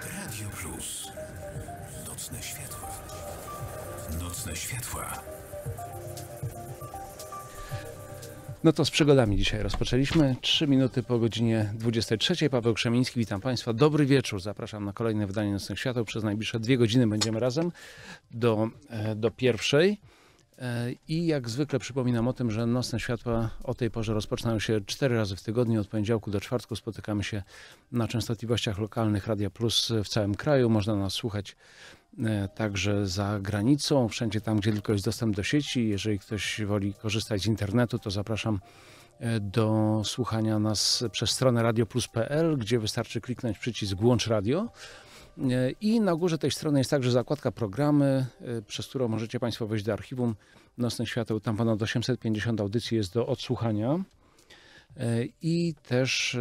Radio Plus. Nocne światła. Nocne światła. No to z przygodami dzisiaj rozpoczęliśmy. Trzy minuty po godzinie 23. Paweł Krzemiński, witam Państwa. Dobry wieczór. Zapraszam na kolejne wydanie Nocnych Światów Przez najbliższe dwie godziny będziemy razem do, e, do pierwszej. E, I jak zwykle przypominam o tym, że nocne światła o tej porze rozpoczynają się cztery razy w tygodniu, od poniedziałku do czwartku. Spotykamy się na częstotliwościach lokalnych Radia Plus w całym kraju. Można nas słuchać e, także za granicą, wszędzie tam, gdzie tylko jest dostęp do sieci. Jeżeli ktoś woli korzystać z internetu, to zapraszam e, do słuchania nas przez stronę radioplus.pl, gdzie wystarczy kliknąć przycisk Włącz Radio. E, I na górze tej strony jest także zakładka programy, e, przez którą możecie Państwo wejść do archiwum Nocnych Świateł. Tam ponad 850 audycji jest do odsłuchania. E, I też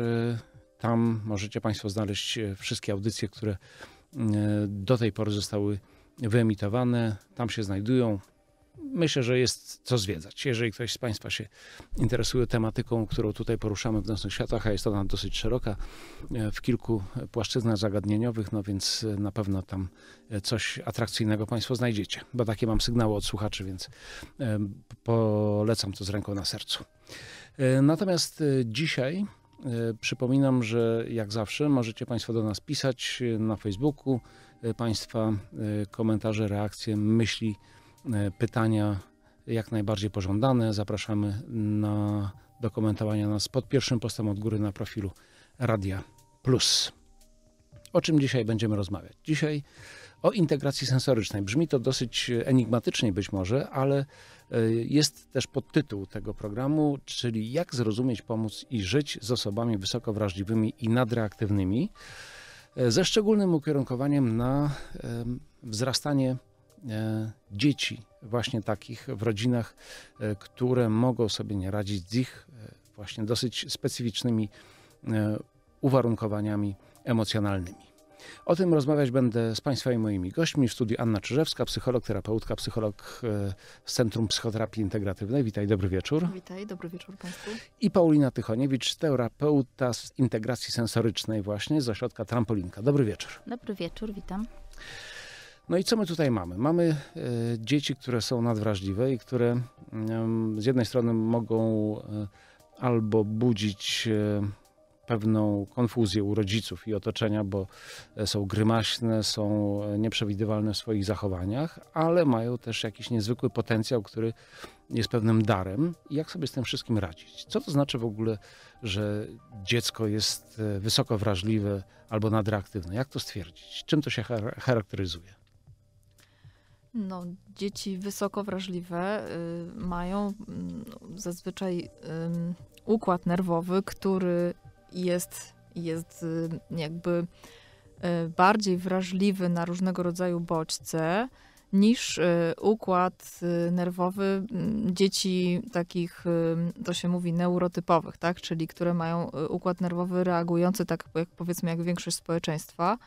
tam możecie Państwo znaleźć wszystkie audycje, które do tej pory zostały wyemitowane. Tam się znajdują myślę, że jest co zwiedzać. Jeżeli ktoś z Państwa się interesuje tematyką, którą tutaj poruszamy w Nocnych Światach, a jest ona dosyć szeroka, e, w kilku płaszczyznach zagadnieniowych, no więc e, na pewno tam e, coś atrakcyjnego Państwo znajdziecie, bo takie mam sygnały od słuchaczy, więc polecam to z ręką na sercu. Natomiast dzisiaj Przypominam, że jak zawsze możecie Państwo do nas pisać na Facebooku. Państwa komentarze, reakcje, myśli E, pytania jak najbardziej pożądane. Zapraszamy na dokumentowanie nas pod pierwszym postem od góry na profilu Radia Plus. O czym dzisiaj będziemy rozmawiać? Dzisiaj o integracji sensorycznej. Brzmi to dosyć enigmatycznie być może, ale e, jest też podtytuł tego programu, czyli jak zrozumieć, pomóc i żyć z osobami wysoko wrażliwymi i nadreaktywnymi, e, ze szczególnym ukierunkowaniem na wzrastanie E, dzieci właśnie takich w rodzinach, e, które mogą sobie nie radzić z ich e, właśnie dosyć specyficznymi uwarunkowaniami emocjonalnymi. O tym rozmawiać będę z Państwa i moimi gośćmi w studiu Anna Czyżewska, psycholog, terapeutka, psycholog z Centrum Psychoterapii Integratywnej. Witaj, dobry wieczór. Witaj, dobry wieczór Państwu. I Paulina Tychoniewicz, terapeuta z integracji sensorycznej właśnie z ośrodka Trampolinka. Dobry wieczór. Dobry wieczór, witam. No i co my tutaj mamy? Mamy e, dzieci, które są nadwrażliwe i które z jednej strony mogą e, albo budzić e, pewną konfuzję u rodziców i otoczenia, bo są grymaśne, są nieprzewidywalne w swoich zachowaniach, ale mają też jakiś niezwykły potencjał, który jest pewnym darem. I jak sobie z tym wszystkim radzić? Co to znaczy w ogóle, że dziecko jest wysoko wrażliwe albo nadreaktywne? Jak to stwierdzić? Czym to się charakteryzuje? No, dzieci wysoko wrażliwe y, mają y, zazwyczaj y, układ nerwowy, który jest, jest y, jakby y, bardziej wrażliwy na różnego rodzaju bodźce niż y, układ nerwowy mm, dzieci takich, to się mówi, neurotypowych, tak? czyli które mają układ nerwowy reagujący tak jak powiedzmy jak większość społeczeństwa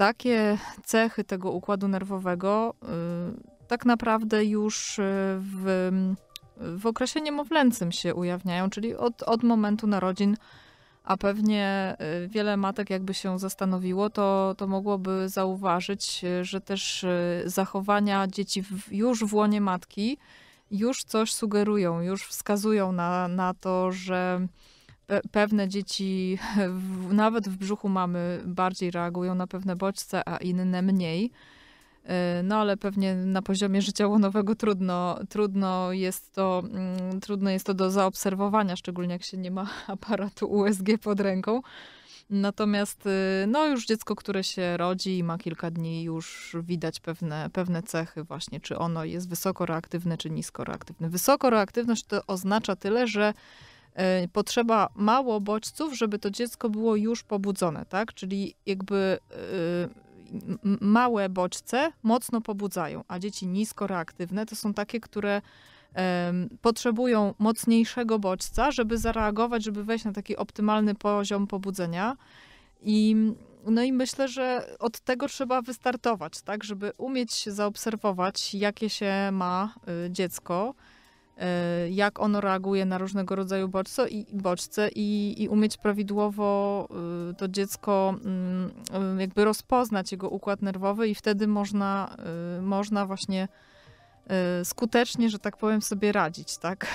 takie cechy tego układu nerwowego y, tak naprawdę już y, w, w okresie niemowlęcym się ujawniają, czyli od, od momentu narodzin. A pewnie y, wiele matek, jakby się zastanowiło, to, to mogłoby zauważyć, że też zachowania dzieci w, już w łonie matki już coś sugerują, już wskazują na, na to, że pewne dzieci w, nawet w brzuchu mamy bardziej reagują na pewne bodźce, a inne mniej. E, no ale pewnie na poziomie życia łonowego trudno, trudno, jest to, mm, trudno jest to do zaobserwowania, szczególnie jak się nie ma aparatu USG pod ręką. Natomiast y, no, już dziecko, które się rodzi i ma kilka dni, już widać pewne, pewne cechy właśnie, czy ono jest wysoko reaktywne, czy nisko reaktywne. Wysoko reaktywność to oznacza tyle, że E, potrzeba mało bodźców, żeby to dziecko było już pobudzone, tak? Czyli jakby e, małe bodźce mocno pobudzają, a dzieci nisko reaktywne to są takie, które potrzebują mocniejszego bodźca, żeby zareagować, żeby wejść na taki optymalny poziom pobudzenia. I, no i myślę, że od tego trzeba wystartować, tak, żeby umieć zaobserwować, jakie się ma y, dziecko, E, jak ono reaguje na różnego rodzaju bodźce i, bodźce i, i umieć prawidłowo e, to dziecko mm, e, jakby rozpoznać jego układ nerwowy i wtedy można, można właśnie skutecznie, że tak powiem, sobie radzić, tak?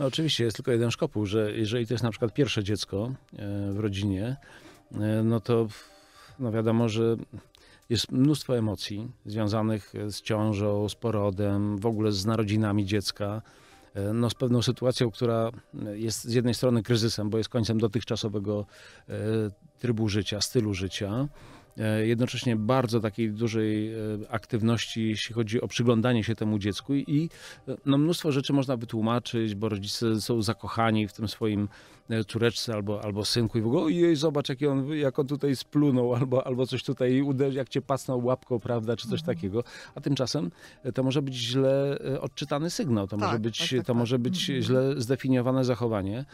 No oczywiście, jest tylko jeden szkopuł, że jeżeli to jest na przykład pierwsze dziecko w rodzinie, no to no wiadomo, że jest mnóstwo emocji związanych e, z ciążą, z porodem, w ogóle z narodzinami dziecka e, no, z pewną sytuacją, która e, jest z jednej strony kryzysem, bo jest końcem dotychczasowego trybu życia, stylu życia. Jednocześnie bardzo takiej dużej aktywności, jeśli chodzi o przyglądanie się temu dziecku, i no, mnóstwo rzeczy można wytłumaczyć, bo rodzice są zakochani w tym swoim E, córeczce albo, albo synku i w ogóle ojej, zobacz jak on, jak on tutaj splunął albo, albo coś tutaj uderzył, jak cię pasnął łapką, prawda, czy coś mhm. takiego. A tymczasem e, to może być źle e, odczytany sygnał, tak, tak, tak, to tak, może być, tak, tak, to może być źle zdefiniowane zachowanie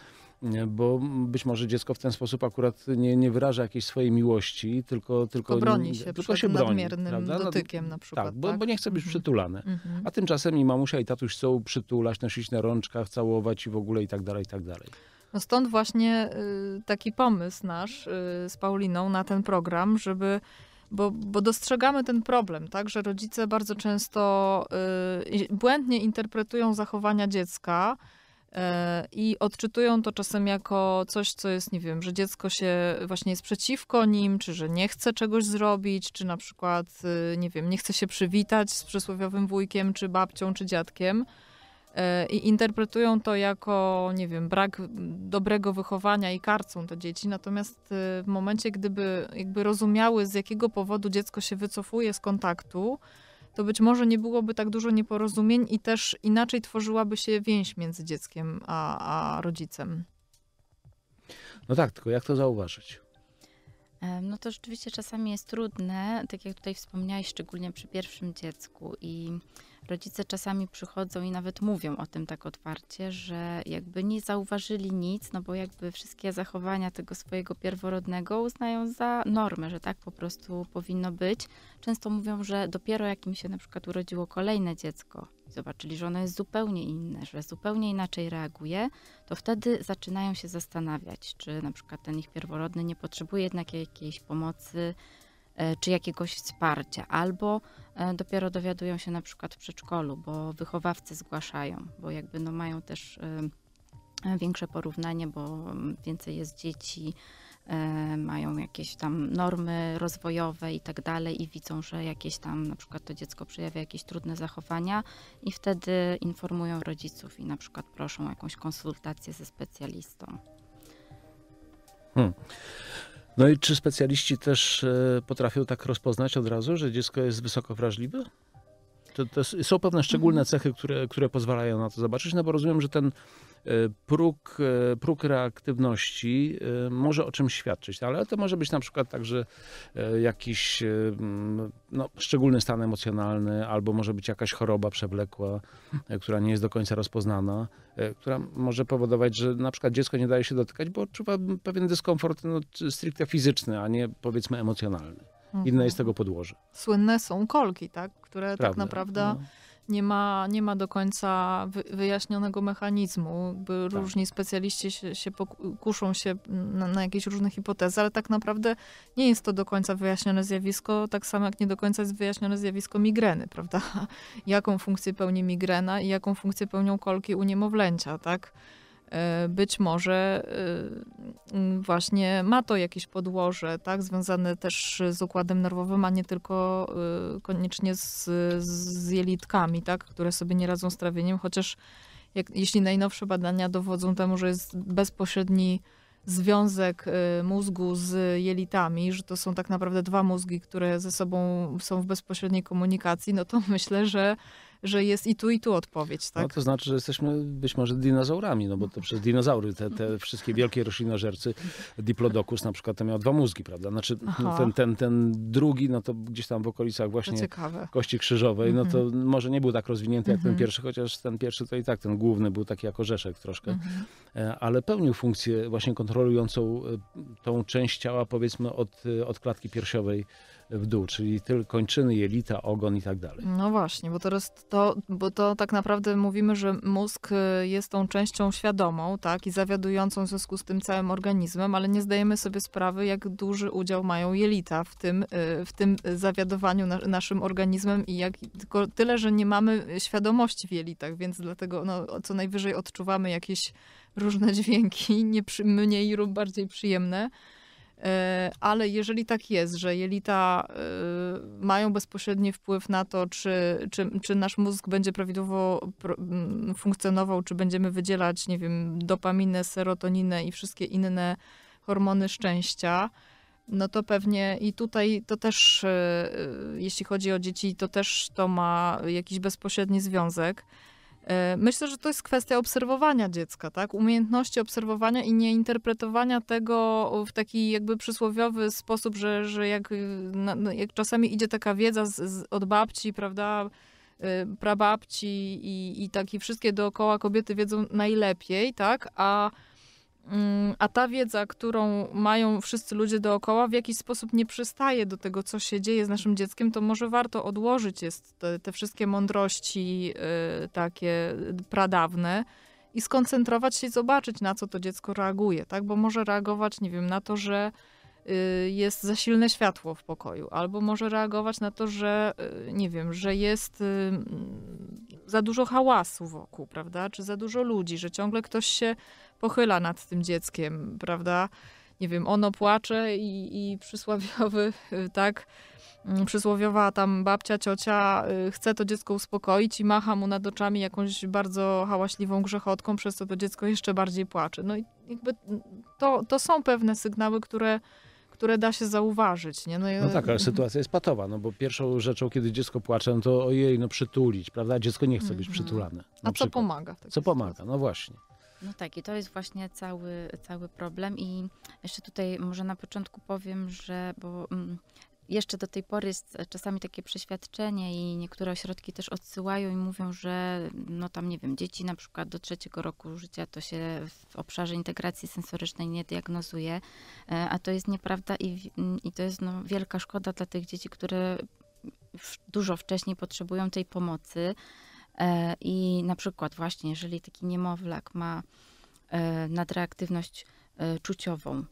bo być może dziecko w ten sposób akurat nie, nie wyraża jakiejś swojej miłości, tylko, tylko, tylko broni się tylko przed się broni, nadmiernym prawda? No dotykiem na przykład. Tak, tak? Bo, bo, nie chce być mhm. Mhm. A tymczasem i mamusia i tatuś chcą przytulać, nosić na rączkach, całować i w ogóle i tak dalej, i tak dalej. No stąd właśnie y, taki pomysł nasz y, z Pauliną na ten program, żeby bo, bo dostrzegamy ten problem, tak, że rodzice bardzo często y, błędnie interpretują zachowania dziecka, E, I odczytują to czasem jako coś, co jest, nie wiem, że dziecko się właśnie jest przeciwko nim, czy że nie chce czegoś zrobić, czy na przykład, y, nie wiem, nie chce się przywitać z przysłowiowym wujkiem, czy babcią, czy dziadkiem. E, I interpretują to jako, nie wiem, brak dobrego wychowania i karcą te dzieci. Natomiast y, w momencie, gdyby jakby rozumiały, z jakiego powodu dziecko się wycofuje z kontaktu, to być może nie byłoby tak dużo nieporozumień i też inaczej tworzyłaby się więź między dzieckiem a, a rodzicem. No tak, tylko jak to zauważyć? No to rzeczywiście czasami jest trudne, tak jak tutaj wspomniałeś, szczególnie przy pierwszym dziecku i rodzice czasami przychodzą i nawet mówią o tym tak otwarcie, że jakby nie zauważyli nic, no bo jakby wszystkie zachowania tego swojego pierworodnego uznają za normę, że tak po prostu powinno być. Często mówią, że dopiero jak im się na przykład urodziło kolejne dziecko, zobaczyli, że ono jest zupełnie inne, że zupełnie inaczej reaguje, to wtedy zaczynają się zastanawiać, czy na przykład ten ich pierworodny nie potrzebuje jednak jakiejś pomocy, e, czy jakiegoś wsparcia, albo E, dopiero dowiadują się na przykład w przedszkolu, bo wychowawcy zgłaszają, bo jakby no mają też e, e, większe porównanie, bo mm, więcej jest dzieci, mają jakieś tam normy rozwojowe i tak dalej i widzą, że jakieś tam na przykład to dziecko przejawia jakieś trudne zachowania i wtedy informują rodziców i na przykład proszą o jakąś konsultację ze specjalistą. Hmm. No i czy specjaliści też e, potrafią tak rozpoznać od razu, że dziecko jest wysoko wrażliwe? To, to są pewne szczególne mhm. cechy, które, które pozwalają na to zobaczyć, no bo rozumiem, że ten E, próg, e, próg reaktywności e, może o czymś świadczyć, ale to może być na przykład także jakiś no, szczególny stan emocjonalny, albo może być jakaś choroba przewlekła, która nie jest do końca rozpoznana, która może powodować, że na przykład dziecko nie daje się dotykać, bo odczuwa pewien dyskomfort no, stricte fizyczny, a nie powiedzmy emocjonalny. Inne jest mhm. tego podłoże. Słynne są kolki, tak? które tak Prawne. tak naprawdę. No nie ma, nie ma do końca wyjaśnionego mechanizmu. By tak. Różni specjaliści się, się kuszą się na, na, jakieś różne hipotezy, ale tak naprawdę nie jest to do końca wyjaśnione zjawisko, tak samo jak nie do końca jest wyjaśnione zjawisko migreny, prawda? Jaką funkcję pełni migrena i jaką funkcję pełnią kolki u niemowlęcia, tak? E, być może e, właśnie ma to jakieś podłoże, tak, związane też z układem nerwowym, a nie tylko e, koniecznie z, z jelitkami, tak, które sobie nie radzą z trawieniem, chociaż jak, jeśli najnowsze badania dowodzą temu, że jest bezpośredni związek mózgu z jelitami, że to są tak naprawdę dwa mózgi, które ze sobą są w bezpośredniej komunikacji, no to myślę, że że jest i tu, i tu odpowiedź, no, tak? No to znaczy, że jesteśmy być może dinozaurami, no bo to przez dinozaury, te, te wszystkie wielkie roślinożercy, Diplodocus na przykład, to miał dwa mózgi, prawda? Znaczy no, ten, ten, ten drugi, no to gdzieś tam w okolicach właśnie kości krzyżowej, no to mhm. może nie był tak rozwinięty jak ten mhm. pierwszy, chociaż ten pierwszy to i tak ten główny był taki jako rzeszek troszkę, mhm. e, ale pełnił funkcję właśnie kontrolującą e, tą część ciała, powiedzmy, od, e, od klatki piersiowej w dół, czyli tylko kończyny, jelita, ogon i tak dalej. No właśnie, bo teraz to, bo to tak naprawdę mówimy, że mózg y, jest tą częścią świadomą, tak, i zawiadującą w związku z tym całym organizmem, ale nie zdajemy sobie sprawy, jak duży udział mają jelita w tym, y, w tym zawiadowaniu na, naszym organizmem i jak, tylko tyle, że nie mamy świadomości w jelitach, więc dlatego no, co najwyżej odczuwamy jakieś różne dźwięki, nie przy, mniej lub bardziej przyjemne E, ale jeżeli tak jest, że jelita e, mają bezpośredni wpływ na to, czy, czy, czy nasz mózg będzie prawidłowo mm, funkcjonował, czy będziemy wydzielać, nie wiem, dopaminę, serotoninę i wszystkie inne hormony szczęścia, no to pewnie i tutaj to też, e, jeśli chodzi o dzieci, to też to ma jakiś bezpośredni związek. E, myślę, że to jest kwestia obserwowania dziecka, tak? Umiejętności obserwowania i nieinterpretowania tego w taki jakby przysłowiowy sposób, że, że jak, y, no, jak czasami idzie taka wiedza z, z, od babci, prawda? Y, prababci i, i takie wszystkie dookoła kobiety wiedzą najlepiej, tak? A Mm, a ta wiedza, którą mają wszyscy ludzie dookoła, w jakiś sposób nie przystaje do tego, co się dzieje z naszym dzieckiem, to może warto odłożyć jest te, te wszystkie mądrości y, takie pradawne i skoncentrować się i zobaczyć, na co to dziecko reaguje, tak? Bo może reagować, nie wiem, na to, że y, jest za silne światło w pokoju, albo może reagować na to, że y, nie wiem, że jest y, mm, za dużo hałasu wokół, prawda? Czy za dużo ludzi, że ciągle ktoś się pochyla nad tym dzieckiem, prawda? Nie wiem, ono płacze i, i przysłowiowy, tak? Mm, przysłowiowa tam babcia, ciocia y, chce to dziecko uspokoić i macha mu nad oczami jakąś bardzo hałaśliwą grzechotką, przez co to dziecko jeszcze bardziej płacze. No i jakby to, to są pewne sygnały, które które da się zauważyć. Nie? No, i... no, tak, ale sytuacja jest patowa, no bo pierwszą rzeczą, kiedy dziecko płacze, no to ojej, no przytulić, prawda? Dziecko nie chce mm, być mm. przytulane. A co przykład. pomaga? Co sytuacji. pomaga, no właśnie. No tak, i to jest właśnie cały, cały problem. I jeszcze tutaj może na początku powiem, że bo mm, jeszcze do tej pory jest czasami takie przeświadczenie i niektóre ośrodki też odsyłają i mówią, że no tam nie wiem, dzieci na przykład do trzeciego roku życia to się w obszarze integracji sensorycznej nie diagnozuje, e, a to jest nieprawda i, i to jest no, wielka szkoda dla tych dzieci, które dużo wcześniej potrzebują tej pomocy. E, I na przykład właśnie, jeżeli taki niemowlak ma e, nadreaktywność e, czuciową,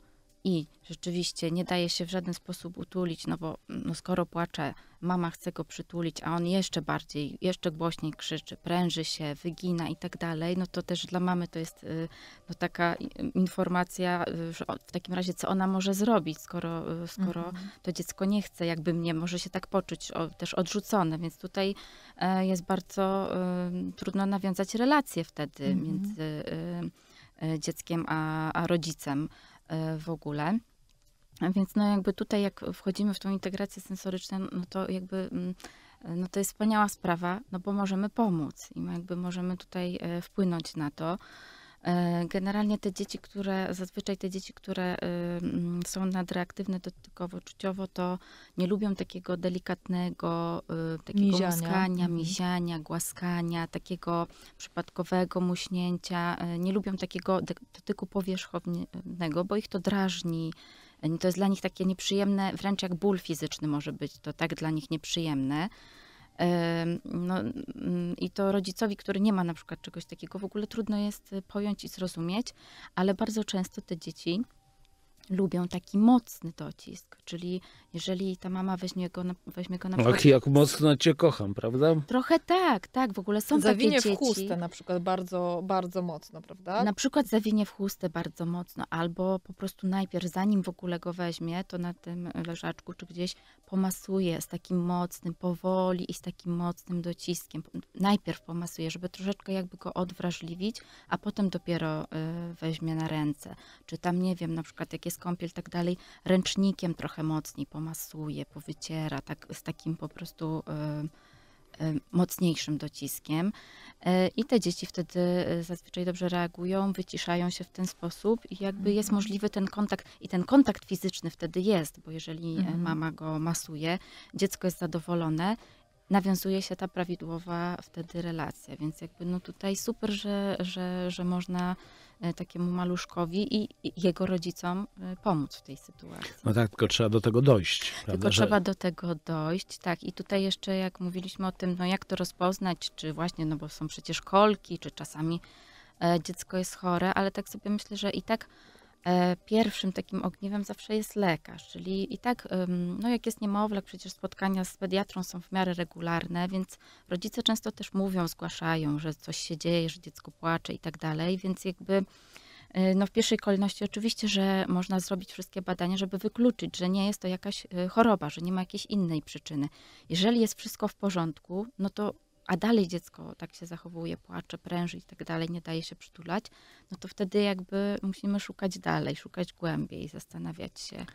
i rzeczywiście nie daje się w żaden sposób utulić, no bo mm, no skoro płacze, mama chce go przytulić, a on jeszcze bardziej, jeszcze głośniej krzyczy, pręży się, wygina i tak dalej, no to też dla mamy to jest y, no, taka y, informacja, y, że w takim razie co ona może zrobić, skoro, skoro mhm. to dziecko nie chce, jakby mnie może się tak poczuć o, też odrzucone, więc tutaj e, jest bardzo trudno nawiązać relacje wtedy mhm. między dzieckiem a, a rodzicem. E, w ogóle. Więc no jakby tutaj, jak wchodzimy w tą integrację sensoryczną, no to jakby mm, e, no to jest wspaniała sprawa, no bo możemy pomóc i jakby możemy tutaj e, wpłynąć na to. E, generalnie te dzieci, które, zazwyczaj te dzieci, które y, mm, są nadreaktywne dotykowo-czuciowo, to nie lubią takiego delikatnego, y, takiego miziania. muskania, mhm. miziania, głaskania, takiego przypadkowego muśnięcia. E, nie lubią takiego dotyku powierzchownego, bo ich to drażni. E, to jest dla nich takie nieprzyjemne, wręcz jak ból fizyczny może być, to tak dla nich nieprzyjemne. No, mm, I to rodzicowi, który nie ma na przykład czegoś takiego, w ogóle trudno jest y, pojąć i zrozumieć, ale bardzo często te dzieci lubią taki mocny docisk, czyli jeżeli ta mama weźmie go na, weźmie go na no, przykład... Ach, jak mocno cię kocham, prawda? Trochę tak, tak, w ogóle są zawinie takie dzieci... Zawinie w chustę na przykład bardzo, bardzo mocno, prawda? Na przykład zawinie w chustę bardzo mocno, albo po prostu najpierw, zanim w ogóle go weźmie, to na tym leżaczku czy gdzieś pomasuje z takim mocnym, powoli i z takim mocnym dociskiem. Najpierw pomasuje, żeby troszeczkę jakby go odwrażliwić, a potem dopiero y, weźmie na ręce. Czy tam, nie wiem, na przykład jak jest kąpiel i tak dalej, ręcznikiem trochę mocniej pomasuje, powyciera, tak, z takim po prostu e, e, mocniejszym dociskiem. E, I te dzieci wtedy zazwyczaj dobrze reagują, wyciszają się w ten sposób i jakby jest mhm. możliwy ten kontakt i ten kontakt fizyczny wtedy jest, bo jeżeli mhm. mama go masuje, dziecko jest zadowolone, nawiązuje się ta prawidłowa wtedy relacja. Więc jakby no tutaj super, że, że, że można E, takiemu maluszkowi i jego rodzicom e, pomóc w tej sytuacji. No tak, tylko trzeba do tego dojść. Prawda? Tylko trzeba do tego dojść, tak. I tutaj jeszcze jak mówiliśmy o tym, no jak to rozpoznać, czy właśnie, no bo są przecież kolki, czy czasami e, dziecko jest chore, ale tak sobie myślę, że i tak E, pierwszym takim ogniwem zawsze jest lekarz, czyli i tak, no jak jest niemowlę, przecież spotkania z pediatrą są w miarę regularne, więc rodzice często też mówią, zgłaszają, że coś się dzieje, że dziecko płacze i tak dalej, więc jakby e, no w pierwszej kolejności oczywiście, że można zrobić wszystkie badania, żeby wykluczyć, że nie jest to jakaś e, choroba, że nie ma jakiejś innej przyczyny. Jeżeli jest wszystko w porządku, no to a dalej dziecko tak się zachowuje, płacze, pręży i tak dalej, nie daje się przytulać, no to wtedy jakby musimy szukać dalej, szukać głębiej, zastanawiać się. E,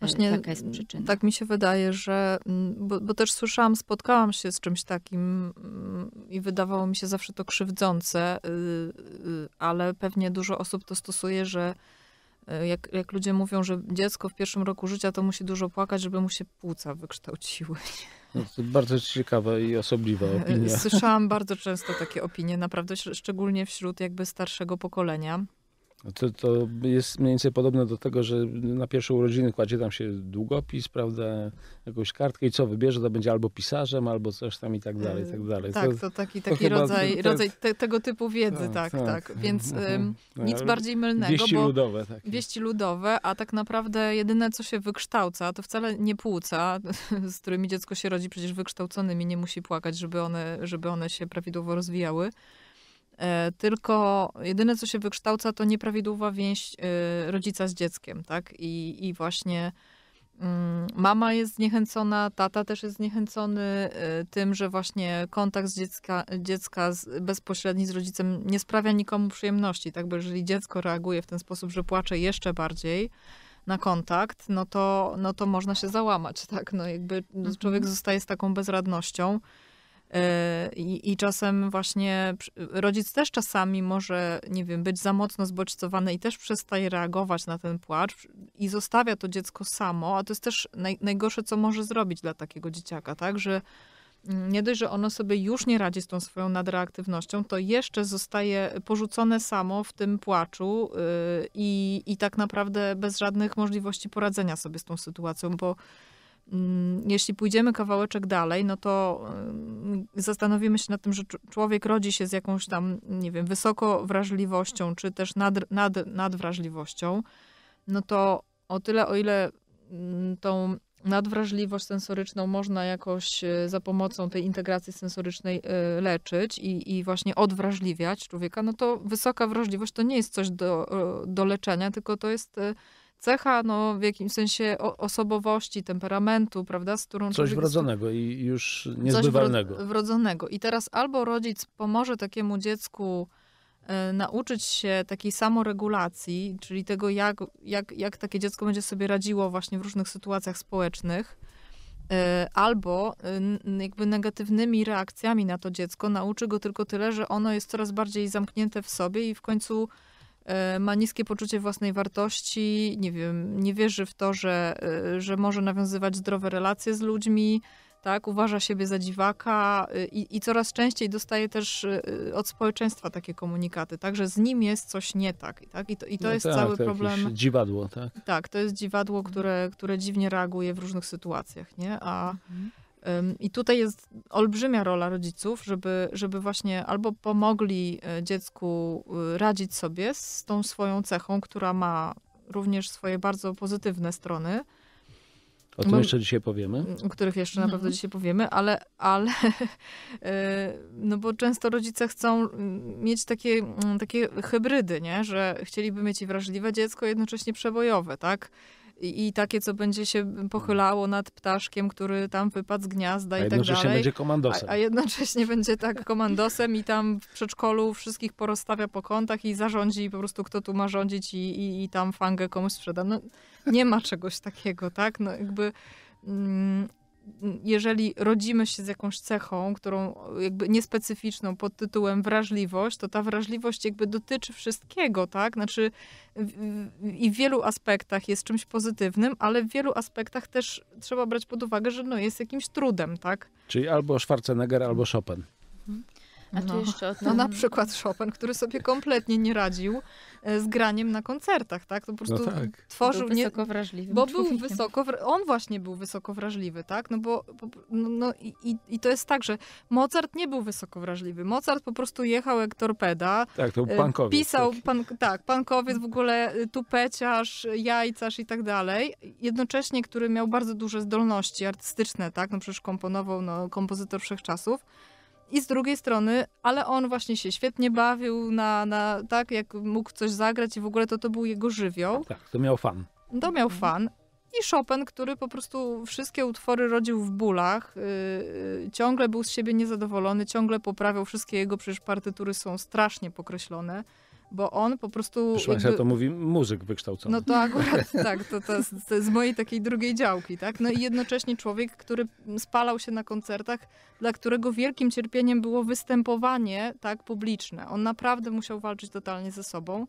Właśnie Taka jest przyczyna. Tak mi się wydaje, że. Mm, bo, bo, też słyszałam, spotkałam się z czymś takim mm, i wydawało mi się zawsze to krzywdzące, y, y, ale pewnie dużo osób to stosuje, że y, jak, jak ludzie mówią, że dziecko w pierwszym roku życia to musi dużo płakać, żeby mu się płuca wykształciły. No to bardzo ciekawa i osobliwa opinia. Słyszałam bardzo często takie opinie, naprawdę szczególnie wśród jakby starszego pokolenia. To, to jest mniej więcej podobne do tego, że na pierwsze urodziny kładzie tam się długopis, prawda, jakąś kartkę i co wybierze, to będzie albo pisarzem, albo coś tam i tak dalej, i tak dalej. Tak, to, to taki, taki to rodzaj, rodzaj te, tego typu wiedzy, tak, tak. tak. tak. Więc ym, mhm. no, nic bardziej mylnego, wieści bo ludowe, tak. wieści ludowe, a tak naprawdę jedyne, co się wykształca, to wcale nie płuca, z którymi dziecko się rodzi, przecież wykształconymi nie musi płakać, żeby one, żeby one się prawidłowo rozwijały E, tylko jedyne, co się wykształca, to nieprawidłowa więź e, rodzica z dzieckiem, tak? I, i właśnie mm, mama jest zniechęcona, tata też jest zniechęcony e, tym, że właśnie kontakt z dziecka, dziecka z, bezpośredni z rodzicem nie sprawia nikomu przyjemności, tak? Bo jeżeli dziecko reaguje w ten sposób, że płacze jeszcze bardziej, na kontakt, no to, no to można się załamać, tak? No jakby mhm. człowiek zostaje z taką bezradnością. E, I, czasem właśnie rodzic też czasami może, nie wiem, być za mocno zbodźcowany i też przestaje reagować na ten płacz i zostawia to dziecko samo, a to jest też najgorsze, co może zrobić dla takiego dzieciaka, tak, że mm, nie dość, że ono sobie już nie radzi z tą swoją nadreaktywnością, to jeszcze zostaje porzucone samo w tym płaczu y, i, i tak naprawdę bez żadnych możliwości poradzenia sobie z tą sytuacją, bo Mm, jeśli pójdziemy kawałeczek dalej, no to mm, zastanowimy się nad tym, że człowiek rodzi się z jakąś tam, nie wiem, wysoko wrażliwością, czy też nad, nad, nadwrażliwością, no to o tyle, o ile mm, tą nadwrażliwość sensoryczną można jakoś e, za pomocą tej integracji sensorycznej e, leczyć i, i właśnie odwrażliwiać człowieka, no to wysoka wrażliwość to nie jest coś do, e, do leczenia, tylko to jest cecha no, w jakimś sensie osobowości, temperamentu, prawda, z którą... Coś wrodzonego i już niezbywalnego. Coś wrodzonego. I teraz albo rodzic pomoże takiemu dziecku e, nauczyć się takiej samoregulacji, czyli tego, jak, jak, jak takie dziecko będzie sobie radziło właśnie w różnych sytuacjach społecznych, e, albo e, jakby negatywnymi reakcjami na to dziecko nauczy go tylko tyle, że ono jest coraz bardziej zamknięte w sobie i w końcu E, ma niskie poczucie własnej wartości, nie wiem, nie wierzy w to, że, e, że może nawiązywać zdrowe relacje z ludźmi, tak, uważa siebie za dziwaka e, i, i coraz częściej dostaje też od społeczeństwa takie komunikaty, tak, że z nim jest coś nie tak, tak? i to, i to no jest tak, cały to problem. dziwadło, tak? Tak, to jest dziwadło, które, które dziwnie reaguje w różnych sytuacjach, nie, a... Mhm. I tutaj jest olbrzymia rola rodziców, żeby, żeby właśnie albo pomogli e, dziecku e, radzić sobie z tą swoją cechą, która ma również swoje bardzo pozytywne strony. O tym jeszcze dzisiaj powiemy. O których jeszcze na mhm. pewno dzisiaj powiemy, ale, ale e, no bo często rodzice chcą mm, mieć takie, mm, takie hybrydy, nie? że chcieliby mieć i wrażliwe dziecko, jednocześnie przebojowe, tak? I, takie, co będzie się pochylało nad ptaszkiem, który tam wypadł z gniazda i tak dalej. A jednocześnie będzie komandosem. A, a, jednocześnie będzie tak komandosem i tam w przedszkolu wszystkich porozstawia po kątach i zarządzi po prostu, kto tu ma rządzić i, i, i tam fangę komuś sprzeda. No, nie ma czegoś takiego, tak? No jakby... Mm, jeżeli rodzimy się z jakąś cechą, którą jakby niespecyficzną pod tytułem wrażliwość, to ta wrażliwość jakby dotyczy wszystkiego, tak? Znaczy w, w, i w wielu aspektach jest czymś pozytywnym, ale w wielu aspektach też trzeba brać pod uwagę, że no jest jakimś trudem, tak? Czyli albo Schwarzenegger, albo Chopin. Mhm. A no. jeszcze No na przykład Chopin, który sobie kompletnie nie radził e, z graniem na koncertach, tak? To po no prostu no tak. tworzył... Był wysoko wrażliwy. Bo był wysoko... On właśnie był wysoko wrażliwy, tak? No bo... No, no i, i, to jest tak, że Mozart nie był wysoko wrażliwy. Mozart po prostu jechał jak torpeda. Tak, to był e, pankowiec. Pisał, tak. pan, tak, pankowiec, w ogóle y, tupeciarz, jajcarz i tak dalej. Jednocześnie, który miał bardzo duże zdolności artystyczne, tak? No przecież komponował, no, kompozytor wszechczasów. czasów i z drugiej strony, ale on właśnie się świetnie bawił na, na tak, jak mógł coś zagrać i w ogóle to to był jego żywioł. Tak, to miał fan. To miał mhm. fan. I Chopin, który po prostu wszystkie utwory rodził w bólach, yy, ciągle był z siebie niezadowolony, ciągle poprawiał, wszystkie jego przecież partytury są strasznie pokreślone bo on po prostu... Proszę jakby... to mówi muzyk wykształcony. No to akurat tak, to, to, to, jest z mojej takiej drugiej działki, tak? No i jednocześnie człowiek, który spalał się na koncertach, dla którego wielkim cierpieniem było występowanie tak publiczne. On naprawdę musiał walczyć totalnie ze sobą.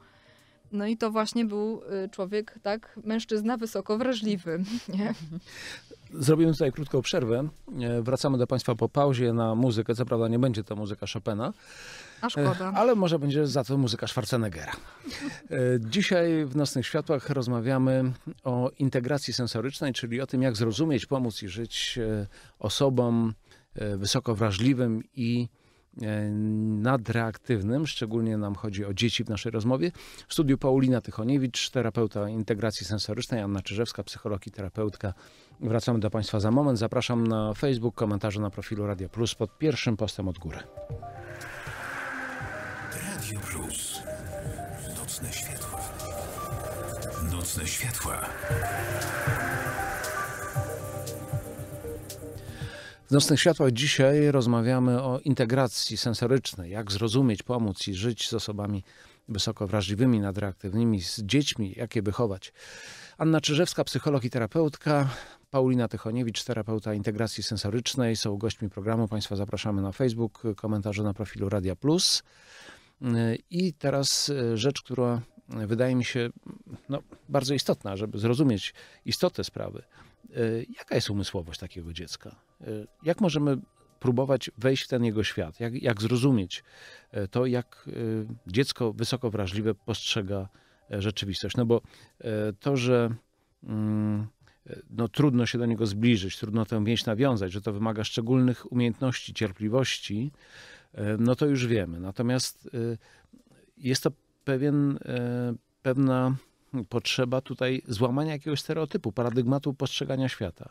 No i to właśnie był y, człowiek, tak, mężczyzna wysoko wrażliwy. Nie? Zrobimy tutaj krótką przerwę. E, wracamy do Państwa po pauzie na muzykę. Co prawda nie będzie to muzyka Chopina, a szkoda. E, ale może będzie za to muzyka Schwarzeneggera. E, dzisiaj w Nocnych Światłach rozmawiamy o integracji sensorycznej, czyli o tym, jak zrozumieć, pomóc i żyć e, osobom wysoko wrażliwym i nadreaktywnym, szczególnie nam chodzi o dzieci w naszej rozmowie. W studiu Paulina Tychoniewicz, terapeuta integracji sensorycznej, Anna Czyżewska, psycholog i terapeutka. Wracamy do Państwa za moment. Zapraszam na Facebook, komentarze na profilu Radio Plus pod pierwszym postem od góry. Nocne światła. W Nocnych Światłach dzisiaj rozmawiamy o integracji sensorycznej, jak zrozumieć, pomóc i żyć z osobami wysoko wrażliwymi, nadreaktywnymi, z dziećmi, jak je wychować. Anna Czyżewska, psycholog i terapeutka, Paulina Tychoniewicz, terapeuta integracji sensorycznej, są gośćmi programu. Państwa zapraszamy na Facebook, komentarze na profilu Radia Plus. Y, I teraz y, rzecz, która wydaje mi się no, bardzo istotna, żeby zrozumieć istotę sprawy. E, jaka jest umysłowość takiego dziecka? E, jak możemy próbować wejść w ten jego świat? Jak, jak zrozumieć e, to, jak dziecko wysoko wrażliwe postrzega rzeczywistość? No bo to, że mm, no, trudno się do niego zbliżyć, trudno tę więź nawiązać, że to wymaga szczególnych umiejętności, cierpliwości, no to już wiemy. Natomiast jest to pewien, e, pewna potrzeba tutaj złamania jakiegoś stereotypu, paradygmatu postrzegania świata.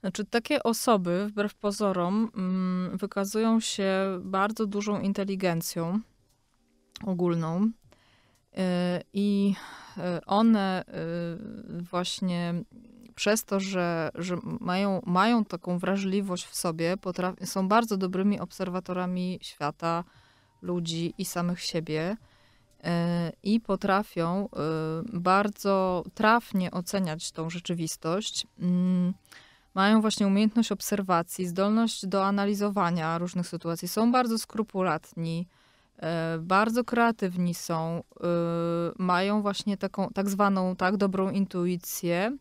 Znaczy, takie osoby, wbrew pozorom, mm, wykazują się bardzo dużą inteligencją ogólną. E, I e, one właśnie przez to, że, że mają, mają taką wrażliwość w sobie, są bardzo dobrymi obserwatorami świata, ludzi i samych siebie e, i potrafią e, bardzo trafnie oceniać tą rzeczywistość. Mm, mają właśnie umiejętność obserwacji, zdolność do analizowania różnych sytuacji, są bardzo skrupulatni, e, bardzo kreatywni są, mają właśnie taką tak zwaną tak dobrą intuicję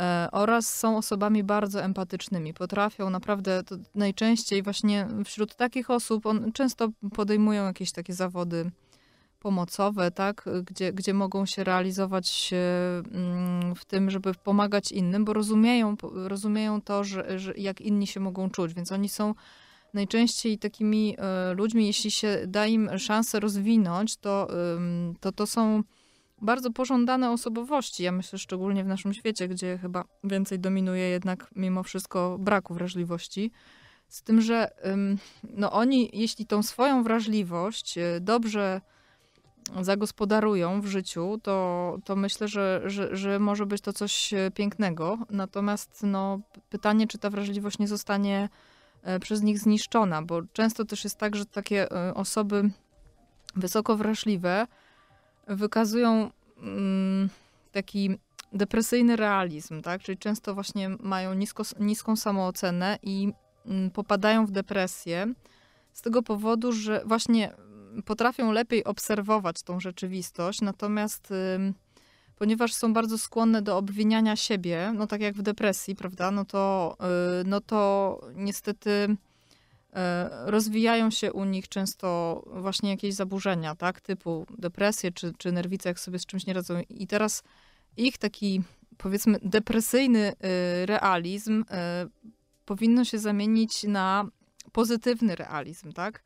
E, oraz są osobami bardzo empatycznymi. Potrafią naprawdę najczęściej właśnie wśród takich osób, on, często podejmują jakieś takie zawody pomocowe, tak, gdzie, gdzie mogą się realizować e, mm, w tym, żeby pomagać innym, bo rozumieją, rozumieją to, że, że jak inni się mogą czuć, więc oni są najczęściej takimi e, ludźmi, jeśli się da im szansę rozwinąć, to to, to są bardzo pożądane osobowości. Ja myślę szczególnie w naszym świecie, gdzie chyba więcej dominuje jednak mimo wszystko braku wrażliwości. Z tym, że no oni, jeśli tą swoją wrażliwość y, dobrze zagospodarują w życiu, to, to myślę, że, że, że może być to coś y, pięknego. Natomiast no, pytanie, czy ta wrażliwość nie zostanie e, przez nich zniszczona, bo często też jest tak, że takie y, osoby wysoko wrażliwe, wykazują mm, taki depresyjny realizm, tak? Czyli często właśnie mają nisko, niską samoocenę i mm, popadają w depresję z tego powodu, że właśnie potrafią lepiej obserwować tą rzeczywistość, natomiast ponieważ są bardzo skłonne do obwiniania siebie, no tak jak w depresji, prawda, no to, y, no to niestety E, rozwijają się u nich często właśnie jakieś zaburzenia, tak, typu depresje czy, czy nerwice, jak sobie z czymś nie radzą. I teraz ich taki, powiedzmy, depresyjny y, realizm y, powinno się zamienić na pozytywny realizm, tak?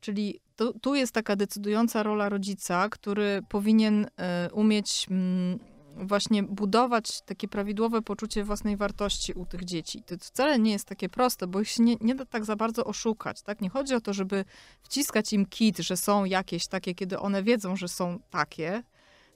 Czyli tu jest taka decydująca rola rodzica, który powinien y, umieć mm, właśnie budować takie prawidłowe poczucie własnej wartości u tych dzieci. To wcale nie jest takie proste, bo ich się nie, nie da tak za bardzo oszukać. Tak? Nie chodzi o to, żeby wciskać im kit, że są jakieś takie, kiedy one wiedzą, że są takie,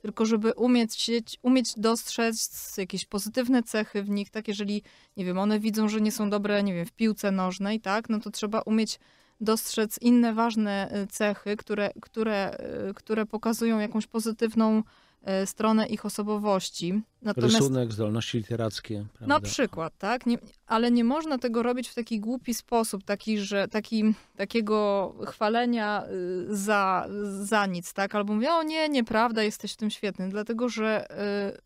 tylko żeby umieć, umieć dostrzec jakieś pozytywne cechy w nich, tak, jeżeli, nie wiem, one widzą, że nie są dobre, nie wiem, w piłce nożnej, tak, no to trzeba umieć dostrzec inne ważne y, cechy, które, które, y, które pokazują jakąś pozytywną E, stronę ich osobowości. Natomiast, Rysunek, zdolności literackie. Prawda? Na przykład, tak? Nie, ale nie można tego robić w taki głupi sposób, taki, że, taki, takiego chwalenia y, za, za nic, tak? Albo mówię, o nie, nieprawda, jesteś w tym świetny. Dlatego, że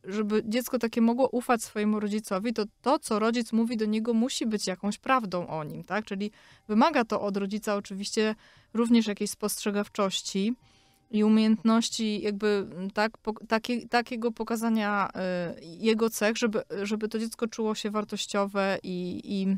y, żeby dziecko takie mogło ufać swojemu rodzicowi, to to, co rodzic mówi do niego, musi być jakąś prawdą o nim, tak? Czyli wymaga to od rodzica oczywiście również jakiejś spostrzegawczości, i umiejętności jakby tak, po, takie, takiego pokazania y, jego cech, żeby, żeby to dziecko czuło się wartościowe i, i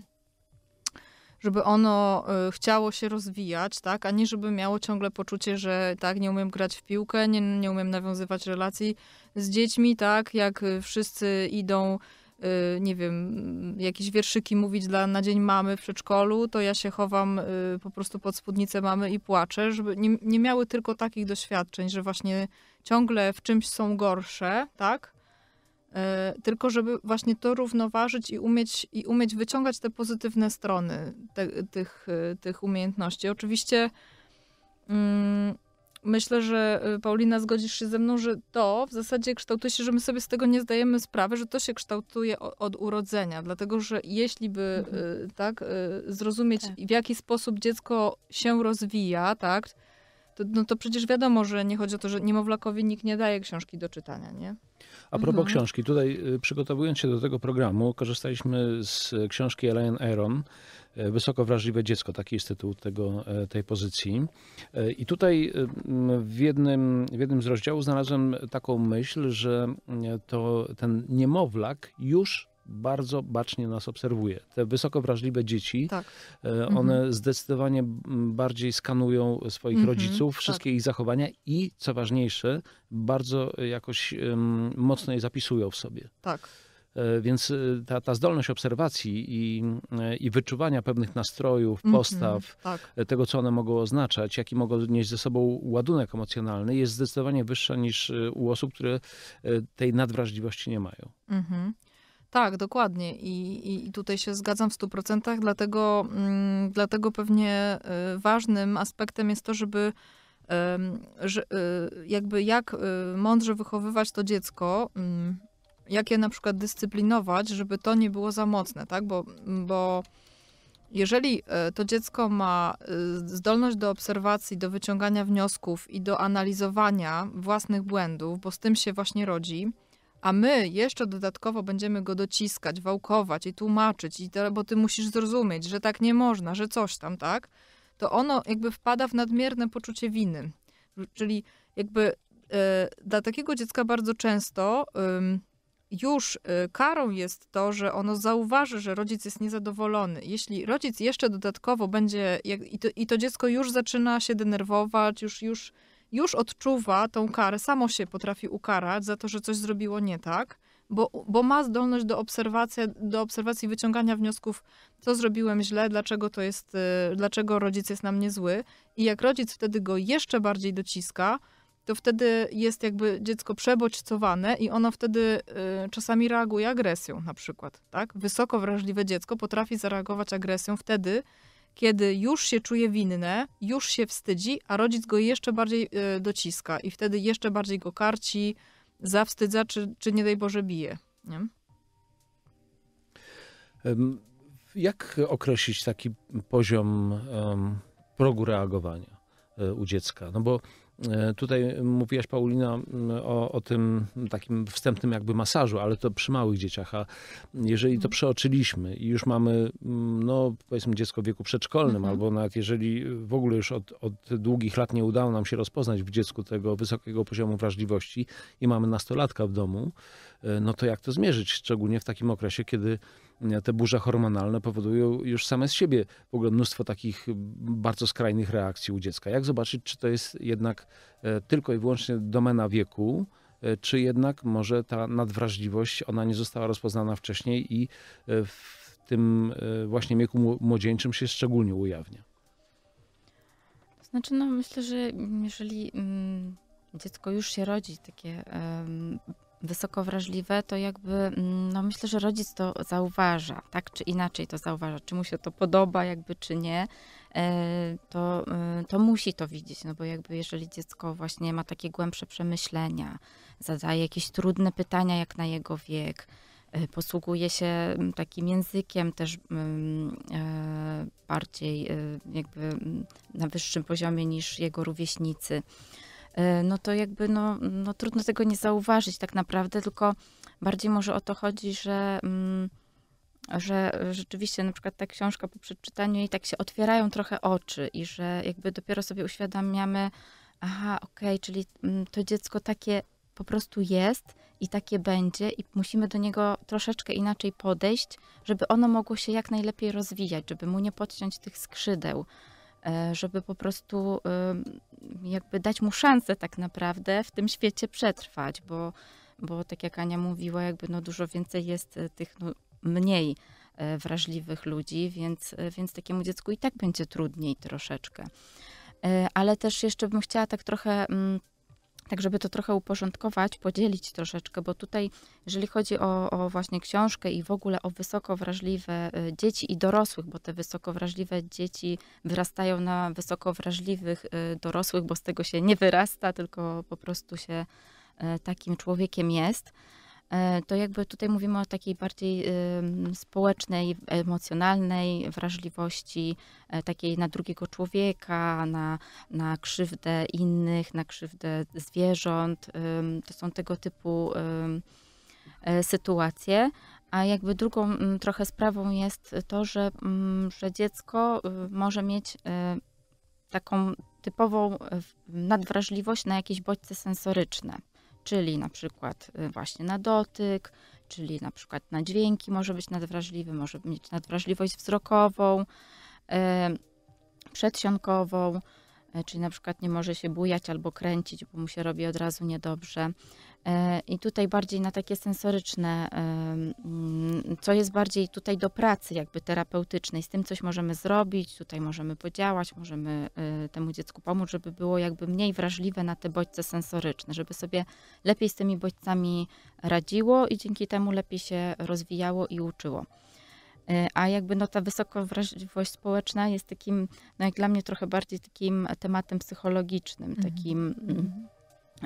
żeby ono y, chciało się rozwijać, tak, a nie żeby miało ciągle poczucie, że tak, nie umiem grać w piłkę, nie, nie umiem nawiązywać relacji z dziećmi, tak, jak y, wszyscy idą Y, nie wiem, jakieś wierszyki mówić dla, na dzień mamy w przedszkolu, to ja się chowam y, po prostu pod spódnicę mamy i płaczę, żeby nie, nie miały tylko takich doświadczeń, że właśnie ciągle w czymś są gorsze, tak? Y, tylko żeby właśnie to równoważyć i umieć, i umieć wyciągać te pozytywne strony te, tych, tych umiejętności. Oczywiście mm, myślę, że y, Paulina zgodzisz się ze mną, że to w zasadzie kształtuje się, że my sobie z tego nie zdajemy sprawy, że to się kształtuje od urodzenia, dlatego że jeśli by y, mhm. tak y, zrozumieć tak. w jaki sposób dziecko się rozwija, tak, to, no to przecież wiadomo, że nie chodzi o to, że niemowlakowi nikt nie daje książki do czytania, nie? A propos mhm. książki, tutaj przygotowując się do tego programu, korzystaliśmy z książki Elaine Aron, E, wysoko wrażliwe dziecko, taki jest tytuł tego, e, tej pozycji. E, I tutaj mm, w jednym, w jednym z rozdziałów znalazłem taką myśl, że mm, to ten niemowlak już bardzo bacznie nas obserwuje. Te wysoko wrażliwe dzieci, tak. one mhm. zdecydowanie mm, bardziej skanują swoich mhm, rodziców, tak. wszystkie tak. ich zachowania i, co ważniejsze, bardzo jakoś um, mocno je zapisują w sobie. Tak. E, więc e, ta, ta zdolność obserwacji i, e, i wyczuwania pewnych nastrojów, mhm, postaw, mm-hmm, tak. tego, co one mogą oznaczać, jaki mogą nieść ze sobą ładunek emocjonalny, jest zdecydowanie wyższa niż u osób, które tej nadwrażliwości nie mają. Mm-hmm. Tak, dokładnie. I, I, tutaj się zgadzam w 100%, dlatego, mm, dlatego pewnie ważnym aspektem jest to, żeby jakby jak mądrze wychowywać to dziecko mm, jak je na przykład dyscyplinować, żeby to nie było za mocne, tak? Bo, bo jeżeli e, to dziecko ma e, zdolność do obserwacji, do wyciągania wniosków i do analizowania własnych błędów, bo z tym się właśnie rodzi, a my jeszcze dodatkowo będziemy go dociskać, wałkować i tłumaczyć, i to, bo ty musisz zrozumieć, że tak nie można, że coś tam, tak? To ono jakby wpada w nadmierne poczucie winy. Czyli jakby e, dla takiego dziecka bardzo często już y, karą jest to, że ono zauważy, że rodzic jest niezadowolony. Jeśli rodzic jeszcze dodatkowo będzie, i to, i to dziecko już zaczyna się denerwować, już, już, już odczuwa tą karę, samo się potrafi ukarać za to, że coś zrobiło nie tak, bo, bo ma zdolność do obserwacji, do obserwacji wyciągania wniosków, co zrobiłem źle, dlaczego to jest, y, dlaczego rodzic jest na mnie zły. I jak rodzic wtedy go jeszcze bardziej dociska, to wtedy jest jakby dziecko przebodźcowane i ono wtedy y, czasami reaguje agresją na przykład, tak? Wysoko wrażliwe dziecko potrafi zareagować agresją wtedy, kiedy już się czuje winne, już się wstydzi, a rodzic go jeszcze bardziej y, dociska i wtedy jeszcze bardziej go karci, zawstydza, czy, czy nie daj Boże bije, nie? Jak określić taki poziom um, progu reagowania y, u dziecka? No bo E, tutaj mówiłaś, Paulina, o, o tym takim wstępnym jakby masażu, ale to przy małych dzieciach, a jeżeli to mhm. przeoczyliśmy i już mamy, no powiedzmy dziecko w wieku przedszkolnym, mhm. albo nawet jeżeli w ogóle już od, od długich lat nie udało nam się rozpoznać w dziecku tego wysokiego poziomu wrażliwości i mamy nastolatka w domu, e, no to jak to zmierzyć, szczególnie w takim okresie, kiedy E, te burze hormonalne powodują już same z siebie w ogóle mnóstwo takich bardzo skrajnych reakcji u dziecka. Jak zobaczyć, czy to jest jednak e, tylko i wyłącznie domena wieku, e, czy jednak może ta nadwrażliwość, ona nie została rozpoznana wcześniej i w tym właśnie wieku młodzieńczym się szczególnie ujawnia? To znaczy, no myślę, że jeżeli mm, dziecko już się rodzi, takie wysoko wrażliwe, to jakby, mm, no myślę, że rodzic to zauważa, tak czy inaczej to zauważa, czy mu się to podoba, jakby, czy nie, e, to, e, to musi to widzieć, no bo jakby jeżeli dziecko właśnie ma takie głębsze przemyślenia, zadaje jakieś trudne pytania jak na jego wiek, e, posługuje się mm, takim językiem też mm, bardziej jakby na wyższym poziomie niż jego rówieśnicy, E, no to jakby no, no trudno tego nie zauważyć tak naprawdę, tylko bardziej może o to chodzi, że, mm, że rzeczywiście na przykład ta książka po przeczytaniu i tak się otwierają trochę oczy i że jakby dopiero sobie uświadamiamy, aha, okej, okay, czyli mm, to dziecko takie po prostu jest i takie będzie, i musimy do niego troszeczkę inaczej podejść, żeby ono mogło się jak najlepiej rozwijać, żeby mu nie podciąć tych skrzydeł. E, żeby po prostu e, jakby dać mu szansę tak naprawdę w tym świecie przetrwać, bo, bo tak jak Ania mówiła, jakby no dużo więcej jest e, tych no mniej wrażliwych ludzi, więc, więc takiemu dziecku i tak będzie trudniej troszeczkę. Ale też jeszcze bym chciała tak trochę mm, tak żeby to trochę uporządkować, podzielić troszeczkę, bo tutaj, jeżeli chodzi o, o, właśnie książkę i w ogóle o wysoko wrażliwe y, dzieci i dorosłych, bo te wysoko wrażliwe dzieci wyrastają na wysoko wrażliwych y, dorosłych, bo z tego się nie wyrasta, tylko po prostu się y, takim człowiekiem jest E, to jakby tutaj mówimy o takiej bardziej społecznej, emocjonalnej wrażliwości, e, takiej na drugiego człowieka, na, na krzywdę innych, na krzywdę zwierząt. To są tego typu e, sytuacje. A jakby drugą trochę sprawą jest to, że, że dziecko y, może mieć taką typową nadwrażliwość na jakieś bodźce sensoryczne czyli na przykład y, właśnie na dotyk, czyli na przykład na dźwięki może być nadwrażliwy, może mieć nadwrażliwość wzrokową, y, przedsionkową, y, czyli na przykład nie może się bujać albo kręcić, bo mu się robi od razu niedobrze. E, I tutaj bardziej na takie sensoryczne, e, mm, co jest bardziej tutaj do pracy, jakby terapeutycznej. Z tym coś możemy zrobić, tutaj możemy podziałać, możemy e, temu dziecku pomóc, żeby było jakby mniej wrażliwe na te bodźce sensoryczne, żeby sobie lepiej z tymi bodźcami radziło i dzięki temu lepiej się rozwijało i uczyło. A jakby no ta wysoka wrażliwość społeczna jest takim, no jak dla mnie trochę bardziej takim tematem psychologicznym, mhm. takim. Mm, mhm.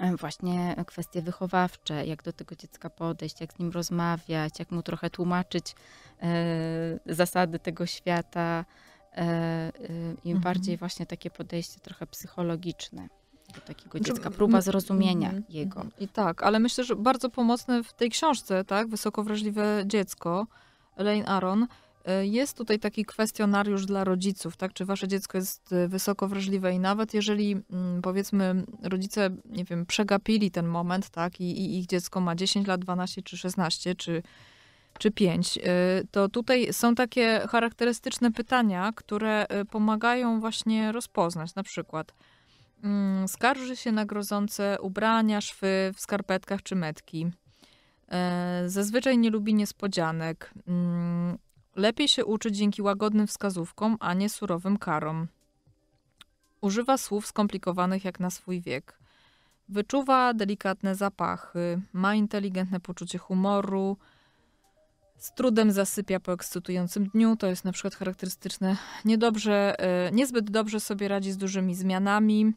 E, właśnie e, kwestie wychowawcze, jak do tego dziecka podejść, jak z nim rozmawiać, jak mu trochę tłumaczyć e, zasady tego świata e, e, i mhm. bardziej właśnie takie podejście trochę psychologiczne do takiego znaczy, dziecka, próba zrozumienia jego. I tak, ale myślę, że bardzo pomocne w tej książce, tak, Wysoko wrażliwe dziecko, Elaine Aron, E, jest tutaj taki kwestionariusz dla rodziców, tak? Czy wasze dziecko jest e, wysoko wrażliwe i nawet jeżeli mm, powiedzmy rodzice, nie wiem, przegapili ten moment, tak, i, i ich dziecko ma 10 lat, 12 czy 16, czy czy pięć, e, to tutaj są takie charakterystyczne pytania, które pomagają właśnie rozpoznać. Na przykład mm, skarży się na grozące ubrania, szwy w skarpetkach czy metki. Zazwyczaj nie lubi niespodzianek. Mm, Lepiej się uczy dzięki łagodnym wskazówkom, a nie surowym karom. Używa słów skomplikowanych jak na swój wiek. Wyczuwa delikatne zapachy, ma inteligentne poczucie humoru, z trudem zasypia po ekscytującym dniu. To jest na przykład charakterystyczne. Niedobrze, e, niezbyt dobrze sobie radzi z dużymi zmianami.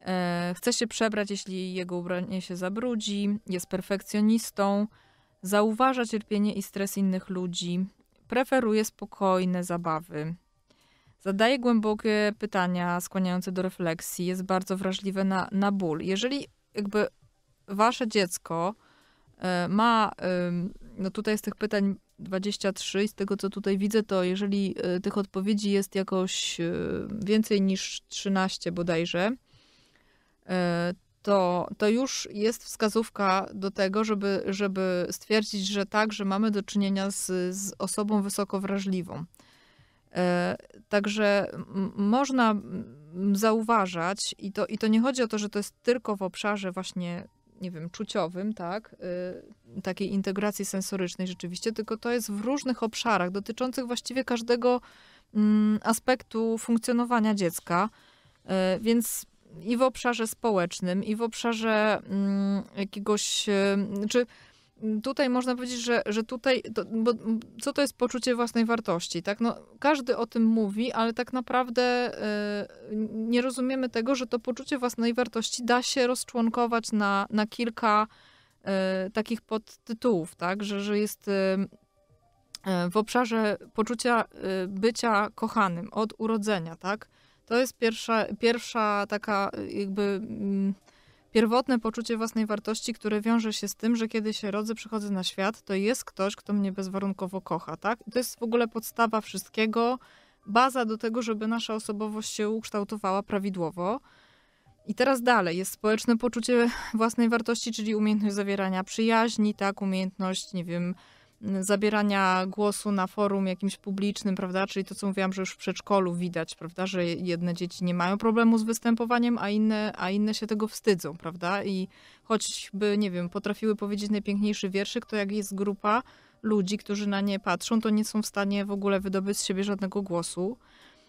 E, chce się przebrać, jeśli jego ubranie się zabrudzi. Jest perfekcjonistą. Zauważa cierpienie i stres innych ludzi. Preferuje spokojne zabawy. Zadaje głębokie pytania skłaniające do refleksji, jest bardzo wrażliwe na, na ból. Jeżeli jakby wasze dziecko e, ma, no tutaj z tych pytań 23, z tego co tutaj widzę, to jeżeli e, tych odpowiedzi jest jakoś e, więcej niż 13 bodajże, to, to już jest wskazówka do tego, żeby, żeby stwierdzić, że tak, że mamy do czynienia z, z osobą wysoko wrażliwą. E, także można zauważać, i to, i to nie chodzi o to, że to jest tylko w obszarze właśnie, nie wiem, czuciowym, tak, y, takiej integracji sensorycznej rzeczywiście, tylko to jest w różnych obszarach dotyczących właściwie każdego mm, aspektu funkcjonowania dziecka. E, więc i w obszarze społecznym, i w obszarze mm, jakiegoś, e, czy znaczy, mm, tutaj można powiedzieć, że, że tutaj, to, bo, co to jest poczucie własnej wartości, tak? No, każdy o tym mówi, ale tak naprawdę e, nie rozumiemy tego, że to poczucie własnej wartości da się rozczłonkować na, na kilka e, takich podtytułów, tak? Że, że jest w obszarze poczucia bycia kochanym od urodzenia, tak? To jest pierwsza, pierwsza taka jakby mm, pierwotne poczucie własnej wartości, które wiąże się z tym, że kiedy się rodzę, przychodzę na świat, to jest ktoś, kto mnie bezwarunkowo kocha, tak? I to jest w ogóle podstawa wszystkiego, baza do tego, żeby nasza osobowość się ukształtowała prawidłowo. I teraz dalej jest społeczne poczucie własnej wartości, czyli umiejętność zawierania przyjaźni, tak, umiejętność, nie wiem, zabierania głosu na forum jakimś publicznym, prawda? Czyli to, co mówiłam, że już w przedszkolu widać, prawda, że jedne dzieci nie mają problemu z występowaniem, a inne, a inne się tego wstydzą, prawda? I choćby, nie wiem, potrafiły powiedzieć najpiękniejszy wierszyk, to jak jest grupa ludzi, którzy na nie patrzą, to nie są w stanie w ogóle wydobyć z siebie żadnego głosu.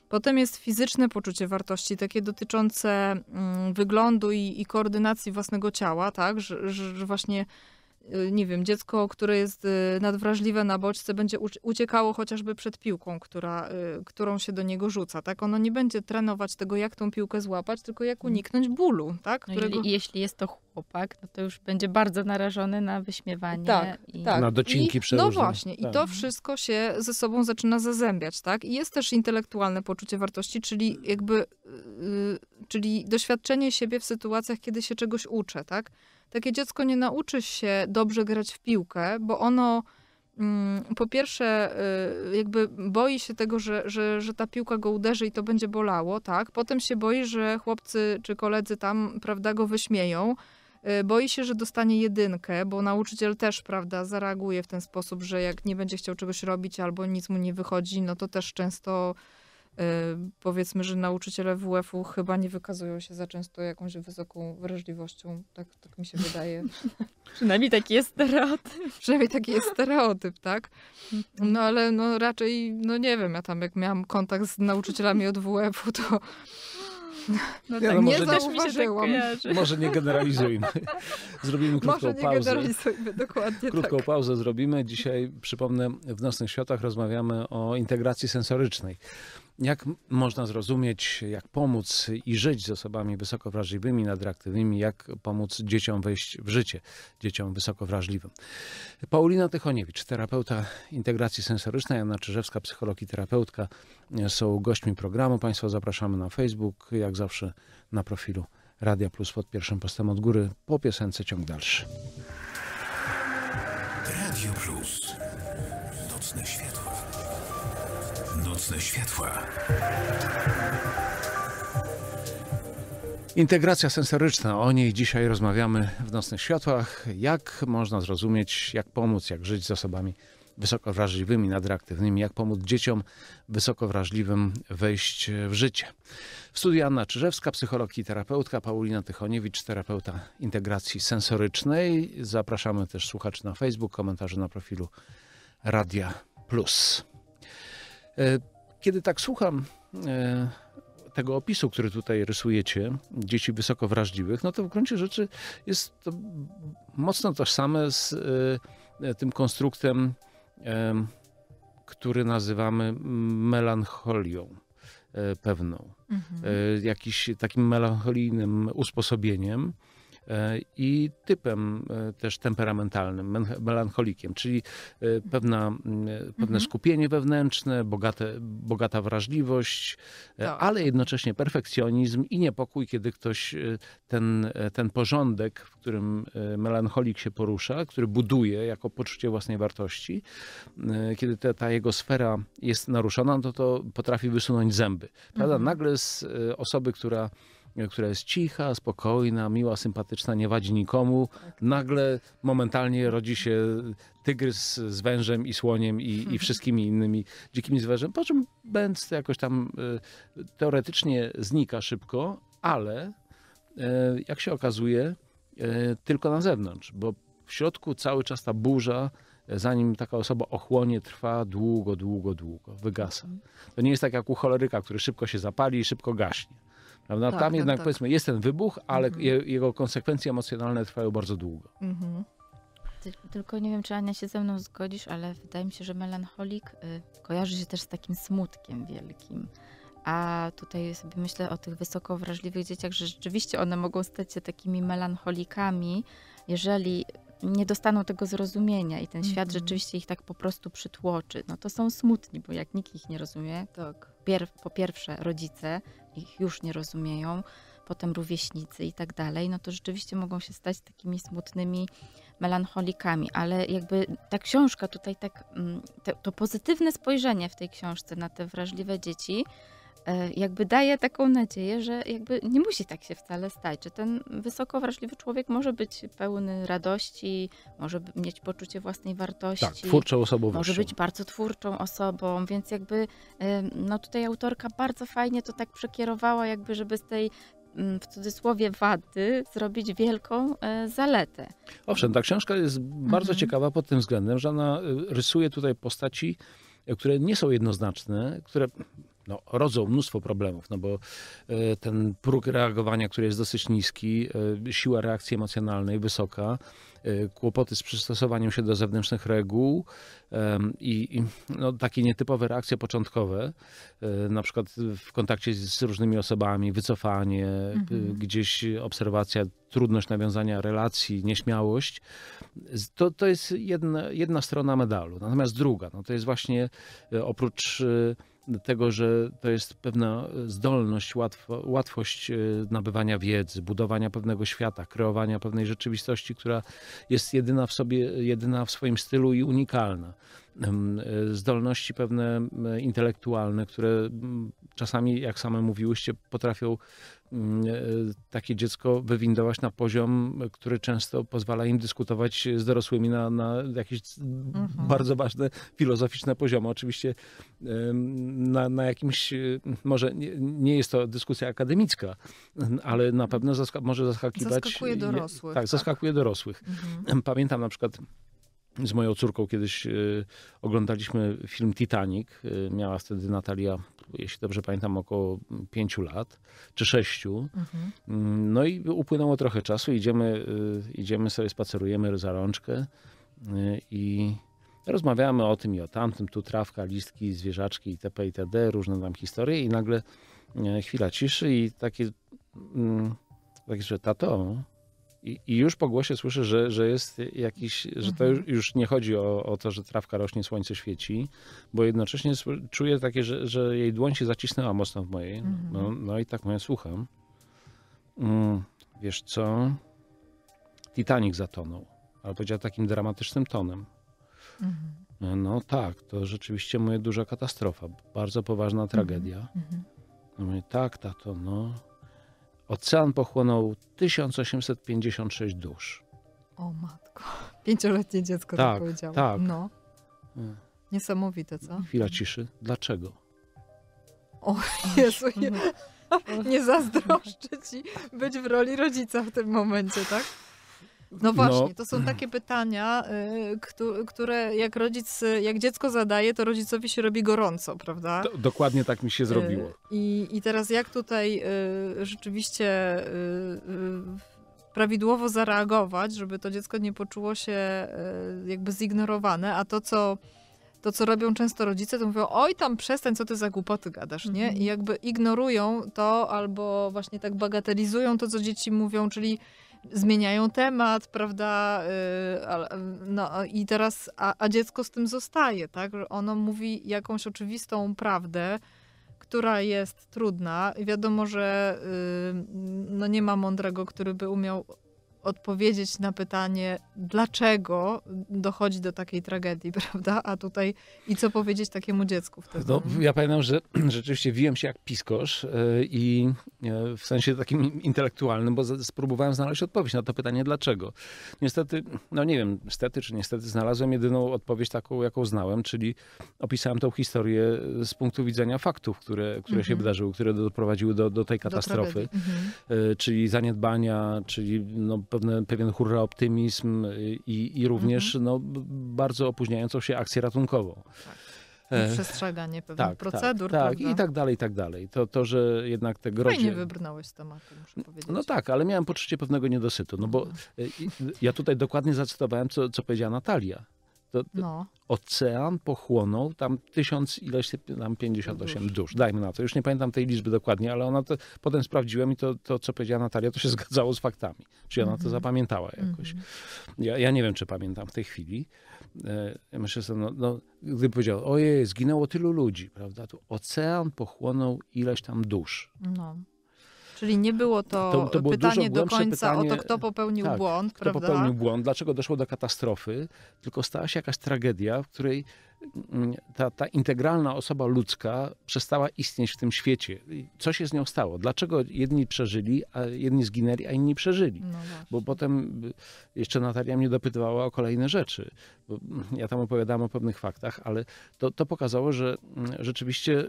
Potem jest fizyczne poczucie wartości, takie dotyczące mm, wyglądu i, i koordynacji własnego ciała, tak? Że, że, właśnie Y, nie wiem, dziecko, które jest y, nadwrażliwe na bodźce, będzie uciekało chociażby przed piłką, która, y, którą się do niego rzuca, tak? Ono nie będzie trenować tego, jak tą piłkę złapać, tylko jak mm. uniknąć bólu, tak? No Którego... No jeśli jest to chłopak, no to już będzie bardzo narażony na wyśmiewanie. Tak, i... tak. Na docinki przeróżne. No właśnie. Tak. I to wszystko się ze sobą zaczyna zazębiać, tak? I jest też intelektualne poczucie wartości, czyli jakby, yy, czyli doświadczenie siebie w sytuacjach, kiedy się czegoś uczę, tak? takie dziecko nie nauczy się dobrze grać w piłkę, bo ono mm, po pierwsze, y, jakby boi się tego, że, że, że ta piłka go uderzy i to będzie bolało, tak? Potem się boi, że chłopcy czy koledzy tam, prawda, go wyśmieją. Y, boi się, że dostanie jedynkę, bo nauczyciel też, prawda, zareaguje w ten sposób, że jak nie będzie chciał czegoś robić albo nic mu nie wychodzi, no to też często Y, powiedzmy, że nauczyciele WF-u chyba nie wykazują się za często jakąś wysoką wrażliwością. Tak, tak mi się wydaje. Przynajmniej taki jest stereotyp. Przynajmniej taki jest stereotyp, tak? No ale no, raczej, no nie wiem, ja tam jak miałam kontakt z nauczycielami od WF-u, to no ja nie może, no, Tak może nie tak generalizujmy. Zrobimy krótką może nie pauzę. Generalizujmy, dokładnie krótką tak. pauzę zrobimy. Dzisiaj, przypomnę, w Nocnych Światach rozmawiamy o integracji sensorycznej. Jak można zrozumieć, jak pomóc i żyć z osobami wysoko wrażliwymi, nadreaktywnymi, jak pomóc dzieciom wejść w życie, dzieciom wysoko wrażliwym? Paulina Tychoniewicz, terapeuta integracji sensorycznej, Anna Czyżewska, psycholog i terapeutka e, są gośćmi programu. Państwa zapraszamy na Facebook, jak zawsze na profilu Radia Plus pod pierwszym postem od góry. Po piosence ciąg dalszy. Radio Plus. Nocny świat nocne światła. Integracja sensoryczna, o niej dzisiaj rozmawiamy w Nocnych Światłach. Jak można zrozumieć, jak pomóc, jak żyć z osobami wysoko wrażliwymi, nadreaktywnymi, jak pomóc dzieciom wysoko wrażliwym wejść w życie. W studiu Anna Czyżewska, psycholog i terapeutka, Paulina Tychoniewicz, terapeuta integracji sensorycznej. Zapraszamy też słuchaczy na Facebook, komentarze na profilu Radia Plus. E, kiedy tak słucham e, tego opisu, który tutaj rysujecie, dzieci wysoko wrażliwych, no to w gruncie rzeczy jest to mocno tożsame z e, tym konstruktem, który nazywamy melancholią pewną, mhm. jakimś takim melancholijnym usposobieniem, E, i typem e, też temperamentalnym, melancholikiem, czyli e, pewna, pewne mhm. skupienie wewnętrzne, bogate, bogata wrażliwość, to. Tak. ale jednocześnie perfekcjonizm i niepokój, kiedy ktoś ten, ten porządek, w którym melancholik się porusza, który buduje jako poczucie własnej wartości, kiedy ta, ta jego sfera jest naruszona, no to to potrafi wysunąć zęby. Prawda? Mhm. Nagle z osoby, która która jest cicha, spokojna, miła, sympatyczna, nie wadzi nikomu, nagle momentalnie rodzi się tygrys z wężem i słoniem i, i wszystkimi innymi dzikimi zwierzętami, po czym bęc jakoś tam e, teoretycznie znika szybko, ale e, jak się okazuje, e, tylko na zewnątrz, bo w środku cały czas ta burza, zanim taka osoba ochłonie, trwa długo, długo, długo, wygasa. To nie jest tak jak u choleryka, który szybko się zapali i szybko gaśnie. Prawda? Tak, Tam tak, jednak tak. powiedzmy jest ten wybuch, ale mhm. je, jego konsekwencje emocjonalne trwają bardzo długo. Mhm. Tylko nie wiem, czy Ania się ze mną zgodzisz, ale wydaje mi się, że melancholik y, kojarzy się też z takim smutkiem wielkim. A tutaj sobie myślę o tych wysoko wrażliwych dzieciach, że rzeczywiście one mogą stać się takimi melancholikami, jeżeli nie dostaną tego zrozumienia i ten świat mhm. rzeczywiście ich tak po prostu przytłoczy, no to są smutni, bo jak nikt ich nie rozumie, tak. pier po pierwsze rodzice ich już nie rozumieją, potem rówieśnicy i tak dalej, no to rzeczywiście mogą się stać takimi smutnymi melancholikami, ale jakby ta książka tutaj tak, mm, to pozytywne spojrzenie w tej książce na te wrażliwe dzieci, E, jakby daje taką nadzieję, że jakby nie musi tak się wcale stać, że ten wysoko wrażliwy człowiek może być pełny radości, może mieć poczucie własnej wartości. Tak, twórczą osobowością. Może być bardzo twórczą osobą, więc jakby e, no tutaj autorka bardzo fajnie to tak przekierowała, jakby żeby z tej mm, w cudzysłowie wady zrobić wielką e, zaletę. Owszem, ta książka jest bardzo mhm. ciekawa pod tym względem, że ona rysuje tutaj postaci, które nie są jednoznaczne, które no, rodzą mnóstwo problemów, no bo e, ten próg reagowania, który jest dosyć niski, e, siła reakcji emocjonalnej wysoka, e, kłopoty z przystosowaniem się do zewnętrznych reguł i, no, takie nietypowe reakcje początkowe, na przykład w kontakcie z różnymi osobami, wycofanie, mhm. gdzieś obserwacja, trudność nawiązania relacji, nieśmiałość. To, to jest jedna, jedna strona medalu. Natomiast druga, no, to jest właśnie oprócz tego, że to jest pewna zdolność, łatwo, łatwość e, nabywania wiedzy, budowania pewnego świata, kreowania pewnej rzeczywistości, która jest jedyna w sobie, jedyna w swoim stylu i unikalna zdolności pewne intelektualne, które czasami, jak same mówiłyście, potrafią e, takie dziecko wywindować na poziom, który często pozwala im dyskutować z dorosłymi na, na jakieś mhm. bardzo ważne filozoficzne poziomy. Oczywiście na, na jakimś, e, może nie, nie, jest to dyskusja akademicka, ale na pewno zaska może zaskakiwać. Zaskakuje dorosłych. Tak, tak, zaskakuje dorosłych. Mhm. Pamiętam na przykład z moją córką kiedyś y, oglądaliśmy film Titanic. Y, miała wtedy Natalia, jeśli dobrze pamiętam, około pięciu lat czy sześciu. Mhm. Mm, no i upłynęło trochę czasu. Idziemy, y, idziemy sobie, spacerujemy za rączkę i rozmawiamy o tym i o tamtym. Tu trawka, listki, zwierzaczki itp. itd. Różne tam historie i nagle chwila ciszy i takie, mm, takie że tato, i, już po głosie słyszę, że, że jest jakiś, że to mhm. już nie chodzi o, o to, że trawka rośnie, słońce świeci, bo jednocześnie czuję takie, że, że jej dłoń się zacisnęła mocno w mojej. Mhm. No, no i tak mówię, słucham. Mm, wiesz co? Titanic zatonął, ale powiedział takim dramatycznym tonem. Mhm. No tak, to rzeczywiście moja duża katastrofa, bardzo poważna tragedia. No mówię, tak, tato, no Ocean pochłonął 1856 dusz. O matko. Pięcioletnie dziecko tak, to powiedziało. Tak. No. E. Niesamowite, co? Chwila ciszy. Dlaczego? O Jezu, nie, nie zazdroszczę ci być w roli rodzica w tym momencie, tak? No, no właśnie, no. to są takie pytania, y, które jak rodzic, jak dziecko zadaje, to rodzicowi się robi gorąco, prawda? dokładnie tak mi się y, zrobiło. I, i teraz jak tutaj y, rzeczywiście prawidłowo zareagować, żeby to dziecko nie poczuło się jakby zignorowane, a to co to, co robią często rodzice, to mówią, oj tam przestań, co ty za głupoty gadasz, nie? I mhm. jakby ignorują to albo właśnie tak bagatelizują to, co dzieci mówią, czyli zmieniają temat, prawda? Y, no i teraz, a, a dziecko z tym zostaje, tak? ono mówi jakąś oczywistą prawdę, która jest trudna. Wiadomo, że y, no nie ma mądrego, który by umiał odpowiedzieć na pytanie, dlaczego dochodzi do takiej tragedii, prawda? A tutaj i co powiedzieć takiemu dziecku wtedy? No, ja pamiętam, że rzeczywiście wiłem się jak piskosz e, i e, w sensie takim intelektualnym, bo spróbowałem znaleźć odpowiedź na to pytanie, dlaczego. Niestety, no nie wiem, niestety czy niestety, znalazłem jedyną odpowiedź taką, jaką znałem, czyli opisałem tą historię z punktu widzenia faktów, które, które mhm. się wydarzyły, które doprowadziły do, do tej katastrofy, do mhm. E, czyli zaniedbania, czyli no, pewne, pewien hurra optymizm y, i, i również mhm. no, bardzo opóźniającą się akcję ratunkową. Tak. E, przestrzeganie pewnych tak, tak, procedur. Tak, tak, i tak dalej, i tak dalej. To, to że jednak te grozie... Fajnie wybrnąłeś z tematu, muszę powiedzieć. No tak, ale miałem poczucie pewnego niedosytu, no bo mhm. Y, ja tutaj dokładnie zacytowałem, co, co powiedziała Natalia. To, no. Ocean pochłonął tam tysiąc ileś tam 58 dusz. dusz. Dajmy na to. Już nie pamiętam tej liczby dokładnie, ale ona to, potem sprawdziłem i to, to, co powiedziała Natalia, to się zgadzało z faktami. Czyli ona mm -hmm. to mhm. zapamiętała jakoś. Mm -hmm. Ja, ja nie wiem, czy pamiętam w tej chwili. E, ja myślę sobie, no, no, gdyby powiedział, ojej, zginęło tylu ludzi, prawda? To ocean pochłonął ileś tam dusz. No. Czyli nie było to, to, to było pytanie do końca pytanie, o to, kto popełnił tak, błąd, kto prawda? popełnił błąd, dlaczego doszło do katastrofy, tylko stała się jakaś tragedia, w której ta, ta integralna osoba ludzka przestała istnieć w tym świecie. Co się z nią stało? Dlaczego jedni przeżyli, a jedni zginęli, a inni przeżyli? No bo potem y, jeszcze Natalia mnie dopytywała o kolejne rzeczy. Mm, ja tam opowiadałam o pewnych faktach, ale to, to pokazało, że mm, rzeczywiście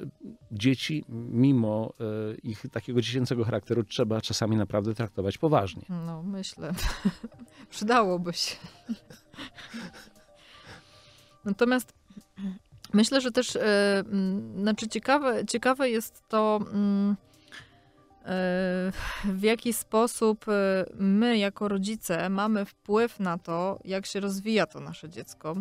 dzieci, mimo y, ich takiego dziecięcego charakteru, trzeba czasami naprawdę traktować poważnie. No, myślę. Przydałoby się. Natomiast Myślę, że też e, znaczy ciekawe, ciekawe jest to, mm, e, w jaki sposób e, my jako rodzice mamy wpływ na to, jak się rozwija to nasze dziecko.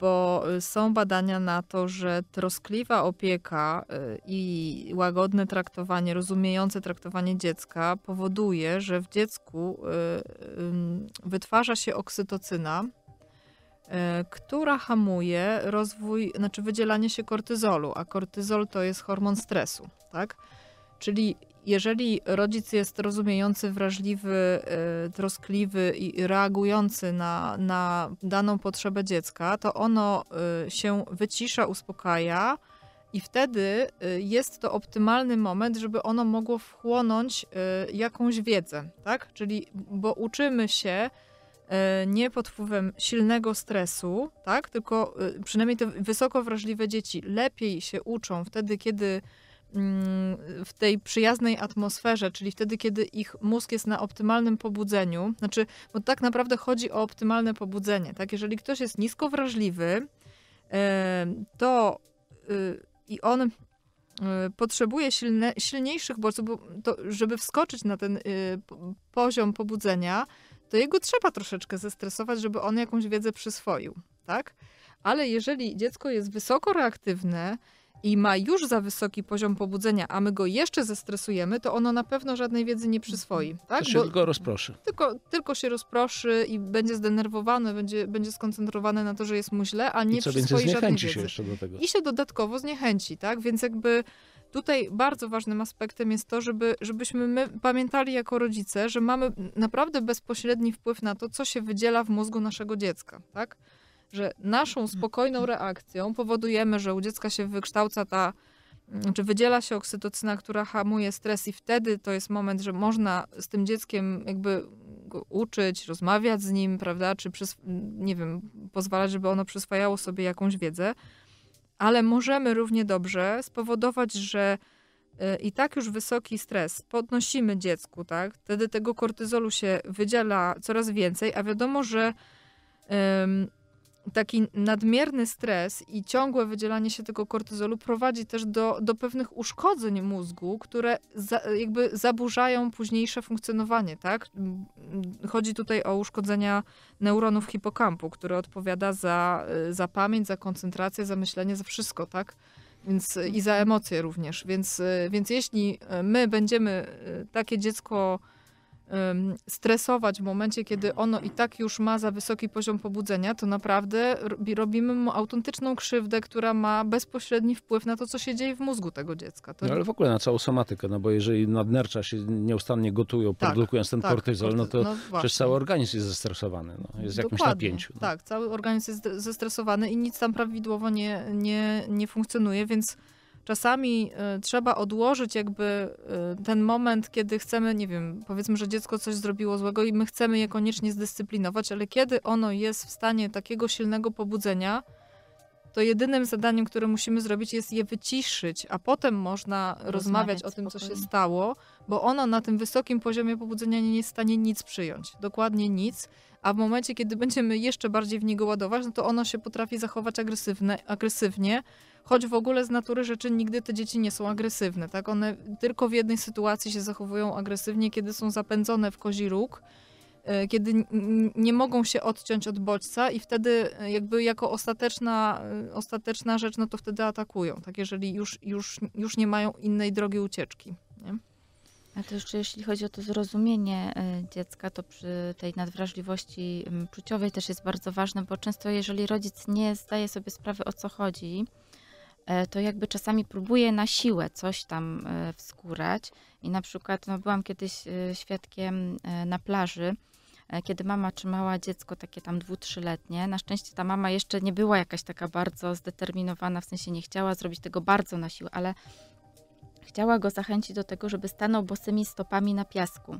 Bo są badania na to, że troskliwa opieka i łagodne traktowanie, rozumiejące traktowanie dziecka powoduje, że w dziecku wytwarza się oksytocyna, E, która hamuje rozwój, znaczy wydzielanie się kortyzolu, a kortyzol to jest hormon stresu, tak? Czyli jeżeli rodzic jest rozumiejący, wrażliwy, e, troskliwy i reagujący na, na daną potrzebę dziecka, to ono e, się wycisza, uspokaja i wtedy jest to optymalny moment, żeby ono mogło wchłonąć jakąś wiedzę, tak? Czyli bo uczymy się E, nie pod wpływem silnego stresu, tak, tylko e, przynajmniej te wysoko wrażliwe dzieci lepiej się uczą wtedy, kiedy mm, w tej przyjaznej atmosferze, czyli wtedy, kiedy ich mózg jest na optymalnym pobudzeniu, znaczy, bo tak naprawdę chodzi o optymalne pobudzenie, tak? Jeżeli ktoś jest nisko wrażliwy, e, to y, i on y, potrzebuje silne, silniejszych bodźców, bo to, żeby wskoczyć na ten y, poziom pobudzenia, to jego trzeba troszeczkę zestresować, żeby on jakąś wiedzę przyswoił, tak? Ale jeżeli dziecko jest wysoko reaktywne i ma już za wysoki poziom pobudzenia, a my go jeszcze zestresujemy, to ono na pewno żadnej wiedzy nie przyswoi. Mhm. Tak? To się tylko rozproszy. Tylko, tylko się rozproszy i będzie zdenerwowane, będzie, będzie skoncentrowane na to, że jest mu źle, a nie I co przyswoi więcej, żadnej wiedzy. Się jeszcze do tego. I się dodatkowo zniechęci, tak? Więc jakby Tutaj bardzo ważnym aspektem jest to, żeby, żebyśmy my pamiętali jako rodzice, że mamy naprawdę bezpośredni wpływ na to, co się wydziela w mózgu naszego dziecka, tak? Że naszą mhm. spokojną mhm. reakcją powodujemy, że u dziecka się wykształca ta mm, czy wydziela się oksytocyna, która hamuje stres i wtedy to jest moment, że można z tym dzieckiem jakby uczyć, rozmawiać z nim, prawda, czy nie wiem, pozwalać, żeby ono przyswajało sobie jakąś wiedzę, ale możemy równie dobrze spowodować, że e, i tak już wysoki stres podnosimy dziecku, tak? Wtedy tego kortyzolu się wydziela coraz więcej, a wiadomo, że taki nadmierny stres i ciągłe wydzielanie się tego kortyzolu prowadzi też do, do pewnych uszkodzeń mózgu, które za, jakby zaburzają późniejsze funkcjonowanie, tak? Mm, chodzi tutaj o uszkodzenia neuronów hipokampu, który odpowiada za, y, za pamięć, za koncentrację, za myślenie, za wszystko, tak? Więc y, i za emocje również. Więc, y, więc jeśli my będziemy takie dziecko stresować w momencie, kiedy ono i tak już ma za wysoki poziom pobudzenia, to naprawdę robimy mu autentyczną krzywdę, która ma bezpośredni wpływ na to, co się dzieje w mózgu tego dziecka. To... No, ale w ogóle na całą somatykę, no bo jeżeli nadnercza się nieustannie gotują, tak, produkując ten tak, kortyzol, no to no przecież cały organizm jest zestresowany, no, jest w jakimś napięciu. No. Tak, cały organizm jest zestresowany i nic tam prawidłowo nie, nie, nie funkcjonuje, więc czasami y, trzeba odłożyć jakby y, ten moment, kiedy chcemy, nie wiem, powiedzmy, że dziecko coś zrobiło złego i my chcemy je koniecznie zdyscyplinować, ale kiedy ono jest w stanie takiego silnego pobudzenia, to jedynym zadaniem, które musimy zrobić, jest je wyciszyć, a potem można rozmawiać, rozmawiać o tym, spokojnie. co się stało, bo ono na tym wysokim poziomie pobudzenia nie jest w stanie nic przyjąć, dokładnie nic. A w momencie, kiedy będziemy jeszcze bardziej w niego ładować, no to ono się potrafi zachować agresywne, agresywnie, choć w ogóle z natury rzeczy nigdy te dzieci nie są agresywne. Tak? One tylko w jednej sytuacji się zachowują agresywnie, kiedy są zapędzone w kozi róg, E, kiedy nie mogą się odciąć od bodźca i wtedy e, jakby jako ostateczna, e, ostateczna rzecz, no to wtedy atakują, tak jeżeli już, już, już nie mają innej drogi ucieczki. Nie? A to jeszcze jeśli chodzi o to zrozumienie dziecka, to przy tej nadwrażliwości czuciowej też jest bardzo ważne, bo często jeżeli rodzic nie zdaje sobie sprawy o co chodzi, to jakby czasami próbuje na siłę coś tam wskórać. I na przykład no, byłam kiedyś świadkiem na plaży, E, kiedy mama trzymała dziecko takie tam dwu, trzyletnie. Na szczęście ta mama jeszcze nie była jakaś taka bardzo zdeterminowana, w sensie nie chciała zrobić tego bardzo na siłę, ale chciała go zachęcić do tego, żeby stanął bosymi stopami na piasku.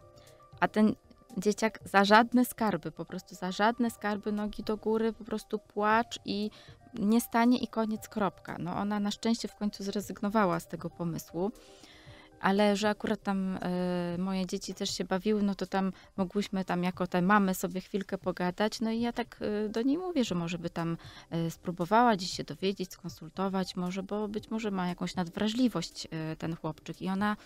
A ten dzieciak za żadne skarby, po prostu za żadne skarby, nogi do góry, po prostu płacz i nie stanie i koniec, kropka. No ona na szczęście w końcu zrezygnowała z tego pomysłu ale że akurat tam e, moje dzieci też się bawiły, no to tam mogłyśmy tam jako te mamy sobie chwilkę pogadać, no i ja tak e, do niej mówię, że może by tam e, spróbowała dziś się dowiedzieć, skonsultować może, bo być może ma jakąś nadwrażliwość ten chłopczyk i ona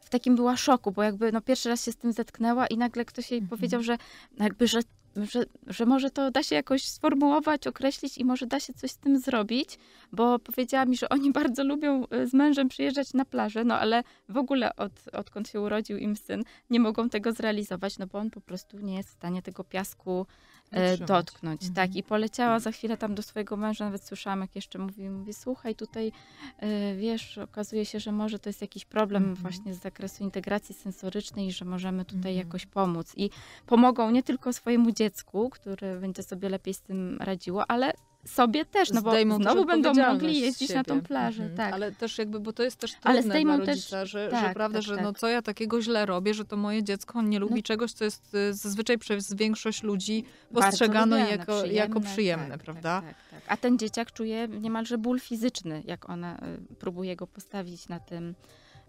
w takim była szoku, bo jakby no pierwszy raz się z tym zetknęła i nagle ktoś jej mhm. powiedział, że jakby, że że, że może to da się jakoś sformułować, określić i może da się coś z tym zrobić, bo powiedziała mi, że oni bardzo lubią y, z mężem przyjeżdżać na plażę, no ale w ogóle od, odkąd się urodził im syn, nie mogą tego zrealizować, no bo on po prostu nie jest w stanie tego piasku E, dotknąć, tak. mhm. tak. I poleciała mhm. za chwilę tam do swojego męża, nawet słyszałam, jak jeszcze mówi, mówi słuchaj, tutaj e, wiesz, okazuje się, że może to jest jakiś problem mhm. właśnie z zakresu integracji sensorycznej, że możemy tutaj mhm. jakoś pomóc. I pomogą nie tylko swojemu dziecku, które będzie sobie lepiej z tym radziło, ale sobie też, no bo Zdejmą znowu będą mogli jeździć na tą plażę. Mhm. Tak. Ale też jakby, bo to jest też trudne Ale dla rodzica, też, że, tak, prawda, tak, że tak. no co ja takiego źle robię, że to moje dziecko nie lubi no. czegoś, co jest y, zazwyczaj przez większość ludzi postrzegane jako przyjemne, jako przyjemne tak, prawda? Tak, tak, A ten dzieciak czuje niemalże ból fizyczny, jak ona y, próbuje go postawić na tym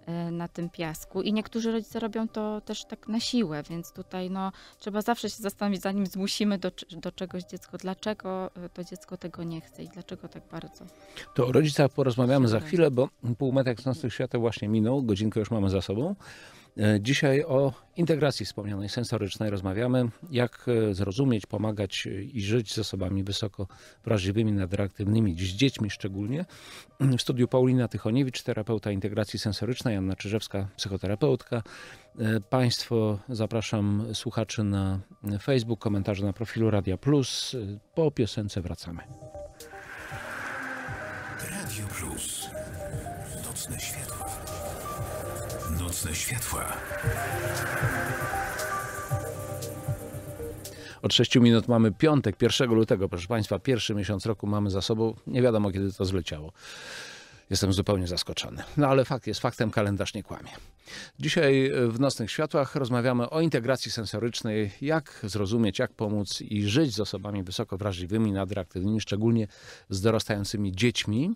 E, na tym piasku. I niektórzy rodzice robią to też tak na siłę, więc tutaj no, trzeba zawsze się zastanowić, zanim zmusimy do, do czegoś dziecko, dlaczego e, to dziecko tego nie chce i dlaczego tak bardzo. To o rodzicach porozmawiamy za chwilę, bo pół z nocnych świata właśnie minął, godzinkę już mamy za sobą. E, dzisiaj o integracji wspomnianej sensorycznej rozmawiamy, jak e, zrozumieć, pomagać e, i żyć z osobami wysoko wrażliwymi, nadreaktywnymi, z dziećmi szczególnie. W studiu Paulina Tychoniewicz, terapeuta integracji sensorycznej, Anna Czyżewska, psychoterapeutka. Państwo zapraszam słuchaczy na Facebook, komentarze na profilu Radia Plus. Po piosence wracamy. Nocne światła. Od 6 minut mamy piątek, 1 lutego, proszę Państwa, pierwszy miesiąc roku mamy za sobą. Nie wiadomo, kiedy to zleciało. Jestem zupełnie zaskoczony. No ale fakt jest faktem, kalendarz nie kłamie. Dzisiaj w Nocnych Światłach rozmawiamy o integracji sensorycznej, jak zrozumieć, jak pomóc i żyć z osobami wysoko wrażliwymi, nadreaktywnymi, szczególnie z dorastającymi dziećmi.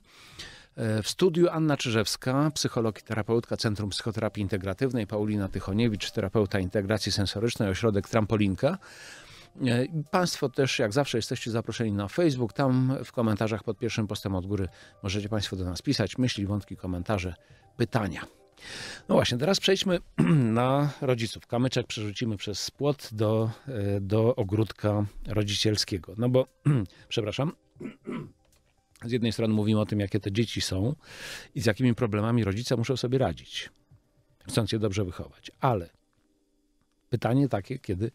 E, w studiu Anna Czyżewska, psycholog i terapeutka Centrum Psychoterapii Integratywnej, Paulina Tychoniewicz, terapeuta integracji sensorycznej, ośrodek Trampolinka. E, państwo też, jak zawsze, jesteście zaproszeni na Facebook. Tam w komentarzach pod pierwszym postem od góry możecie Państwo do nas pisać myśli, wątki, komentarze, pytania. No właśnie, teraz przejdźmy na rodziców. Kamyczek przerzucimy przez płot do, e, do ogródka rodzicielskiego. No bo, przepraszam, z jednej strony mówimy o tym, jakie te dzieci są i z jakimi problemami rodzice muszą sobie radzić, chcąc je dobrze wychować. Ale pytanie takie, kiedy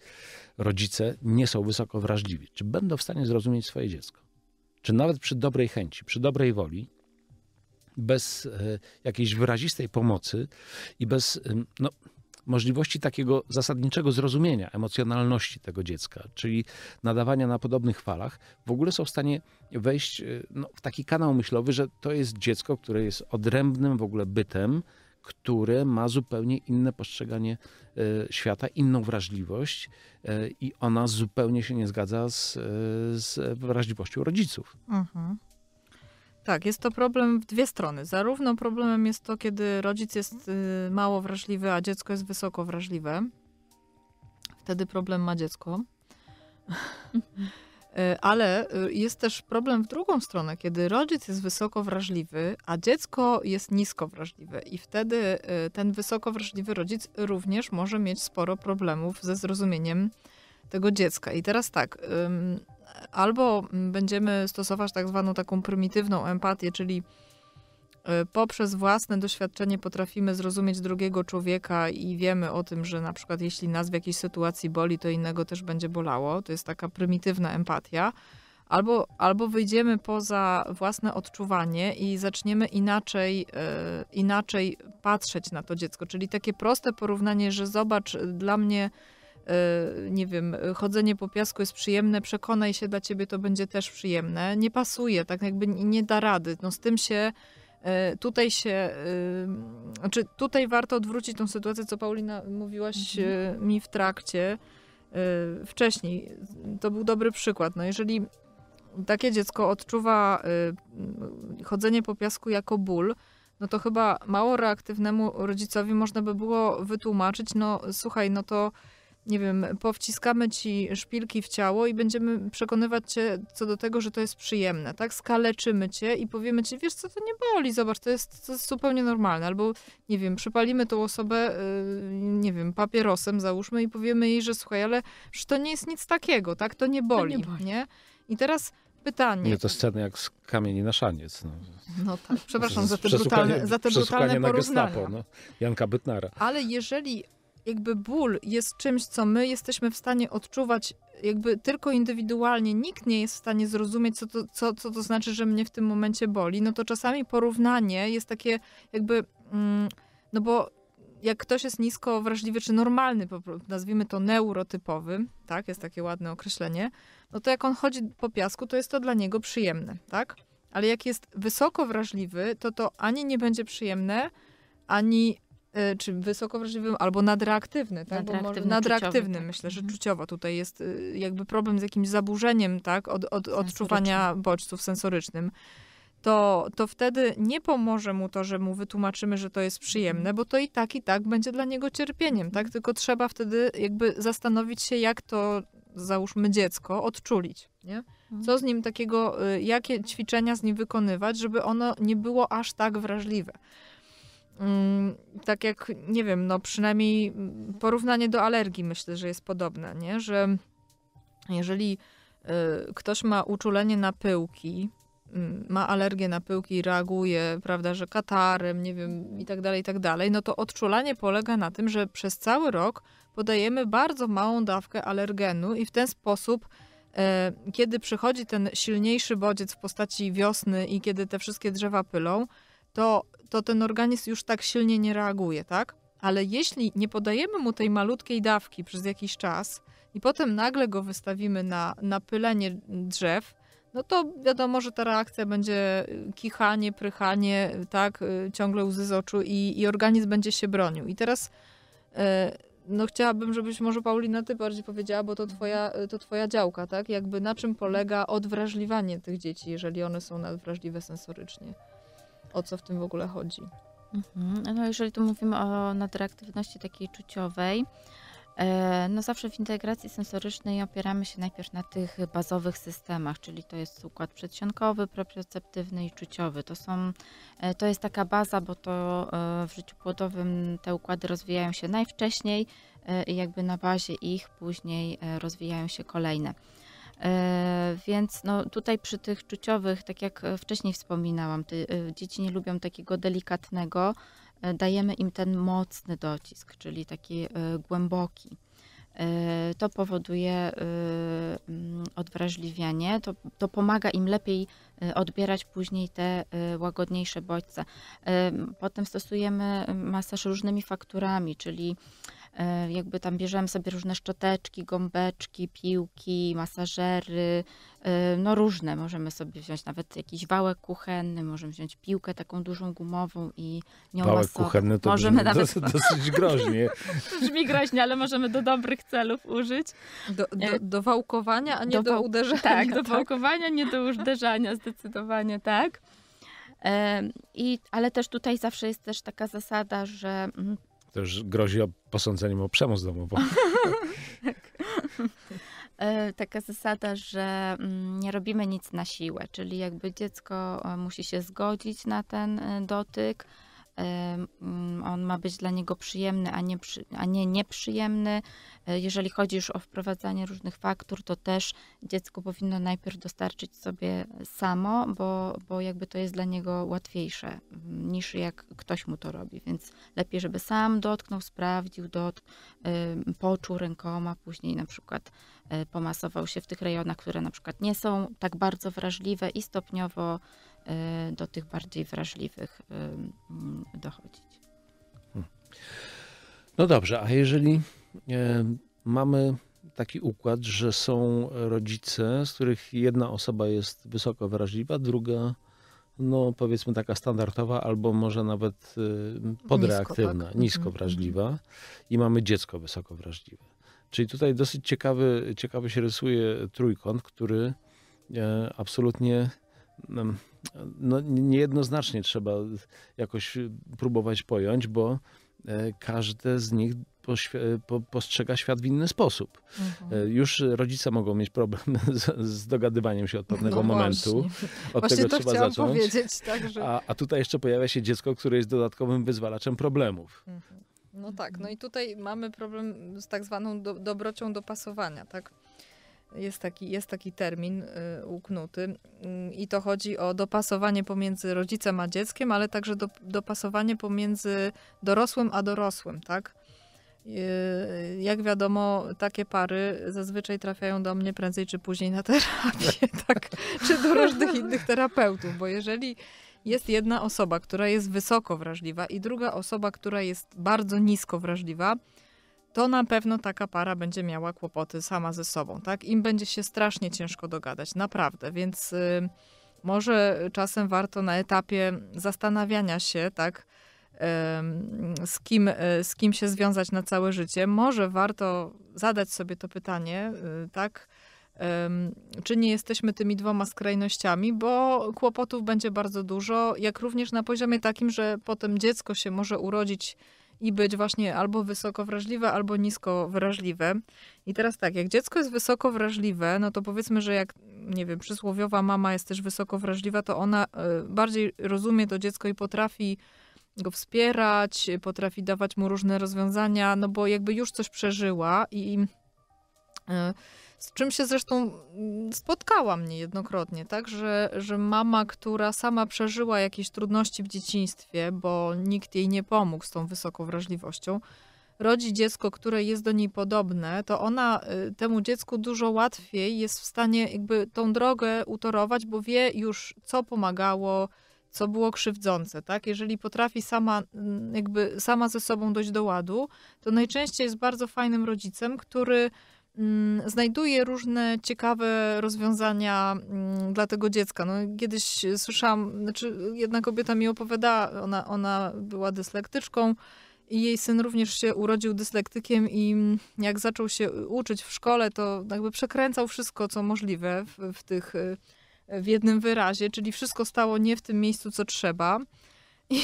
rodzice nie są wysoko wrażliwi, czy będą w stanie zrozumieć swoje dziecko? Czy nawet przy dobrej chęci, przy dobrej woli, bez e, jakiejś wyrazistej pomocy i bez no, możliwości takiego zasadniczego zrozumienia emocjonalności tego dziecka, czyli nadawania na podobnych falach, w ogóle są w stanie wejść y, no, w taki kanał myślowy, że to jest dziecko, które jest odrębnym w ogóle bytem, które ma zupełnie inne postrzeganie y, świata, inną wrażliwość y, i ona zupełnie się nie zgadza z, z wrażliwością rodziców. Mhm. Tak, jest to problem w dwie strony. Zarówno problemem jest to, kiedy rodzic jest y, mało wrażliwy, a dziecko jest wysoko wrażliwe. Wtedy problem ma dziecko. Mhm. Y, ale y, jest też problem w drugą stronę, kiedy rodzic jest wysoko wrażliwy, a dziecko jest nisko wrażliwe. I wtedy ten wysoko wrażliwy rodzic również może mieć sporo problemów ze zrozumieniem tego dziecka. I teraz tak, albo mm, będziemy stosować tak zwaną taką prymitywną empatię, czyli y, poprzez własne doświadczenie potrafimy zrozumieć drugiego człowieka i wiemy o tym, że na przykład jeśli nas w jakiejś sytuacji boli, to innego też będzie bolało. To jest taka prymitywna empatia. Albo, albo wyjdziemy poza własne odczuwanie i zaczniemy inaczej, y, inaczej patrzeć na to dziecko. Czyli takie proste porównanie, że zobacz, y, dla mnie Y, nie wiem, chodzenie po piasku jest przyjemne, przekonaj się, dla ciebie to będzie też przyjemne. Nie pasuje, tak jakby nie da rady. No z tym się y, tutaj się, y, znaczy tutaj warto odwrócić tą sytuację, co Paulina mówiłaś mhm. mi w trakcie wcześniej. To był dobry przykład. No jeżeli takie dziecko odczuwa chodzenie po piasku jako ból, no to chyba mało reaktywnemu rodzicowi można by było wytłumaczyć, no słuchaj, no to nie wiem, powciskamy ci szpilki w ciało i będziemy przekonywać cię co do tego, że to jest przyjemne, tak? Skaleczymy cię i powiemy ci, wiesz co, to nie boli, zobacz, to jest, to jest zupełnie normalne. Albo, nie wiem, przypalimy tą osobę, y, nie wiem, papierosem załóżmy i powiemy jej, że słuchaj, ale że to nie jest nic takiego, tak? To nie boli, to nie, boli. nie? I teraz pytanie. Nie, to sceny jak z kamieni na szaniec. No, no tak, przepraszam za te brutalne, za te brutalne porównania. Gestapo, no. Janka Bytnara. Ale jeżeli jakby ból jest czymś, co my jesteśmy w stanie odczuwać jakby tylko indywidualnie, nikt nie jest w stanie zrozumieć, co to, co, co to znaczy, że mnie w tym momencie boli, no to czasami porównanie jest takie jakby, mm, no bo jak ktoś jest nisko wrażliwy, czy normalny, nazwijmy to neurotypowy, tak, jest takie ładne określenie, no to jak on chodzi po piasku, to jest to dla niego przyjemne, tak? Ale jak jest wysoko wrażliwy, to to ani nie będzie przyjemne, ani Y, czy wysoko wrażliwym, albo nadreaktywny, tak? Nadreaktywny, nadreaktywny tak. myślę, że mhm. czuciowo tutaj jest y, jakby problem z jakimś zaburzeniem, tak, od, od odczuwania bodźców sensorycznym. To, to wtedy nie pomoże mu to, że mu wytłumaczymy, że to jest mhm. przyjemne, bo to i tak, i tak będzie dla niego cierpieniem, tak? Mhm. Tylko trzeba wtedy jakby zastanowić się, jak to, załóżmy, dziecko odczulić, nie? Co z nim takiego, y, jakie ćwiczenia z nim wykonywać, żeby ono nie było aż tak wrażliwe. Mm, tak jak, nie wiem, no przynajmniej porównanie do alergii myślę, że jest podobne, nie? Że jeżeli y, ktoś ma uczulenie na pyłki, mm, ma alergię na pyłki, i reaguje, prawda, że katarem, nie wiem, i tak dalej, i tak dalej, no to odczulanie polega na tym, że przez cały rok podajemy bardzo małą dawkę alergenu i w ten sposób e, kiedy przychodzi ten silniejszy bodziec w postaci wiosny i kiedy te wszystkie drzewa pylą, to to ten organizm już tak silnie nie reaguje, tak? Ale jeśli nie podajemy mu tej malutkiej dawki przez jakiś czas i potem nagle go wystawimy na, na pylenie drzew, no to wiadomo, że ta reakcja będzie y, kichanie, prychanie, y, tak, y, ciągle łzy z oczu i, i organizm będzie się bronił. I teraz e, no chciałabym, żebyś może Paulina ty bardziej powiedziała, bo to twoja, to twoja działka, tak? Jakby na czym polega odwrażliwanie tych dzieci, jeżeli one są nadwrażliwe sensorycznie? o co w tym w ogóle chodzi. Mhm. No jeżeli tu mówimy o nadreaktywności takiej czuciowej, e, no zawsze w integracji sensorycznej opieramy się najpierw na tych bazowych systemach, czyli to jest układ przedsionkowy, proprioceptywny i czuciowy. To, są, e, to jest taka baza, bo to e, w życiu płodowym te układy rozwijają się najwcześniej i jakby na bazie ich później rozwijają się kolejne. E, więc no, tutaj przy tych czuciowych, tak jak e, wcześniej wspominałam, ty, e, dzieci nie lubią takiego delikatnego, dajemy im ten mocny docisk, czyli taki głęboki. To powoduje mm, odwrażliwianie, to, to pomaga im lepiej odbierać później te łagodniejsze bodźce. Potem stosujemy masaż różnymi fakturami, czyli E, jakby tam bierzemy sobie różne szczoteczki, gąbeczki, piłki, masażery, e, no różne. Możemy sobie wziąć nawet jakiś wałek kuchenny, możemy wziąć piłkę taką dużą gumową i nią Wałek masować. kuchenny to możemy brzmi, nawet... dosyć, dosyć groźnie. brzmi groźnie, ale możemy do dobrych celów użyć. Do, do, e, do wałkowania, a nie do, do uderzania. Tak, tak, do wałkowania, nie do uderzania, zdecydowanie tak. I, ale też tutaj zawsze jest też taka zasada, że mm, to już grozi posądzeniem o przemoc domową. tak. E, taka zasada, że mm, nie robimy nic na siłę, czyli jakby dziecko e, musi się zgodzić na ten e, dotyk, on ma być dla niego przyjemny, a nie, a nie nieprzyjemny. E, jeżeli chodzi już o wprowadzanie różnych faktur, to też dziecko powinno najpierw dostarczyć sobie samo, bo, bo jakby to jest dla niego łatwiejsze mm, niż jak ktoś mu to robi, więc lepiej, żeby sam dotknął, sprawdził, dotk poczuł rękoma, później na przykład e, pomasował się w tych rejonach, które na przykład nie są tak bardzo wrażliwe i stopniowo Y, do tych bardziej wrażliwych y, mm, dochodzić. Hmm. No dobrze, a jeżeli y, mamy taki układ, że są rodzice, z których jedna osoba jest wysoko wrażliwa, druga no powiedzmy taka standardowa, albo może nawet podreaktywna, nisko, tak. nisko mhm. wrażliwa i mamy dziecko wysoko wrażliwe. Czyli tutaj dosyć ciekawy, ciekawy się rysuje trójkąt, który absolutnie no, niejednoznacznie trzeba jakoś y, próbować pojąć, bo e, każde z nich e, postrzega świat w inny sposób. Mhm. E, już rodzice mogą mieć problem z, z dogadywaniem się od no pewnego no momentu. Właśnie. Od właśnie tego trzeba zacząć. Tak, a, a, tutaj jeszcze pojawia się dziecko, które jest dodatkowym wyzwalaczem problemów. Mhm. No tak, no i tutaj mamy problem z tak zwaną do, dobrocią dopasowania, tak? Jest taki, jest taki termin y, uknuty y, mm, i to chodzi o dopasowanie pomiędzy rodzicem a dzieckiem, ale także do, dopasowanie pomiędzy dorosłym a dorosłym, tak? Y, jak wiadomo, takie pary zazwyczaj trafiają do mnie prędzej czy później na terapię, tak? czy do różnych innych terapeutów, bo jeżeli jest jedna osoba, która jest wysoko wrażliwa i druga osoba, która jest bardzo nisko wrażliwa, to na pewno taka para będzie miała kłopoty sama ze sobą, tak? Im będzie się strasznie ciężko dogadać, naprawdę, więc y, może czasem warto na etapie zastanawiania się, tak? Y, z kim, y, z kim się związać na całe życie, może warto zadać sobie to pytanie, y, tak? czy nie jesteśmy tymi dwoma skrajnościami, bo kłopotów będzie bardzo dużo, jak również na poziomie takim, że potem dziecko się może urodzić i być właśnie albo wysoko wrażliwe, albo nisko wrażliwe. I teraz tak, jak dziecko jest wysoko wrażliwe, no to powiedzmy, że jak, nie wiem, przysłowiowa mama jest też wysoko wrażliwa, to ona e, bardziej rozumie to dziecko i potrafi go wspierać, potrafi dawać mu różne rozwiązania, no bo jakby już coś przeżyła i. Yy, z czym się zresztą mm, spotkałam niejednokrotnie, tak, że, że mama, która sama przeżyła jakieś trudności w dzieciństwie, bo nikt jej nie pomógł z tą wysoką wrażliwością, rodzi dziecko, które jest do niej podobne, to ona y, temu dziecku dużo łatwiej jest w stanie jakby tą drogę utorować, bo wie już, co pomagało, co było krzywdzące, tak? Jeżeli potrafi sama, mm, jakby sama ze sobą dojść do ładu, to najczęściej jest bardzo fajnym rodzicem, który Mm, znajduje różne ciekawe rozwiązania mm, dla tego dziecka. No, kiedyś słyszałam, znaczy jedna kobieta mi opowiadała, ona, ona była dyslektyczką i jej syn również się urodził dyslektykiem i jak zaczął się uczyć w szkole, to jakby przekręcał wszystko, co możliwe w, w tych w jednym wyrazie, czyli wszystko stało nie w tym miejscu, co trzeba. I,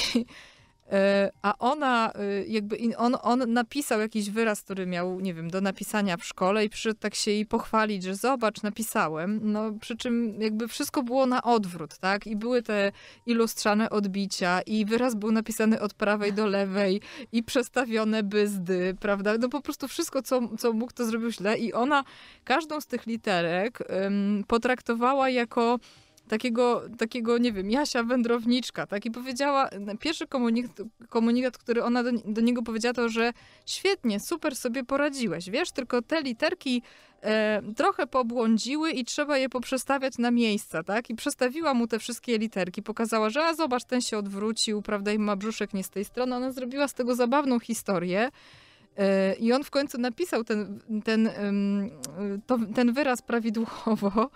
E, a ona, e, jakby on, on napisał jakiś wyraz, który miał, nie wiem, do napisania w szkole i przyszedł tak się jej pochwalić, że zobacz, napisałem. No, przy czym jakby wszystko było na odwrót, tak? I były te ilustrzane odbicia i wyraz był napisany od prawej do lewej i przestawione byzdy, prawda? No po prostu wszystko, co, co mógł, to zrobił źle i ona każdą z tych literek ym, potraktowała jako takiego, takiego, nie wiem, Jasia wędrowniczka, tak? I powiedziała, pierwszy komunikat, komunikat który ona do, do, niego powiedziała, to, że świetnie, super sobie poradziłeś, wiesz, tylko te literki e, trochę pobłądziły i trzeba je poprzestawiać na miejsca, tak? I przestawiła mu te wszystkie literki, pokazała, że a zobacz, ten się odwrócił, prawda, i ma brzuszek nie z tej strony. Ona zrobiła z tego zabawną historię. E, I on w końcu napisał ten, ten, ten, ten wyraz prawidłowo,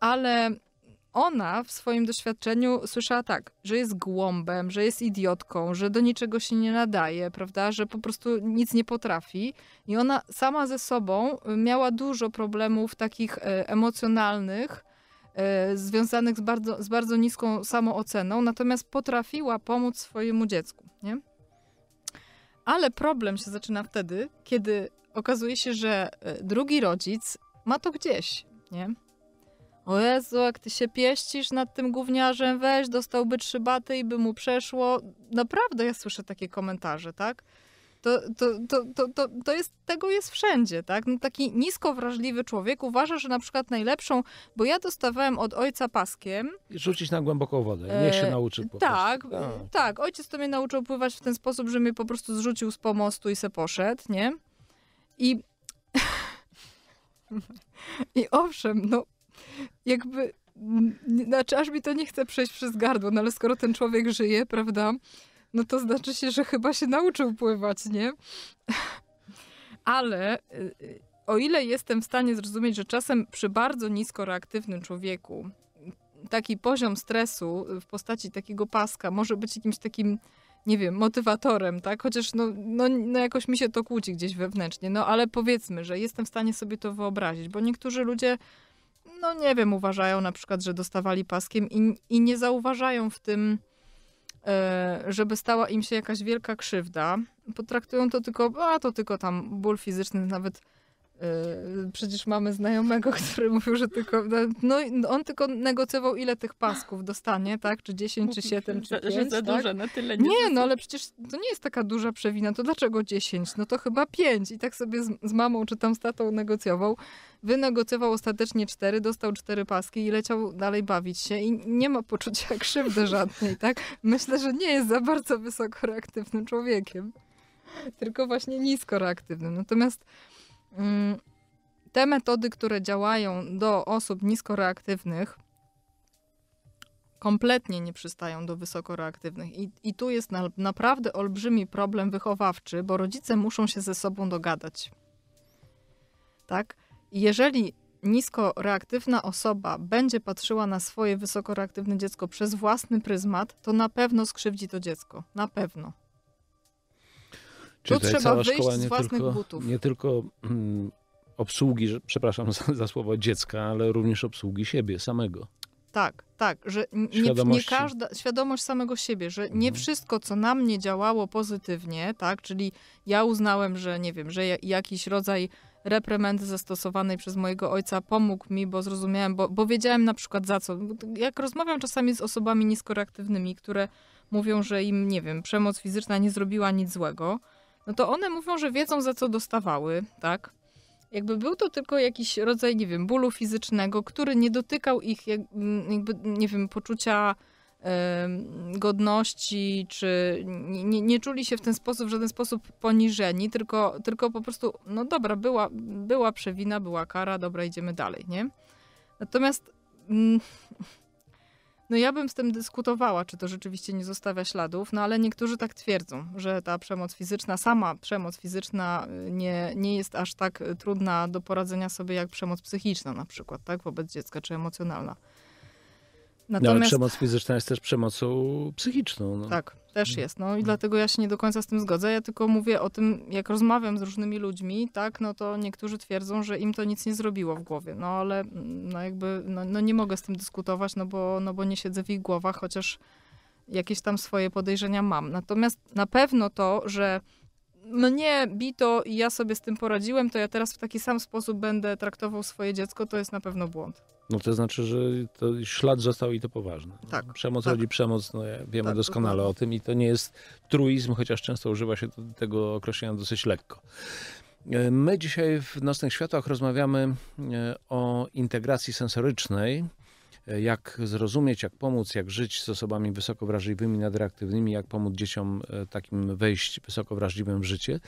ale ona w swoim doświadczeniu słyszała tak, że jest głąbem, że jest idiotką, że do niczego się nie nadaje, prawda, że po prostu nic nie potrafi. I ona sama ze sobą y, miała dużo problemów takich y, emocjonalnych, y, związanych z bardzo, z bardzo niską samooceną, natomiast potrafiła pomóc swojemu dziecku. Nie? Ale problem się zaczyna wtedy, kiedy okazuje się, że drugi rodzic ma to gdzieś. Nie? O Jezu, jak ty się pieścisz nad tym gówniarzem, weź, dostałby trzy baty i by mu przeszło. Naprawdę ja słyszę takie komentarze, tak? To, to, to, to, to, to jest, tego jest wszędzie, tak? No, taki nisko wrażliwy człowiek uważa, że na przykład najlepszą, bo ja dostawałem od ojca paskiem. Rzucić na głęboką wodę, niech się e, nauczy po tak, tak, tak. Ojciec to mnie nauczył pływać w ten sposób, że mnie po prostu zrzucił z pomostu i se poszedł, nie? I... I owszem, no jakby, znaczy aż mi to nie chce przejść przez gardło, no ale skoro ten człowiek żyje, prawda, no to znaczy się, że chyba się nauczył pływać, nie? ale y, y, o ile jestem w stanie zrozumieć, że czasem przy bardzo nisko reaktywnym człowieku taki poziom stresu w postaci takiego paska może być jakimś takim, nie wiem, motywatorem, tak? Chociaż no, no, no, jakoś mi się to kłóci gdzieś wewnętrznie, no ale powiedzmy, że jestem w stanie sobie to wyobrazić, bo niektórzy ludzie no nie wiem, uważają na przykład, że dostawali paskiem i, i nie zauważają w tym, e, żeby stała im się jakaś wielka krzywda. Potraktują to tylko, a to tylko tam ból fizyczny, nawet E, przecież mamy znajomego, który mówił, że tylko. No, no on tylko negocjował, ile tych pasków dostanie, tak? Czy 10, czy 7, czy 5. Że za tak? dużo, na tyle nie. Nie, no ale przecież to nie jest taka duża przewina. To dlaczego 10? No to chyba 5. I tak sobie z, z mamą czy tam z tatą negocjował. Wynegocjował ostatecznie 4, dostał 4 paski i leciał dalej bawić się. I nie ma poczucia krzywdy żadnej, tak? Myślę, że nie jest za bardzo wysoko reaktywnym człowiekiem. Tylko właśnie nisko reaktywnym. Natomiast Mm, te metody, które działają do osób niskoreaktywnych, kompletnie nie przystają do wysokoreaktywnych. I, i tu jest na, naprawdę olbrzymi problem wychowawczy, bo rodzice muszą się ze sobą dogadać. Tak? I jeżeli niskoreaktywna osoba będzie patrzyła na swoje wysokoreaktywne dziecko przez własny pryzmat, to na pewno skrzywdzi to dziecko. Na pewno. Czy trzeba wyjść szkoła nie z własnych tylko, butów. Nie tylko mm, obsługi, przepraszam za, za słowo dziecka, ale również obsługi siebie samego. Tak, tak, że nie, nie, każda świadomość samego siebie, że nie mhm. wszystko, co na mnie działało pozytywnie, tak, czyli ja uznałem, że nie wiem, że jakiś rodzaj reprementy zastosowanej przez mojego ojca pomógł mi, bo zrozumiałem, bo, bo wiedziałem na przykład za co. Jak rozmawiam czasami z osobami niskoreaktywnymi, które mówią, że im, nie wiem, przemoc fizyczna nie zrobiła nic złego, no to one mówią, że wiedzą za co dostawały, tak? Jakby był to tylko jakiś rodzaj, nie wiem, bólu fizycznego, który nie dotykał ich, mm, jakby, nie wiem, poczucia godności, czy nie, nie, czuli się w ten sposób, w żaden sposób poniżeni, tylko, tylko po prostu, no dobra, była, była przewina, była kara, dobra, idziemy dalej, nie? Natomiast mm, no ja bym z tym dyskutowała, czy to rzeczywiście nie zostawia śladów, no ale niektórzy tak twierdzą, że ta przemoc fizyczna, sama przemoc fizyczna y, nie, nie jest aż tak y, trudna do poradzenia sobie jak przemoc psychiczna na przykład, tak, wobec dziecka, czy emocjonalna. Natomiast... No, ale przemoc fizyczna jest też przemocą psychiczną. No. Tak, też mhm. jest. No i dlatego ja się nie do końca z tym zgodzę. Ja tylko mówię o tym, jak rozmawiam z różnymi ludźmi, tak, no to niektórzy twierdzą, że im to nic nie zrobiło w głowie. No ale no jakby, no, no nie mogę z tym dyskutować, no bo, no bo nie siedzę w ich głowach, chociaż jakieś tam swoje podejrzenia mam. Natomiast na pewno to, że mnie bito i ja sobie z tym poradziłem, to ja teraz w taki sam sposób będę traktował swoje dziecko, to jest na pewno błąd. No to znaczy, że to ślad został i to poważny. Tak. przemoc tak. rodzi przemoc, no ja wiemy tak, doskonale o tym i to nie jest truizm, chociaż często używa się tego określenia dosyć lekko. E, my dzisiaj w Nocnych światach rozmawiamy e, o integracji sensorycznej, jak zrozumieć, jak pomóc, jak żyć z osobami wysoko wrażliwymi, nadreaktywnymi, jak pomóc dzieciom e, takim wejść wysoko wrażliwym w życie.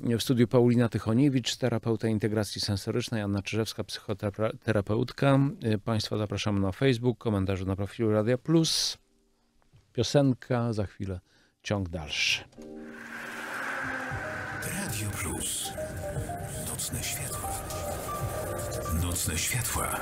W studiu Paulina Tychoniewicz, terapeuta integracji sensorycznej, Anna Czyżewska, psychoterapeutka. E, Państwa zapraszam na Facebook, komentarze na profilu Radia Plus. Piosenka, za chwilę ciąg dalszy. Radio Plus. Nocne światła. Nocne światła.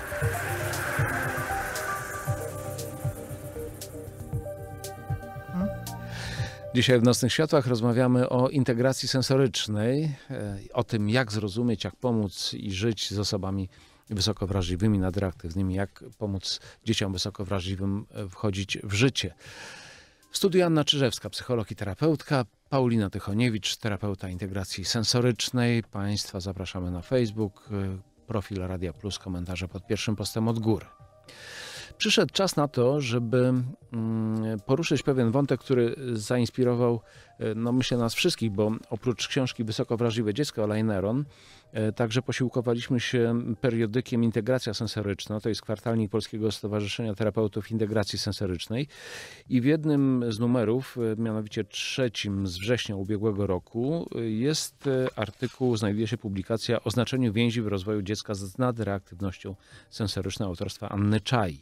Dzisiaj w Nocnych Światłach rozmawiamy o integracji sensorycznej, e, o tym jak zrozumieć, jak pomóc i żyć z osobami wysoko wrażliwymi, nadreaktywnymi, jak pomóc dzieciom wysoko wrażliwym e, wchodzić w życie. W studiu Anna Czyżewska, psycholog i terapeutka, Paulina Tychoniewicz, terapeuta integracji sensorycznej. Państwa zapraszamy na Facebook, e, profil Radia Plus, komentarze pod pierwszym postem od góry. Przyszedł czas na to, żeby mm, poruszyć pewien wątek, który zainspirował E, no myślę nas wszystkich, bo oprócz książki Wysoko Wrażliwe Dziecko Alaineron, e, także posiłkowaliśmy się periodykiem Integracja Sensoryczna, to jest kwartalnik Polskiego Stowarzyszenia Terapeutów Integracji Sensorycznej i w jednym z numerów, e, mianowicie trzecim z września ubiegłego roku jest artykuł, znajduje się publikacja o znaczeniu więzi w rozwoju dziecka z nadreaktywnością sensoryczną autorstwa Anny Czaj.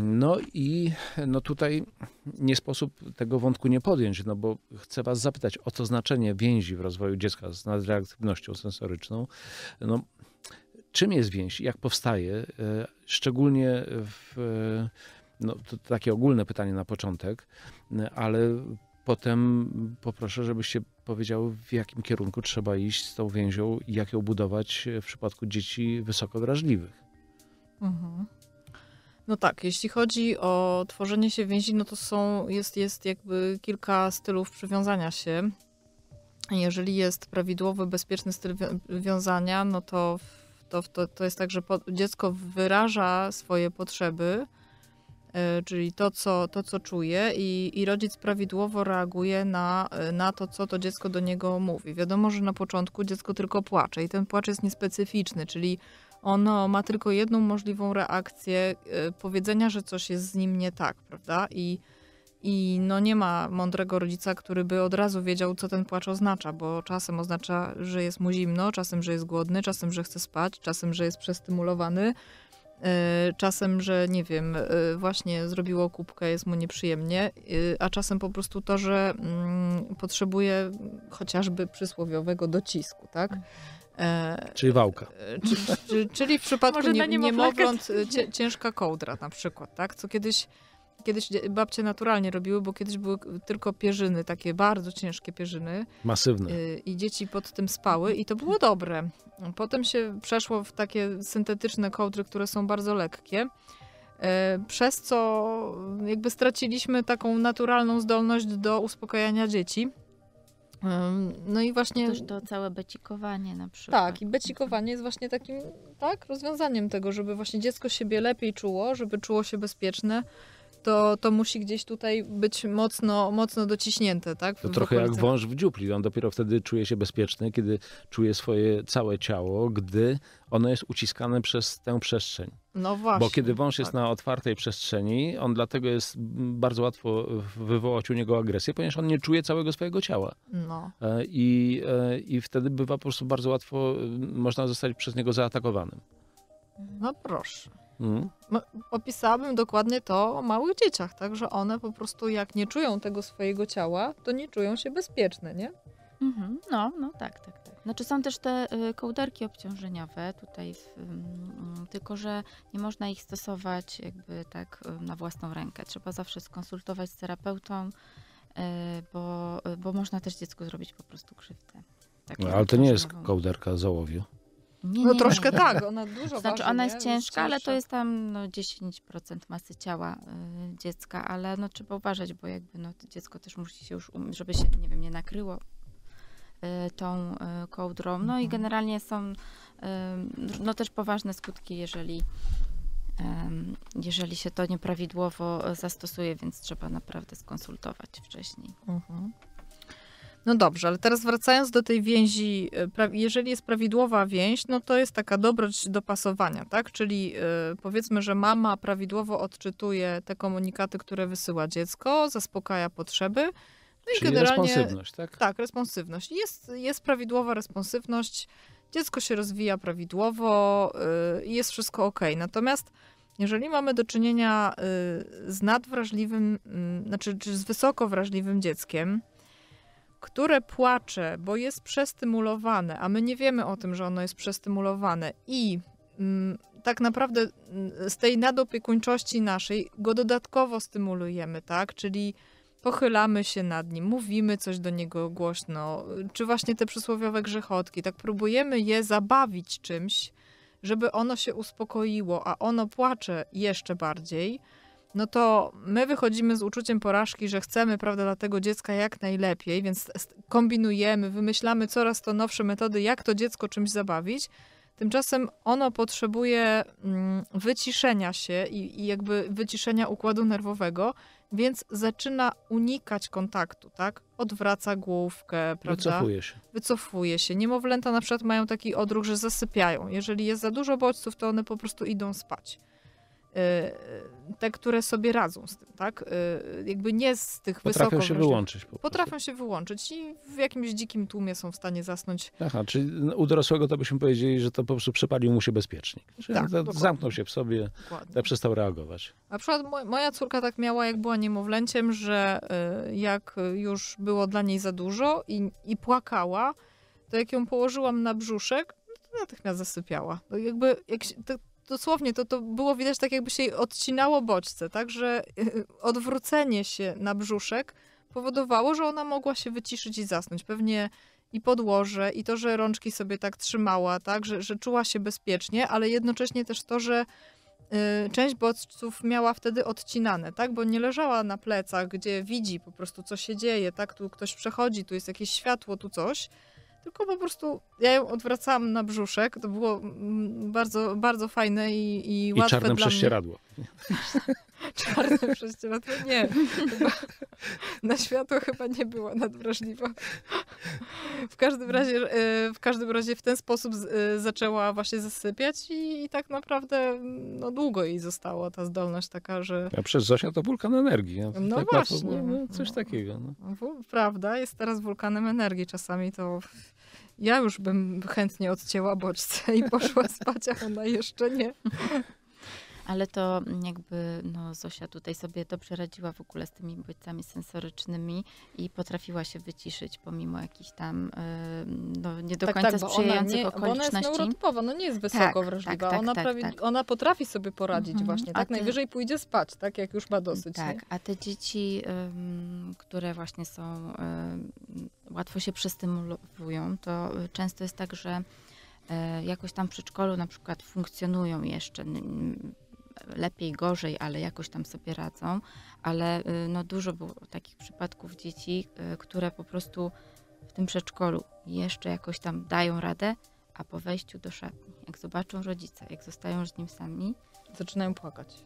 No i no tutaj nie sposób tego wątku nie podjąć, no bo chcę Was zapytać o to znaczenie więzi w rozwoju dziecka z nadreaktywnością sensoryczną. No, czym jest więź? Jak powstaje? E, szczególnie w, e, no, to takie ogólne pytanie na początek, e, ale potem poproszę, żebyście powiedział, w jakim kierunku trzeba iść z tą więzią i jak ją budować w przypadku dzieci wysoko wrażliwych. Mhm. No tak, jeśli chodzi o tworzenie się więzi, no to są, jest, jest jakby kilka stylów przywiązania się. Jeżeli jest prawidłowy, bezpieczny styl wiązania, no to, to, to, to jest tak, że po, dziecko wyraża swoje potrzeby, e, czyli to, co, to, co czuje, i, i rodzic prawidłowo reaguje na, e, na to, co to dziecko do niego mówi. Wiadomo, że na początku dziecko tylko płacze i ten płacz jest niespecyficzny, czyli ono ma tylko jedną możliwą reakcję e, powiedzenia, że coś jest z nim nie tak, prawda? I, i no nie ma mądrego rodzica, który by od razu wiedział, co ten płacz oznacza, bo czasem oznacza, że jest mu zimno, czasem, że jest głodny, czasem, że chce spać, czasem, że jest przestymulowany, e, czasem, że nie wiem, e, właśnie zrobiło kubkę, jest mu nieprzyjemnie, a czasem po prostu to, że mm, potrzebuje chociażby przysłowiowego docisku, tak? Mhm. E, czyli wałka. E, czy, czy, czyli w przypadku nie, niemowląt ciężka kołdra na przykład, tak? Co kiedyś, kiedyś babcie naturalnie robiły, bo kiedyś były tylko pierzyny, takie bardzo ciężkie pierzyny. Masywne. Y, I dzieci pod tym spały i to było dobre. Potem się przeszło w takie syntetyczne kołdry, które są bardzo lekkie e, przez co jakby straciliśmy taką naturalną zdolność do uspokajania dzieci. No i właśnie. Też to całe becikowanie na przykład. Tak, i becikowanie jest właśnie takim tak, rozwiązaniem tego, żeby właśnie dziecko siebie lepiej czuło, żeby czuło się bezpieczne, to, to musi gdzieś tutaj być mocno, mocno dociśnięte, tak? To trochę jak wąż w dziupli. On dopiero wtedy czuje się bezpieczny, kiedy czuje swoje całe ciało, gdy ono jest uciskane przez tę przestrzeń. No właśnie. Bo kiedy wąż jest tak. na otwartej przestrzeni, on dlatego jest bardzo łatwo wywołać u niego agresję, ponieważ on nie czuje całego swojego ciała. No. E, I, e, I wtedy bywa po prostu bardzo łatwo, można zostać przez niego zaatakowanym. No proszę. Mm. No, opisałabym dokładnie to o małych dzieciach, tak, że one po prostu jak nie czują tego swojego ciała, to nie czują się bezpieczne, nie? Mhm. No, no tak, tak, tak. Znaczy są też te y, kołderki obciążeniowe tutaj, w, y, y, tylko że nie można ich stosować jakby tak y, na własną rękę. Trzeba zawsze skonsultować z terapeutą, y, bo, y, bo można też dziecku zrobić po prostu krzywdę. No, ale to nie jest kołderka z ołowiu. Nie, no nie, troszkę nie. tak, ona dużo Znaczy ona jest ciężka, ale to jest tam no, 10% masy ciała y, dziecka, ale no, trzeba uważać, bo jakby no, dziecko też musi się już, um żeby się, nie wiem, nie nakryło y, tą y, kołdrą. No mhm. i generalnie są y, no, też poważne skutki, jeżeli jeżeli się to nieprawidłowo y, zastosuje, więc trzeba naprawdę skonsultować wcześniej. Mhm. No dobrze, ale teraz wracając do tej więzi, e, jeżeli jest prawidłowa więź, no to jest taka dobroć dopasowania, tak? Czyli e, powiedzmy, że mama prawidłowo odczytuje te komunikaty, które wysyła dziecko, zaspokaja potrzeby. No Czyli i generalnie, responsywność, tak? Tak, responsywność. Jest, jest prawidłowa responsywność, dziecko się rozwija prawidłowo e, i jest wszystko ok. Natomiast jeżeli mamy do czynienia z nadwrażliwym, znaczy z wysoko wrażliwym dzieckiem, które płacze, bo jest przestymulowane, a my nie wiemy o tym, że ono jest przestymulowane i mm, tak naprawdę mm, z tej nadopiekuńczości naszej go dodatkowo stymulujemy, tak? Czyli pochylamy się nad nim, mówimy coś do niego głośno, czy właśnie te przysłowiowe grzechotki, tak próbujemy je zabawić czymś, żeby ono się uspokoiło, a ono płacze jeszcze bardziej no to my wychodzimy z uczuciem porażki, że chcemy, prawda, dla tego dziecka jak najlepiej, więc kombinujemy, wymyślamy coraz to nowsze metody, jak to dziecko czymś zabawić. Tymczasem ono potrzebuje mm, wyciszenia się i, i jakby wyciszenia układu nerwowego, więc zaczyna unikać kontaktu, tak? Odwraca główkę, prawda? Wycofuje się. Wycofuje się. Niemowlęta na przykład mają taki odruch, że zasypiają. Jeżeli jest za dużo bodźców, to one po prostu idą spać te, które sobie radzą z tym, tak? Y, jakby nie z tych Potrafią wysoko... się wyłączyć. Po Potrafią się wyłączyć i w jakimś dzikim tłumie są w stanie zasnąć. Aha, czyli u dorosłego to byśmy powiedzieli, że to po prostu przepalił mu się bezpiecznik. Czyli tak, zamknął się w sobie, tak przestał reagować. Na przykład moja córka tak miała, jak była niemowlęciem, że y, jak już było dla niej za dużo i, i płakała, to jak ją położyłam na brzuszek, natychmiast zasypiała. No jakby, jak się, to, dosłownie to, to było widać tak, jakby się jej odcinało bodźce, także e, odwrócenie się na brzuszek powodowało, że ona mogła się wyciszyć i zasnąć. Pewnie i podłoże, i to, że rączki sobie tak trzymała, tak, że, że czuła się bezpiecznie, ale jednocześnie też to, że e, część bodźców miała wtedy odcinane, tak, bo nie leżała na plecach, gdzie widzi po prostu, co się dzieje, tak, tu ktoś przechodzi, tu jest jakieś światło, tu coś, tylko po prostu ja ją odwracałam na brzuszek. To było mm, bardzo, bardzo fajne i, i, I łatwe czarne dla prześcieradło. Mnie. czarne prześcieradło. Nie. Chyba na światło chyba nie była nadwrażliwa. W każdym razie, e, w każdym razie w ten sposób e, zaczęła właśnie zasypiać i, i tak naprawdę no, długo jej została ta zdolność taka, że... A przez Zosia to wulkan energii. No, tak właśnie. No, no, coś no, takiego. No, prawda, jest teraz wulkanem energii. Czasami to... Ja już bym chętnie odcięła bodźce i poszła spać, a ona jeszcze nie. Ale to mm, jakby no, Zosia tutaj sobie dobrze radziła w ogóle z tymi bodźcami sensorycznymi i potrafiła się wyciszyć pomimo jakichś tam y, no, nie do tak, tak końca tak, sprzyjających nie, okoliczności. Ona jest neurotypowa, no nie jest tak, wysoko tak, wrażliwa. Tak, ona, tak, prawie, ona, potrafi sobie poradzić mhm. właśnie, tak? Ty, Najwyżej pójdzie spać, tak? Jak już ma dosyć. Tak, nie? a te dzieci, które właśnie są, łatwo się przestymulują, to y, często jest tak, że y, jakoś tam w przedszkolu na przykład funkcjonują jeszcze lepiej, gorzej, ale jakoś tam sobie radzą, ale y, no, dużo było takich przypadków dzieci, y, które po prostu w tym przedszkolu jeszcze jakoś tam dają radę, a po wejściu do szatni, jak zobaczą rodzica, jak zostają z nim sami, zaczynają płakać.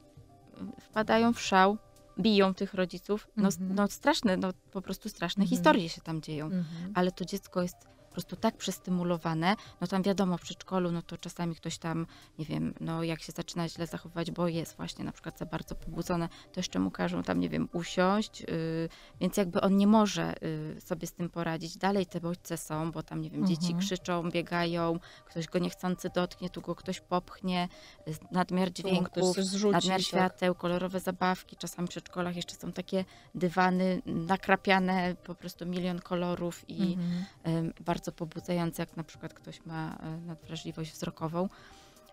Wpadają w szał, biją tych rodziców. No, mhm. no straszne, no po prostu straszne mhm. historie się tam dzieją, mhm. ale to dziecko jest po prostu tak przestymulowane, no tam wiadomo, w przedszkolu, no to czasami ktoś tam, nie wiem, no jak się zaczyna źle zachowywać, bo jest właśnie na przykład za bardzo pobudzone, to jeszcze mu każą tam, nie wiem, usiąść, yy, więc jakby on nie może yy, sobie z tym poradzić. Dalej te bodźce są, bo tam, nie wiem, mhm. dzieci krzyczą, biegają, ktoś go niechcący dotknie, tu go ktoś popchnie, nadmiar dźwięków, zrzuci, nadmiar tak. świateł, kolorowe zabawki, czasami w przedszkolach jeszcze są takie dywany nakrapiane, po prostu milion kolorów i mhm. bardzo bardzo pobudzające, jak na przykład ktoś ma e, nadwrażliwość wzrokową.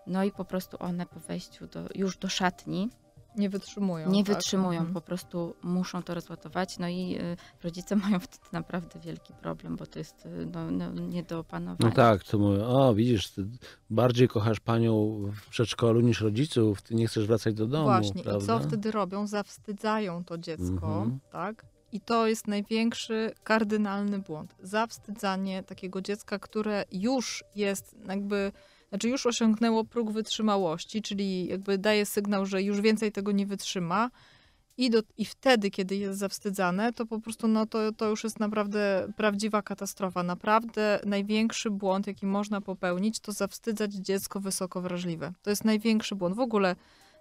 No i po prostu one po wejściu do, już do szatni nie wytrzymują. Nie tak? wytrzymują, mhm. po prostu muszą to rozładować. No i y, rodzice mają wtedy naprawdę wielki problem, bo to jest y, no, no, nie do opanowania. No tak, to mówią, o widzisz, bardziej kochasz panią w przedszkolu niż rodziców, ty nie chcesz wracać do domu. Właśnie, prawda? i co wtedy robią? Zawstydzają to dziecko, mhm. tak? I to jest największy kardynalny błąd. Zawstydzanie takiego dziecka, które już jest jakby, znaczy już osiągnęło próg wytrzymałości, czyli jakby daje sygnał, że już więcej tego nie wytrzyma. I, do, I wtedy, kiedy jest zawstydzane, to po prostu no, to, to już jest naprawdę prawdziwa katastrofa. Naprawdę największy błąd, jaki można popełnić, to zawstydzać dziecko wysoko wrażliwe. To jest największy błąd. W ogóle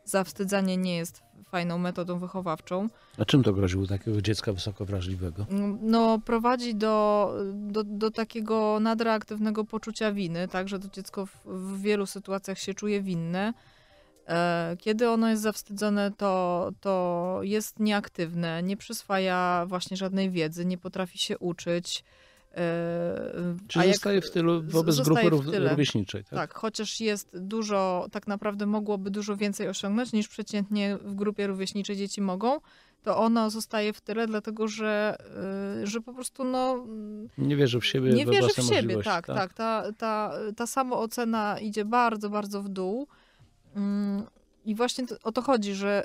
zawstydzanie nie jest fajną metodą wychowawczą. A czym to grozi u takiego dziecka wysoko wrażliwego? Mm, no, prowadzi do, do, do takiego nadreaktywnego poczucia winy, tak, że to dziecko w, w wielu sytuacjach się czuje winne. E, kiedy ono jest zawstydzone, to, to jest nieaktywne, nie przyswaja właśnie żadnej wiedzy, nie potrafi się uczyć, Yy, Czyli jak, zostaje w tylu wobec grupy rówieśniczej. Tak? tak, chociaż jest dużo, tak naprawdę mogłoby dużo więcej osiągnąć niż przeciętnie w grupie rówieśniczej dzieci mogą, to ono zostaje w tyle, dlatego że, yy, że po prostu no... Mm, nie wierzy w siebie, Nie wierzy w siebie, tak, tak. tak ta, ta, ta samoocena idzie bardzo, bardzo w dół. Mm, I właśnie to, o to chodzi, że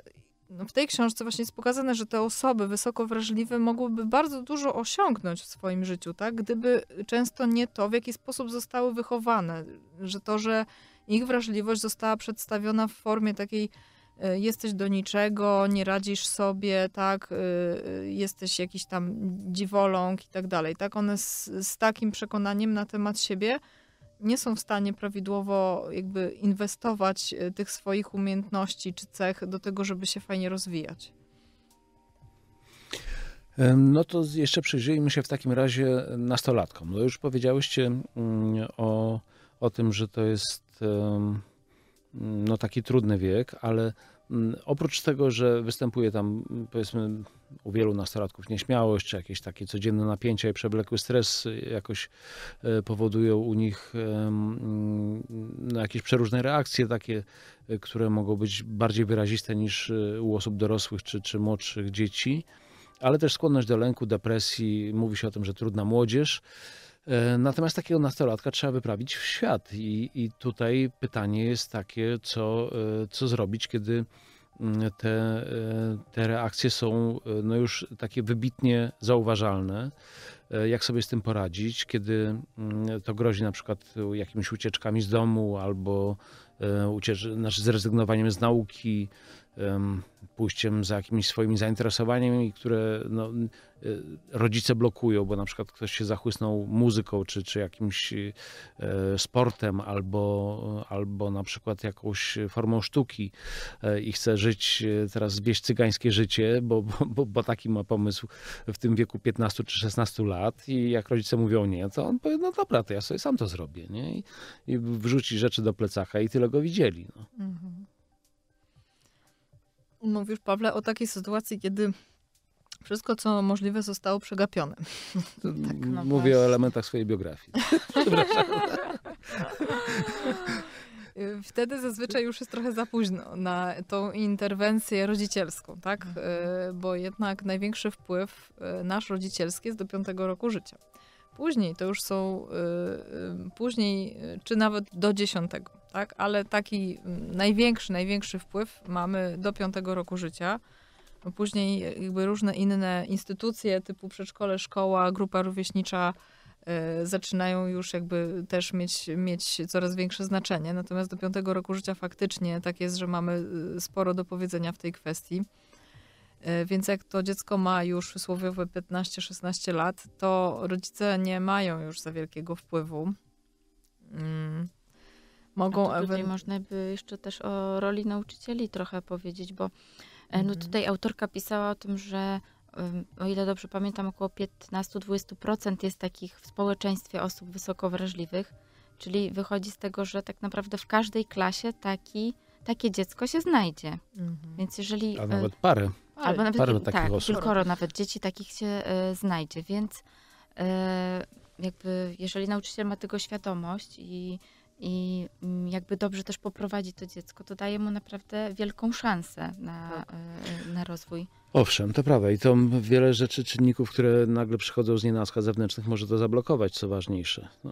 no, w tej książce właśnie jest pokazane, że te osoby wysoko wrażliwe mogłyby bardzo dużo osiągnąć w swoim życiu, tak? Gdyby często nie to, w jaki sposób zostały wychowane, że to, że ich wrażliwość została przedstawiona w formie takiej e, jesteś do niczego, nie radzisz sobie, tak, e, e, jesteś jakiś tam dziwoląg i tak dalej, tak? One z, z takim przekonaniem na temat siebie nie są w stanie prawidłowo jakby inwestować e, tych swoich umiejętności czy cech do tego, żeby się fajnie rozwijać. No to jeszcze przyjrzyjmy się w takim razie nastolatkom. No już powiedziałyście mm, o, o tym, że to jest no taki trudny wiek, ale Mm, oprócz tego, że występuje tam mm, powiedzmy u wielu nastolatków nieśmiałość, czy jakieś takie codzienne napięcia i przewlekły stres y, jakoś y, powodują u nich mm, no, jakieś przeróżne reakcje, takie, y, które mogą być bardziej wyraziste niż u osób dorosłych czy, czy młodszych dzieci, ale też skłonność do lęku, depresji. Mówi się o tym, że trudna młodzież. E, natomiast takiego nastolatka trzeba wyprawić w świat. I, i tutaj pytanie jest takie, co, e, co zrobić, kiedy mm, te, e, te reakcje są no już takie wybitnie zauważalne. Jak sobie z tym poradzić, kiedy mm, to grozi na przykład jakimiś ucieczkami z domu albo ucież, znaczy zrezygnowaniem z nauki, pójściem za jakimś swoim zainteresowaniem które no, y, rodzice blokują, bo na przykład ktoś się zachłysnął muzyką czy, czy jakimś y, e, sportem albo, albo na przykład jakąś formą sztuki e, i chce żyć, e, teraz zbieść cygańskie życie, bo, bo, bo taki ma pomysł w tym wieku 15 czy 16 lat i jak rodzice mówią nie, to on powie, no dobra, to ja sobie sam to zrobię nie? I, i wrzuci rzeczy do plecaka i tyle go widzieli. No. Mhm. Mówisz, Pawle, o takiej sytuacji, kiedy wszystko, co możliwe, zostało przegapione. Tak, no Mówię właśnie. o elementach swojej biografii. Wtedy zazwyczaj już jest trochę za późno na tą interwencję rodzicielską, tak? Mm. E, bo jednak największy wpływ e, nasz rodzicielski jest do piątego roku życia. Później to już są, y, y, później, y, czy nawet do dziesiątego, tak? Ale taki mm, największy, największy wpływ mamy do piątego roku życia. No później jakby różne inne instytucje typu przedszkole, szkoła, grupa rówieśnicza zaczynają już jakby też mieć, mieć coraz większe znaczenie. Natomiast do piątego roku życia faktycznie tak jest, że mamy sporo do powiedzenia w tej kwestii. E, więc jak to dziecko ma już przysłowiowe 15-16 lat, to rodzice nie mają już za wielkiego wpływu. Mm. Mogą A tutaj ewen... można by jeszcze też o roli nauczycieli trochę powiedzieć, bo e, no mhm. tutaj autorka pisała o tym, że o ile dobrze pamiętam, około 15-20% jest takich w społeczeństwie osób wysoko wrażliwych, czyli wychodzi z tego, że tak naprawdę w każdej klasie taki, takie dziecko się znajdzie. Mhm. Więc jeżeli. A e, nawet parę. Albo nawet parę takich tak, osób. kilkoro nawet dzieci takich się y, znajdzie, więc y, jakby jeżeli nauczyciel ma tego świadomość i i mm, jakby dobrze też poprowadzi to dziecko, to daje mu naprawdę wielką szansę na, tak. e, na rozwój. Owszem, to prawda. I to wiele rzeczy, czynników, które nagle przychodzą z nienacka zewnętrznych, może to zablokować, co ważniejsze. No,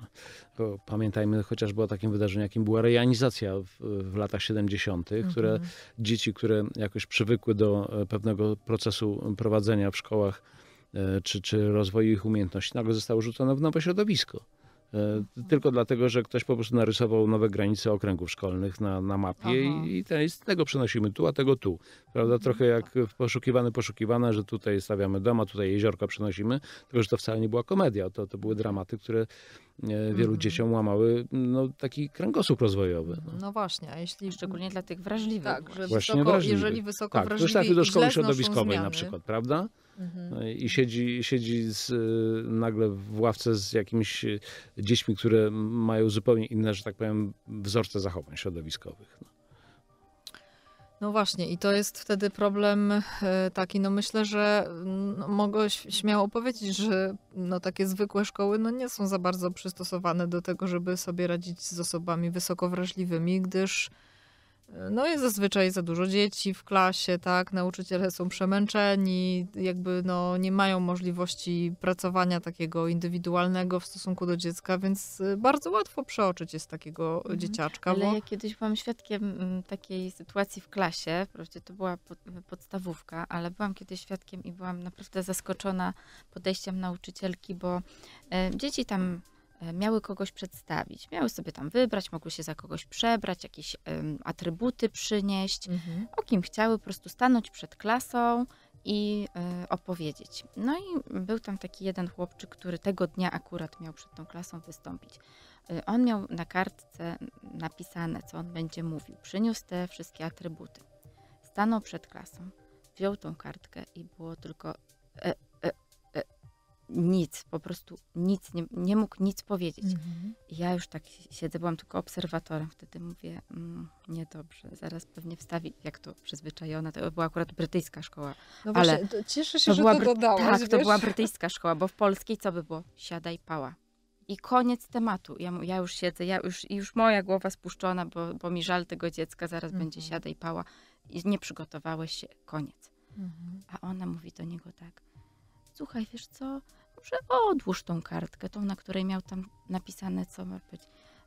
pamiętajmy chociażby o takim wydarzeniu, jakim była rejanizacja w, w latach 70., mhm. które dzieci, które jakoś przywykły do e, pewnego procesu prowadzenia w szkołach e, czy, czy rozwoju ich umiejętności, nagle zostały rzucone w nowe środowisko. E, tylko dlatego, że ktoś po prostu narysował nowe granice okręgów szkolnych na, na mapie i, i, tego przenosimy tu, a tego tu. Prawda? Mhm. Trochę jak w poszukiwany poszukiwane, że tutaj stawiamy dom, a tutaj jeziorko przenosimy, tylko że to wcale nie była komedia. To, to były dramaty, które e, wielu mhm. dzieciom łamały no, taki kręgosłup rozwojowy. No. no. właśnie, a jeśli szczególnie dla tych wrażliwych. Tak, że wysoko, wrażliwych. jeżeli wysoko tak, wrażliwi do szkoły środowiskowej na przykład, prawda? Mhm. No I siedzi, siedzi z, y, nagle w ławce z jakimiś y, dziećmi, które mają zupełnie inne, że tak powiem, wzorce zachowań środowiskowych. No. no właśnie, i to jest wtedy problem y, taki, no myślę, że mm, no, mogę śmiało powiedzieć, że no takie zwykłe szkoły no nie są za bardzo przystosowane do tego, żeby sobie radzić z osobami wysoko wrażliwymi, gdyż no jest zazwyczaj za dużo dzieci w klasie, tak, nauczyciele są przemęczeni, jakby no nie mają możliwości pracowania takiego indywidualnego w stosunku do dziecka, więc y, bardzo łatwo przeoczyć jest takiego mhm. dzieciaczka. Ale bo... ja kiedyś byłam świadkiem mm, takiej sytuacji w klasie, wprawdzie to była podstawówka, ale byłam kiedyś świadkiem i byłam naprawdę zaskoczona podejściem nauczycielki, bo e, dzieci tam E, miały kogoś przedstawić. Miały sobie tam wybrać, mogły się za kogoś przebrać, jakieś atrybuty przynieść, mhm. o kim chciały po prostu stanąć przed klasą i y, opowiedzieć. No i był tam taki jeden chłopczyk, który tego dnia akurat miał przed tą klasą wystąpić. Y, on miał na kartce napisane, co on będzie mówił. Przyniósł te wszystkie atrybuty. Stanął przed klasą, wziął tą kartkę i było tylko nic, po prostu nic, nie, nie mógł nic powiedzieć. Mhm. Ja już tak siedzę, byłam tylko obserwatorem, wtedy mówię, mm, niedobrze, zaraz pewnie wstawi, jak to przyzwyczajona, to była akurat brytyjska szkoła. No właśnie, ale to cieszę się, to że była, to dodałaś. Tak, wiesz? to była brytyjska szkoła, bo w polskiej co by było? Siadaj, pała. I koniec tematu. Ja, ja już siedzę, ja już, już moja głowa spuszczona, bo, bo mi żal tego dziecka, zaraz mhm. będzie siadaj, pała. I nie przygotowałeś się, koniec. Mhm. A ona mówi do niego tak, słuchaj, wiesz co, że odłóż tą kartkę, tą, na której miał tam napisane, co ma być.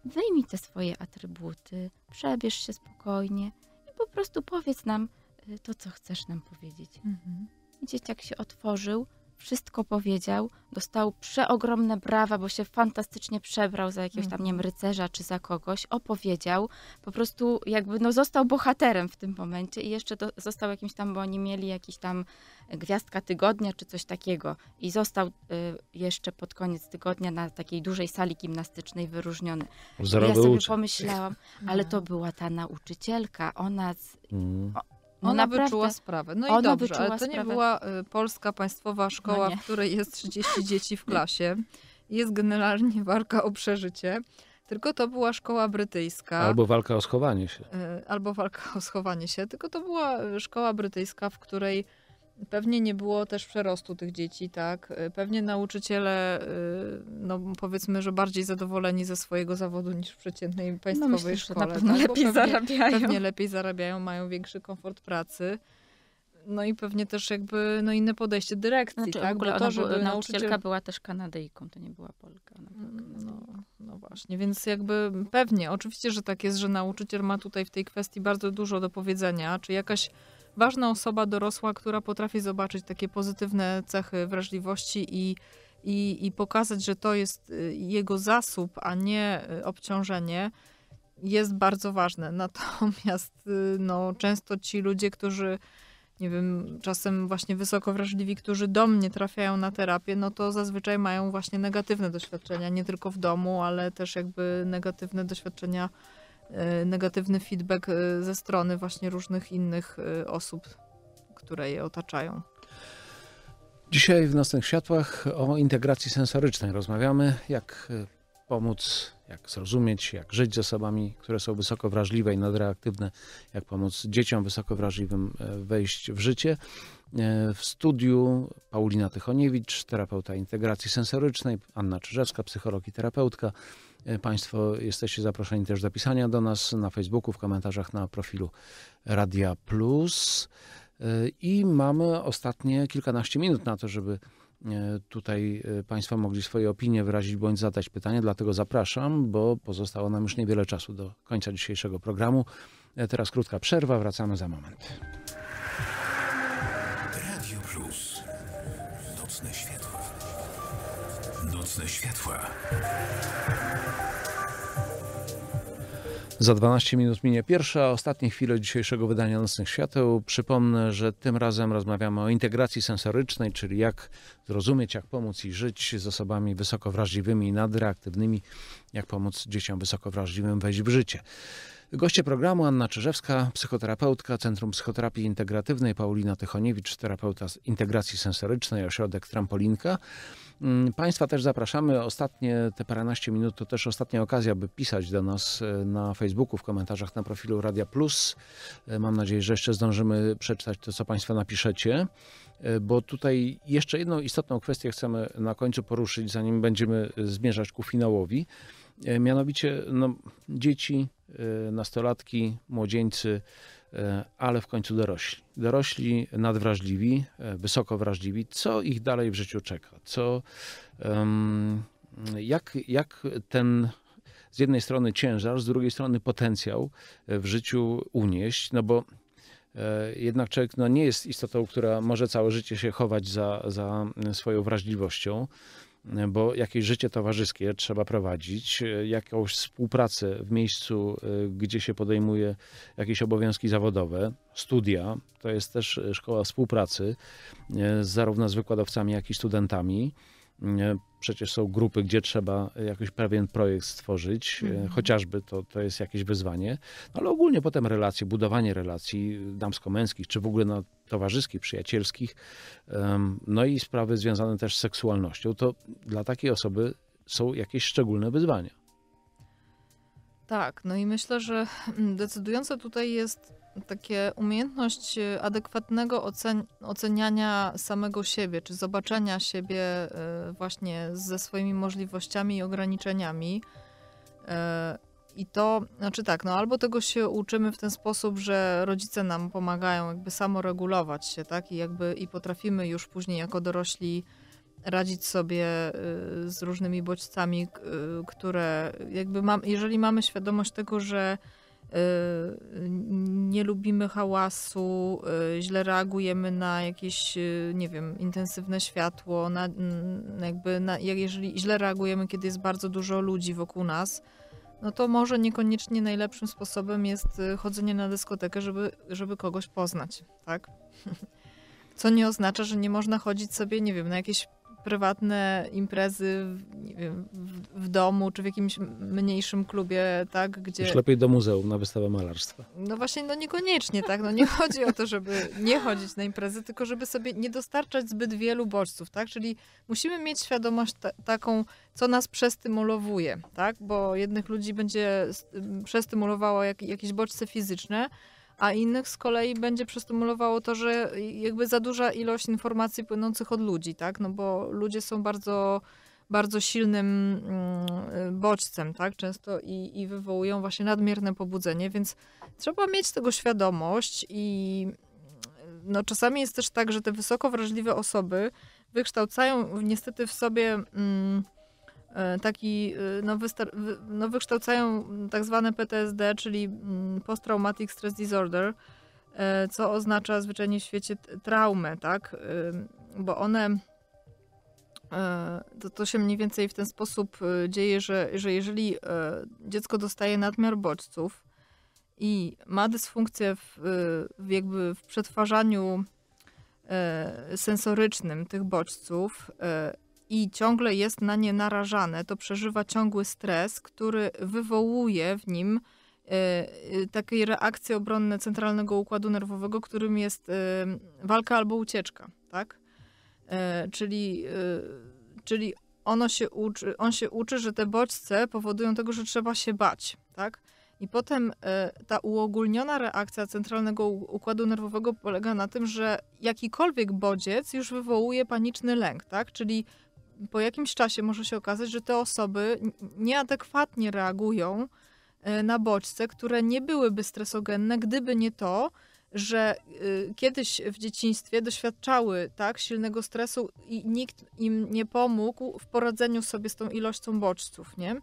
Wyjmij te swoje atrybuty, przebierz się spokojnie i po prostu powiedz nam y, to, co chcesz nam powiedzieć. Mhm. Dzieciak się otworzył, wszystko powiedział, dostał przeogromne brawa, bo się fantastycznie przebrał za jakiegoś tam, nie wiem, mhm. rycerza czy za kogoś, opowiedział, po prostu jakby no został bohaterem w tym momencie i jeszcze został jakimś tam, bo oni mieli jakiś tam gwiazdka tygodnia czy coś takiego i został y, jeszcze pod koniec tygodnia na takiej dużej sali gimnastycznej wyróżniony. Zaraz ja sobie uczy. pomyślałam, ale no. to była ta nauczycielka, ona, z, mm. o, ona Naprawdę. wyczuła sprawę. No i Ona dobrze, ale to sprawę. nie była y, polska państwowa no szkoła, no w której jest 30 dzieci w klasie. Jest generalnie walka o przeżycie. Tylko to była szkoła brytyjska. Albo walka o schowanie się. Y, albo walka o schowanie się. Tylko to była y, szkoła brytyjska, w której Pewnie nie było też przerostu tych dzieci, tak? Y, pewnie nauczyciele, y, no powiedzmy, że bardziej zadowoleni ze swojego zawodu niż w przeciętnej no, państwowej no myślę, szkole. Że na pewno tak? lepiej pewnie, zarabiają. Pewnie lepiej zarabiają, mają większy komfort pracy. No i pewnie też jakby no inne podejście dyrekcji, znaczy, tak? W ogóle Bo to, żeby nauczycielka nauczyciel... była też Kanadyjką, to nie była Polka. Mm, no, no właśnie, więc jakby pewnie, oczywiście, że tak jest, że nauczyciel ma tutaj w tej kwestii bardzo dużo do powiedzenia, czy jakaś ważna osoba dorosła, która potrafi zobaczyć takie pozytywne cechy wrażliwości i, i, i pokazać, że to jest y, jego zasób, a nie y, obciążenie, jest bardzo ważne. Natomiast y, no, często ci ludzie, którzy nie wiem, czasem właśnie wysoko wrażliwi, którzy do mnie trafiają na terapię, no to zazwyczaj mają właśnie negatywne doświadczenia, nie tylko w domu, ale też jakby negatywne doświadczenia E, negatywny feedback e, ze strony właśnie różnych innych e, osób, które je otaczają. Dzisiaj w Nocnych Światłach o integracji sensorycznej rozmawiamy, jak pomóc, jak zrozumieć, jak żyć z osobami, które są wysoko wrażliwe i nadreaktywne, jak pomóc dzieciom wysoko wrażliwym wejść w życie. W studiu Paulina Tychoniewicz, terapeuta integracji sensorycznej, Anna Czyżewska, psycholog i terapeutka, E, państwo jesteście zaproszeni też do pisania do nas na Facebooku, w komentarzach na profilu Radia Plus. E, I mamy ostatnie kilkanaście minut na to, żeby e, tutaj Państwo mogli swoje opinie wyrazić bądź zadać pytanie, dlatego zapraszam, bo pozostało nam już niewiele czasu do końca dzisiejszego programu. Teraz krótka przerwa, wracamy za moment. nocne światła. Za 12 minut minie pierwsza, ostatnie chwile dzisiejszego wydania Nocnych Świateł. Przypomnę, że tym razem rozmawiamy o integracji sensorycznej, czyli jak zrozumieć, jak pomóc i żyć z osobami wysoko wrażliwymi i nadreaktywnymi, jak pomóc dzieciom wysoko wrażliwym wejść w życie. Goście programu Anna Czyżewska, psychoterapeutka Centrum Psychoterapii Integratywnej, Paulina Tychoniewicz, terapeuta integracji sensorycznej, ośrodek Trampolinka Mm, państwa też zapraszamy. Ostatnie te paranaście minut to też ostatnia okazja, by pisać do nas e, na Facebooku, w komentarzach na profilu Radia Plus. E, mam nadzieję, że jeszcze zdążymy przeczytać to, co Państwo napiszecie, e, bo tutaj jeszcze jedną istotną kwestię chcemy na końcu poruszyć, zanim będziemy zmierzać ku finałowi. Mianowicie no, dzieci, nastolatki, młodzieńcy E, ale w końcu dorośli. Dorośli nadwrażliwi, e, wysoko wrażliwi, co ich dalej w życiu czeka, co, jak, jak ten z jednej strony ciężar, z drugiej strony potencjał e, w życiu unieść, no bo jednak człowiek no, nie jest istotą, która może całe życie się chować za, za swoją wrażliwością bo jakieś życie towarzyskie trzeba prowadzić, e, jakąś współpracę w miejscu, e, gdzie się podejmuje jakieś obowiązki zawodowe, studia, to jest też e, szkoła współpracy, zarówno z wykładowcami, jak i studentami przecież są grupy, gdzie trzeba jakiś pewien projekt stworzyć, e, mhm. chociażby to, to jest jakieś wyzwanie, no, ale ogólnie potem relacje, budowanie relacji damsko-męskich, czy w ogóle na towarzyskich, przyjacielskich, no i sprawy związane też z seksualnością, to dla takiej osoby są jakieś szczególne wyzwania. Tak, no i myślę, że decydujące tutaj jest takie umiejętność y, adekwatnego ocen oceniania samego siebie, czy zobaczenia siebie y, właśnie ze swoimi możliwościami i ograniczeniami. Y, I to, znaczy tak, no albo tego się uczymy w ten sposób, że rodzice nam pomagają jakby samoregulować się, tak? I jakby i potrafimy już później jako dorośli radzić sobie z różnymi bodźcami, które jakby mam, jeżeli mamy świadomość tego, że Y, nie lubimy hałasu, y, źle reagujemy na jakieś, y, nie wiem, intensywne światło, na, jakby na, jeżeli źle reagujemy, kiedy jest bardzo dużo ludzi wokół nas, no to może niekoniecznie najlepszym sposobem jest chodzenie na dyskotekę, żeby, żeby kogoś poznać, tak? Co nie oznacza, że nie można chodzić sobie, nie wiem, na jakieś prywatne imprezy w, wiem, w, w, domu czy w jakimś mniejszym klubie, tak? Gdzie... Już lepiej do muzeum na wystawę malarstwa. No właśnie, no niekoniecznie, tak? No nie chodzi o to, żeby nie chodzić na imprezy, tylko żeby sobie nie dostarczać zbyt wielu bodźców, tak? Czyli musimy mieć świadomość ta taką, co nas przestymulowuje, tak? Bo jednych ludzi będzie przestymulowało jak jakieś bodźce fizyczne, a innych z kolei będzie przestymulowało to, że jakby za duża ilość informacji płynących od ludzi, tak? No bo ludzie są bardzo bardzo silnym mm, bodźcem, tak, często i, i wywołują właśnie nadmierne pobudzenie, więc trzeba mieć tego świadomość i no, czasami jest też tak, że te wysoko wrażliwe osoby wykształcają niestety w sobie mm, E, taki, e, no, no, wykształcają tak zwane PTSD, czyli mm, Post-Traumatic Stress Disorder, e, co oznacza zwyczajnie w świecie traumę, tak? Bo one, to, to się mniej więcej w ten sposób dzieje, że, że jeżeli dziecko dostaje nadmiar bodźców i ma dysfunkcję w, w jakby w przetwarzaniu sensorycznym tych bodźców i ciągle jest na nie narażane, to przeżywa ciągły stres, który wywołuje w nim e, e, takiej reakcji obronne centralnego układu nerwowego, którym jest e, walka albo ucieczka, tak? Czyli, czyli ono się uczy, on się uczy, że te bodźce powodują tego, że trzeba się bać, tak? I potem ta uogólniona reakcja centralnego układu nerwowego polega na tym, że jakikolwiek bodziec już wywołuje paniczny lęk, tak? Czyli po jakimś czasie może się okazać, że te osoby nieadekwatnie reagują e, na bodźce, które nie byłyby stresogenne, gdyby nie to, że y, kiedyś w dzieciństwie doświadczały tak silnego stresu i nikt im nie pomógł w poradzeniu sobie z tą ilością bodźców, nie?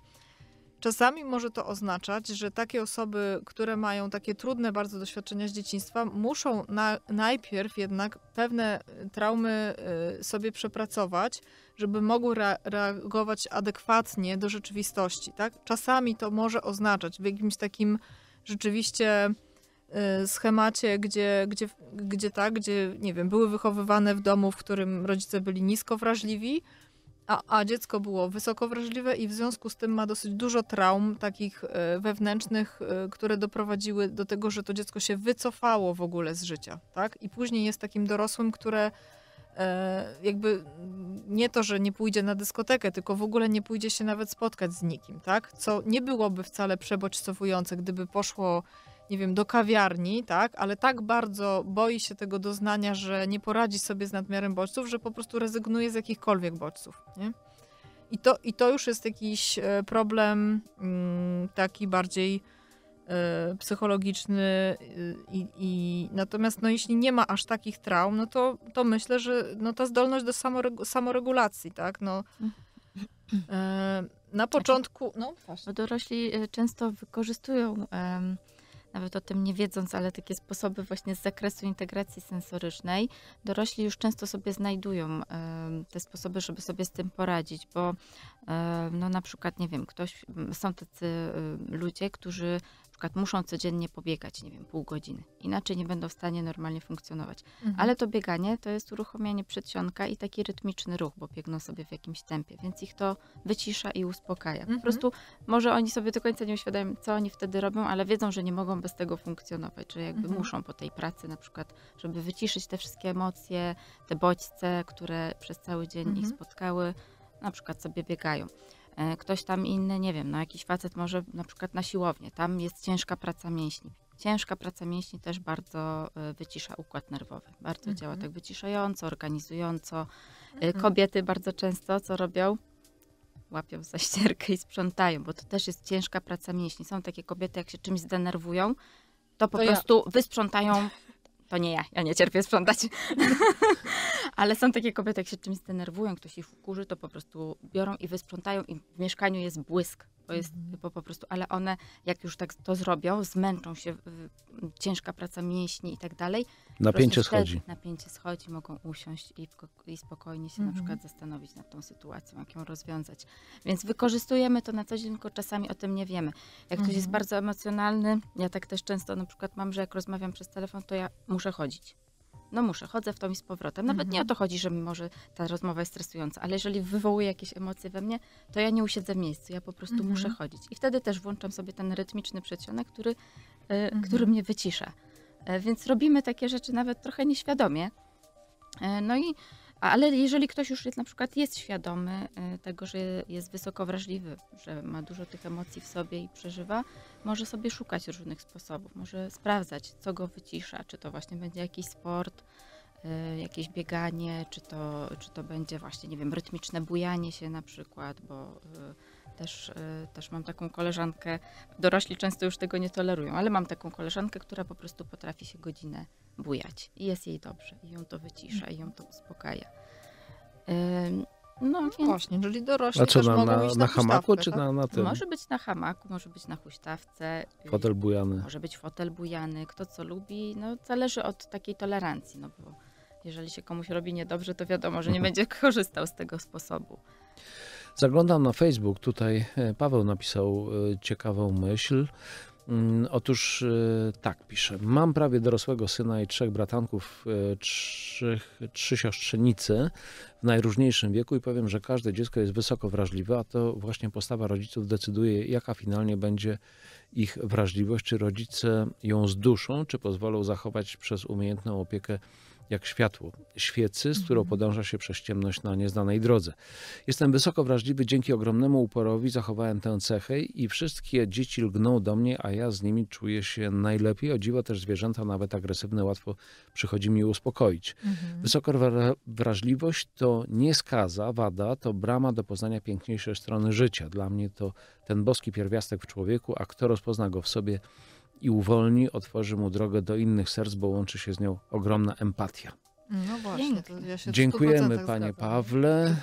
Czasami może to oznaczać, że takie osoby, które mają takie trudne bardzo doświadczenia z dzieciństwa, muszą na, najpierw jednak pewne e, traumy e, sobie przepracować, żeby mogły re reagować adekwatnie do rzeczywistości. Tak? Czasami to może oznaczać w jakimś takim rzeczywiście e, schemacie, gdzie, gdzie, gdzie tak, gdzie nie wiem, były wychowywane w domu, w którym rodzice byli nisko wrażliwi, a, a dziecko było wysoko wrażliwe i w związku z tym ma dosyć dużo traum takich e, wewnętrznych, e, które doprowadziły do tego, że to dziecko się wycofało w ogóle z życia, tak? I później jest takim dorosłym, które e, jakby nie to, że nie pójdzie na dyskotekę, tylko w ogóle nie pójdzie się nawet spotkać z nikim, tak? Co nie byłoby wcale przebodźcowujące, gdyby poszło nie wiem, do kawiarni, tak, ale tak bardzo boi się tego doznania, że nie poradzi sobie z nadmiarem bodźców, że po prostu rezygnuje z jakichkolwiek bodźców, nie? I to, I to już jest jakiś e, problem mm, taki bardziej e, psychologiczny e, i, i, natomiast no, jeśli nie ma aż takich traum, no to, to myślę, że no, ta zdolność do samoregulacji, tak, no na początku, no Bo dorośli często wykorzystują nawet o tym nie wiedząc, ale takie sposoby właśnie z zakresu integracji sensorycznej, dorośli już często sobie znajdują te sposoby, żeby sobie z tym poradzić, bo no na przykład, nie wiem, ktoś, są tacy ludzie, którzy przykład muszą codziennie pobiegać, nie wiem, pół godziny. Inaczej nie będą w stanie normalnie funkcjonować. Mhm. Ale to bieganie to jest uruchomienie przedsionka i taki rytmiczny ruch, bo biegną sobie w jakimś tempie, więc ich to wycisza i uspokaja. Mhm. Po prostu może oni sobie do końca nie uświadamiają, co oni wtedy robią, ale wiedzą, że nie mogą bez tego funkcjonować, że jakby mhm. muszą po tej pracy na przykład, żeby wyciszyć te wszystkie emocje, te bodźce, które przez cały dzień ich mhm. spotkały, na przykład sobie biegają. E, ktoś tam inny, nie wiem, no jakiś facet może na przykład na siłownię, tam jest ciężka praca mięśni. Ciężka praca mięśni też bardzo e, wycisza układ nerwowy. Bardzo mhm. działa tak wyciszająco, organizująco. E, mhm. Kobiety bardzo często co robią? Łapią za ścierkę i sprzątają, bo to też jest ciężka praca mięśni. Są takie kobiety, jak się czymś zdenerwują, to po to prostu ja. wysprzątają to nie ja, ja nie cierpię sprzątać. Ale są takie kobiety, jak się czymś zdenerwują, ktoś ich wkurzy, to po prostu biorą i wysprzątają i w mieszkaniu jest błysk. To jest mhm. po, po prostu, ale one jak już tak to zrobią, zmęczą się, ciężka praca mięśni i tak dalej. Napięcie schodzi. Napięcie schodzi, mogą usiąść i, i spokojnie się mhm. na przykład zastanowić nad tą sytuacją, jak ją rozwiązać. Więc wykorzystujemy to na co dzień, tylko czasami o tym nie wiemy. Jak ktoś jest mhm. bardzo emocjonalny, ja tak też często na przykład mam, że jak rozmawiam przez telefon, to ja muszę chodzić no muszę, chodzę w to i z powrotem. Nawet mhm. nie o mhm. to chodzi, że może ta rozmowa jest stresująca, ale jeżeli wywołuje jakieś emocje we mnie, to ja nie usiedzę w miejscu, ja po prostu mhm. muszę chodzić. I wtedy też włączam sobie ten rytmiczny przedsionek, który, e, mhm. który mnie wycisza. E, więc robimy takie rzeczy nawet trochę nieświadomie. E, no i ale jeżeli ktoś już jest, na przykład jest świadomy y, tego, że jest wysoko wrażliwy, że ma dużo tych emocji w sobie i przeżywa, może sobie szukać różnych sposobów, może sprawdzać, co go wycisza, czy to właśnie będzie jakiś sport, y, jakieś bieganie, czy to, czy to będzie właśnie, nie wiem, rytmiczne bujanie się na przykład, bo y, też, e, też mam taką koleżankę, dorośli często już tego nie tolerują, ale mam taką koleżankę, która po prostu potrafi się godzinę bujać i jest jej dobrze, i ją to wycisza, i ją to uspokaja. No, no więc... właśnie, czyli dorośli A też na, mogą na, na, na hamaku czy tak? na, na tym? Może być na hamaku, może być na huśtawce. Y, fotel bujany. Może być fotel bujany, kto co lubi. No zależy od takiej tolerancji, no bo jeżeli się komuś robi niedobrze, to wiadomo, że nie będzie korzystał z tego sposobu. Zaglądam na Facebook, tutaj e, Paweł napisał e, ciekawą myśl. Mm, otóż e, tak pisze. Mam prawie dorosłego syna i trzech bratanków, trzech, trzy siostrzenice w najróżniejszym wieku i powiem, że każde dziecko jest wysoko wrażliwe, a to właśnie postawa rodziców decyduje, jaka finalnie będzie ich wrażliwość, czy rodzice ją zduszą, czy pozwolą zachować przez umiejętną opiekę jak światło świecy, z którą mhm. podąża się przez ciemność na nieznanej drodze. Jestem wysoko wrażliwy, dzięki ogromnemu uporowi zachowałem tę cechę i wszystkie dzieci lgną do mnie, a ja z nimi czuję się najlepiej. O dziwo też zwierzęta, nawet agresywne, łatwo przychodzi mi uspokoić. Mhm. wrażliwość to nie skaza, wada, to brama do poznania piękniejszej strony życia. Dla mnie to ten boski pierwiastek w człowieku, a kto rozpozna go w sobie, i uwolni, otworzy mu drogę do innych serc, bo łączy się z nią ogromna empatia. No właśnie, to ja się Dziękujemy panie zgadzam. Pawle.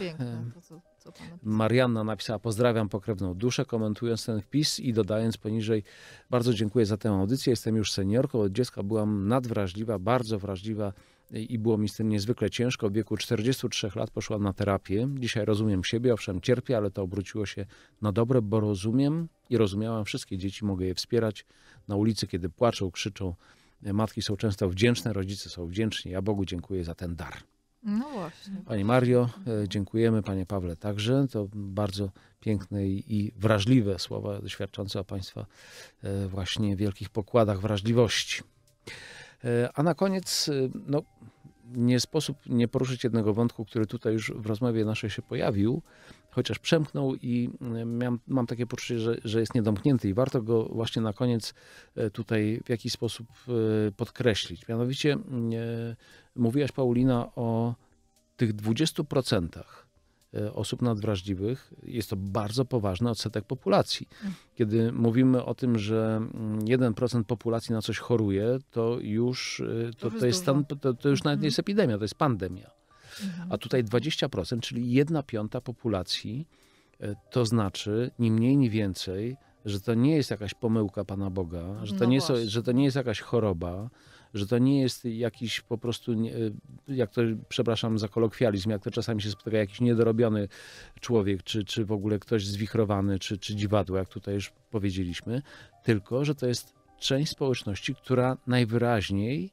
To Marianna napisała, pozdrawiam pokrewną duszę, komentując ten wpis i dodając poniżej, bardzo dziękuję za tę audycję, jestem już seniorką, od dziecka byłam nadwrażliwa, bardzo wrażliwa i było mi z tym niezwykle ciężko. W wieku 43 lat poszłam na terapię. Dzisiaj rozumiem siebie, owszem cierpię, ale to obróciło się na dobre, bo rozumiem i rozumiałam wszystkie dzieci, mogę je wspierać na ulicy, kiedy płaczą, krzyczą. E, matki są często wdzięczne, rodzice są wdzięczni. Ja Bogu dziękuję za ten dar. No właśnie. Pani Mario, e, dziękujemy. Panie Pawle także. To bardzo piękne i wrażliwe słowa świadczące o Państwa e, właśnie wielkich pokładach wrażliwości. A na koniec, no, nie sposób nie poruszyć jednego wątku, który tutaj już w rozmowie naszej się pojawił, chociaż przemknął i e, mam takie poczucie, że, że jest niedomknięty i warto go właśnie na koniec e, tutaj w jakiś sposób e, podkreślić. Mianowicie mówiłaś Paulina o tych 20% osób nadwrażliwych jest to bardzo poważny odsetek populacji. Mm. Kiedy mówimy o tym, że 1% mm, populacji na coś choruje, to już to, to, to jest stan, to, to, już nawet nie jest mhm. epidemia, to jest pandemia. A mhm. tutaj 20%, czyli 1 piąta populacji, e, to znaczy ni mniej, ni więcej, że to nie jest jakaś pomyłka Pana Boga, że to, no nie, jest, że to nie jest jakaś choroba, że to nie jest jakiś po prostu, e, jak to, przepraszam za kolokwializm, jak to czasami się spotyka, jakiś niedorobiony człowiek, czy, czy w ogóle ktoś zwichrowany, czy, czy dziwadło, jak tutaj już powiedzieliśmy, tylko, że to jest część społeczności, która najwyraźniej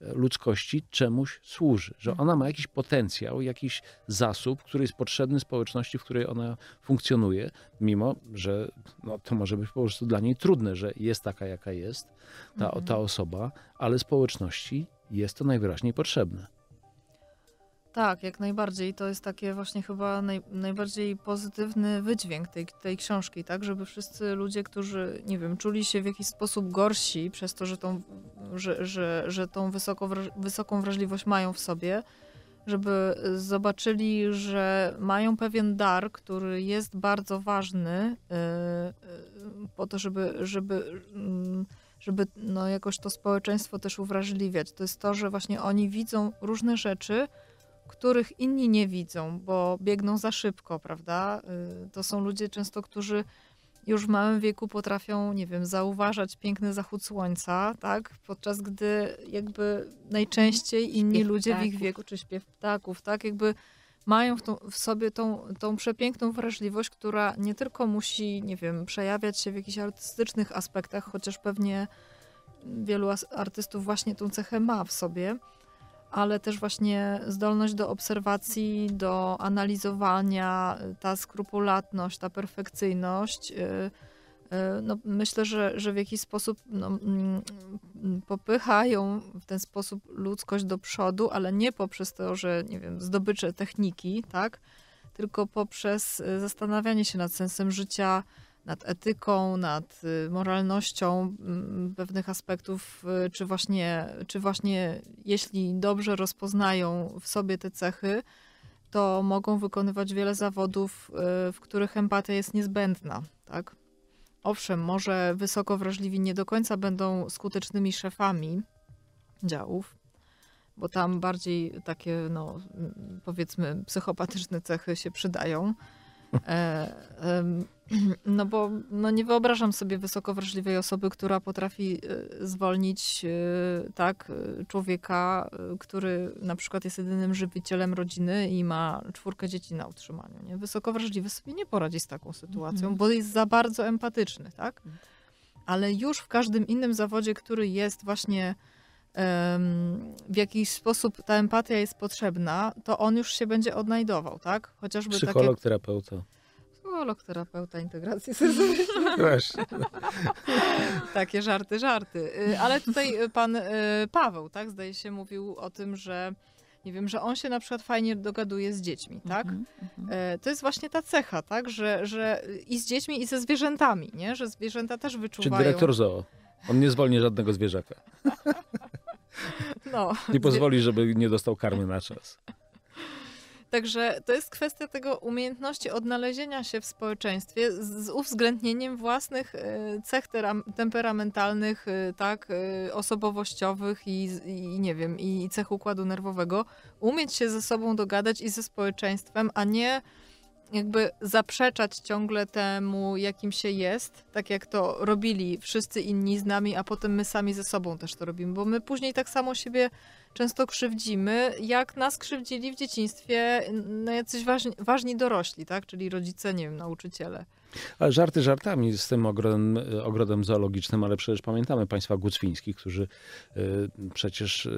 ludzkości czemuś służy, że ona ma jakiś potencjał, jakiś zasób, który jest potrzebny społeczności, w której ona funkcjonuje, mimo że no, to może być po prostu dla niej trudne, że jest taka, jaka jest ta, ta mhm. osoba, ale społeczności jest to najwyraźniej potrzebne. Tak, jak najbardziej. To jest takie właśnie chyba naj, najbardziej pozytywny wydźwięk tej, tej książki, tak? Żeby wszyscy ludzie, którzy, nie wiem, czuli się w jakiś sposób gorsi przez to, że tą, że, że, że tą wysoko, wysoką wrażliwość mają w sobie, żeby zobaczyli, że mają pewien dar, który jest bardzo ważny yy, po to, żeby, żeby, yy, żeby no, jakoś to społeczeństwo też uwrażliwiać. To jest to, że właśnie oni widzą różne rzeczy, których inni nie widzą, bo biegną za szybko, prawda? Y, to są ludzie często, którzy już w małym wieku potrafią, nie wiem, zauważać piękny zachód słońca, tak? Podczas gdy jakby najczęściej inni śpiew ludzie ptaków. w ich wieku, czy śpiew ptaków, tak? Jakby mają w, tą, w, sobie tą, tą przepiękną wrażliwość, która nie tylko musi, nie wiem, przejawiać się w jakichś artystycznych aspektach, chociaż pewnie wielu artystów właśnie tą cechę ma w sobie, ale też właśnie zdolność do obserwacji, do analizowania, y, ta skrupulatność, ta perfekcyjność. Y, y, no, myślę, że, że w jakiś sposób no, mm, mm, popychają w ten sposób ludzkość do przodu, ale nie poprzez to, że nie wiem, zdobycze techniki, tak? tylko poprzez zastanawianie się nad sensem życia, nad etyką, nad y, moralnością pewnych aspektów, y, czy właśnie, czy właśnie jeśli dobrze rozpoznają w sobie te cechy, to mogą wykonywać wiele zawodów, y, w których empatia jest niezbędna, tak? Owszem, może wysoko wrażliwi nie do końca będą skutecznymi szefami działów, bo tam bardziej takie, no, powiedzmy, psychopatyczne cechy się przydają E, no bo no nie wyobrażam sobie wysoko wrażliwej osoby, która potrafi e, zwolnić e, tak człowieka, który na przykład jest jedynym żywicielem rodziny i ma czwórkę dzieci na utrzymaniu. Nie? Wysoko wrażliwy sobie nie poradzi z taką sytuacją, mhm. bo jest za bardzo empatyczny, tak? Mhm. Ale już w każdym innym zawodzie, który jest właśnie w jakiś sposób ta empatia jest potrzebna, to on już się będzie odnajdował, tak? Chociażby Psycholog, takie... terapeuta. Psycholog, terapeuta, integracji Właśnie. Takie żarty, żarty. Y, ale tutaj pan y, Paweł, tak, zdaje się, mówił o tym, że nie wiem, że on się na przykład fajnie dogaduje z dziećmi, tak? Mm -hmm. To jest właśnie ta cecha, tak, że, że i z dziećmi, i ze zwierzętami, nie? Że zwierzęta też wyczuwają... Czy dyrektor zoo. On nie zwolni żadnego zwierzaka. No. Nie pozwoli, żeby nie dostał karmy na czas. Także to jest kwestia tego umiejętności odnalezienia się w społeczeństwie z uwzględnieniem własnych e, cech temperamentalnych, e, tak, e, osobowościowych i, i, nie wiem, i cech układu nerwowego. Umieć się ze sobą dogadać i ze społeczeństwem, a nie jakby zaprzeczać ciągle temu, jakim się jest, tak jak to robili wszyscy inni z nami, a potem my sami ze sobą też to robimy, bo my później tak samo siebie często krzywdzimy, jak nas krzywdzili w dzieciństwie no, jacyś ważni, ważni dorośli, tak? Czyli rodzice, nie wiem, nauczyciele. Ale żarty żartami z tym ogrodem, e, ogrodem zoologicznym, ale przecież pamiętamy państwa Gucwińskich, którzy e, przecież, e,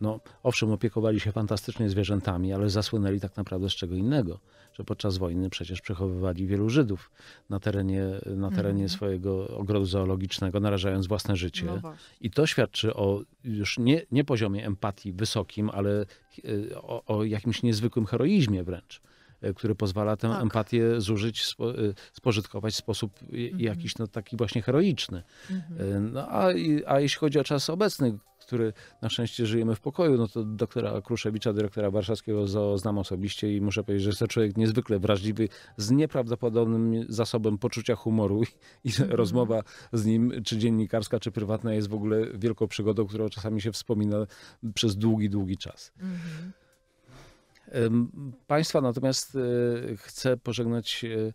no owszem, opiekowali się fantastycznie zwierzętami, ale zasłynęli tak naprawdę z czego innego, że podczas wojny przecież przechowywali wielu Żydów na terenie, na terenie mhm. swojego ogrodu zoologicznego, narażając własne życie. No I to świadczy o już nie, nie poziomie empatii wysokim, ale o, o jakimś niezwykłym heroizmie wręcz E, który pozwala tę tak. empatię zużyć, e, spożytkować w sposób e, mhm. jakiś no, taki właśnie heroiczny. Mhm. No, a, a jeśli chodzi o czas obecny, który na szczęście żyjemy w pokoju, no to doktora Kruszewicza, dyrektora warszawskiego ZOO znam osobiście i muszę powiedzieć, że jest to człowiek niezwykle wrażliwy, z nieprawdopodobnym zasobem poczucia humoru i, i mm rozmowa z nim, czy dziennikarska, czy prywatna jest w ogóle wielką przygodą, którą czasami się wspomina przez długi, długi czas. Mm Państwa natomiast e, chcę pożegnać e,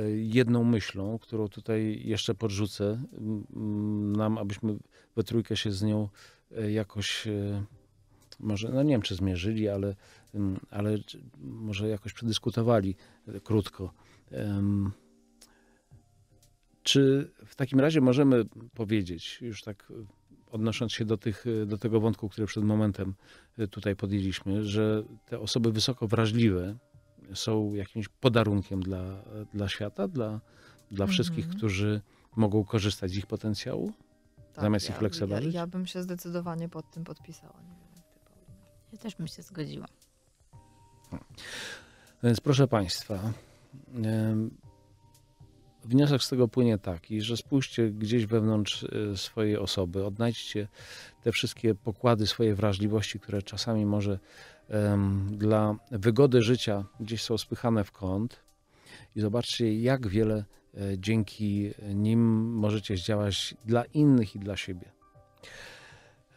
e, jedną myślą, którą tutaj jeszcze podrzucę nam, abyśmy we trójkę się z nią jakoś może, no nie wiem czy zmierzyli, ale, ale może jakoś przedyskutowali krótko. Czy w takim razie możemy powiedzieć, już tak odnosząc się do, tych, do tego wątku, który przed momentem e, tutaj podjęliśmy, że te osoby wysoko wrażliwe są jakimś podarunkiem dla, dla świata, dla, dla mhm. wszystkich, którzy mogą korzystać z ich potencjału, tak, zamiast ja, ich lekceważyć? Ja, ja, bym się zdecydowanie pod tym podpisała. Nie wiem, jak ty, Ja też bym się zgodziła. Więc proszę Państwa, Wniosek z tego płynie taki, że spójrzcie gdzieś wewnątrz e, swojej osoby, odnajdźcie te wszystkie pokłady swojej wrażliwości, które czasami może um, dla wygody życia gdzieś są spychane w kąt i zobaczcie, jak wiele e, dzięki nim możecie zdziałać dla innych i dla siebie.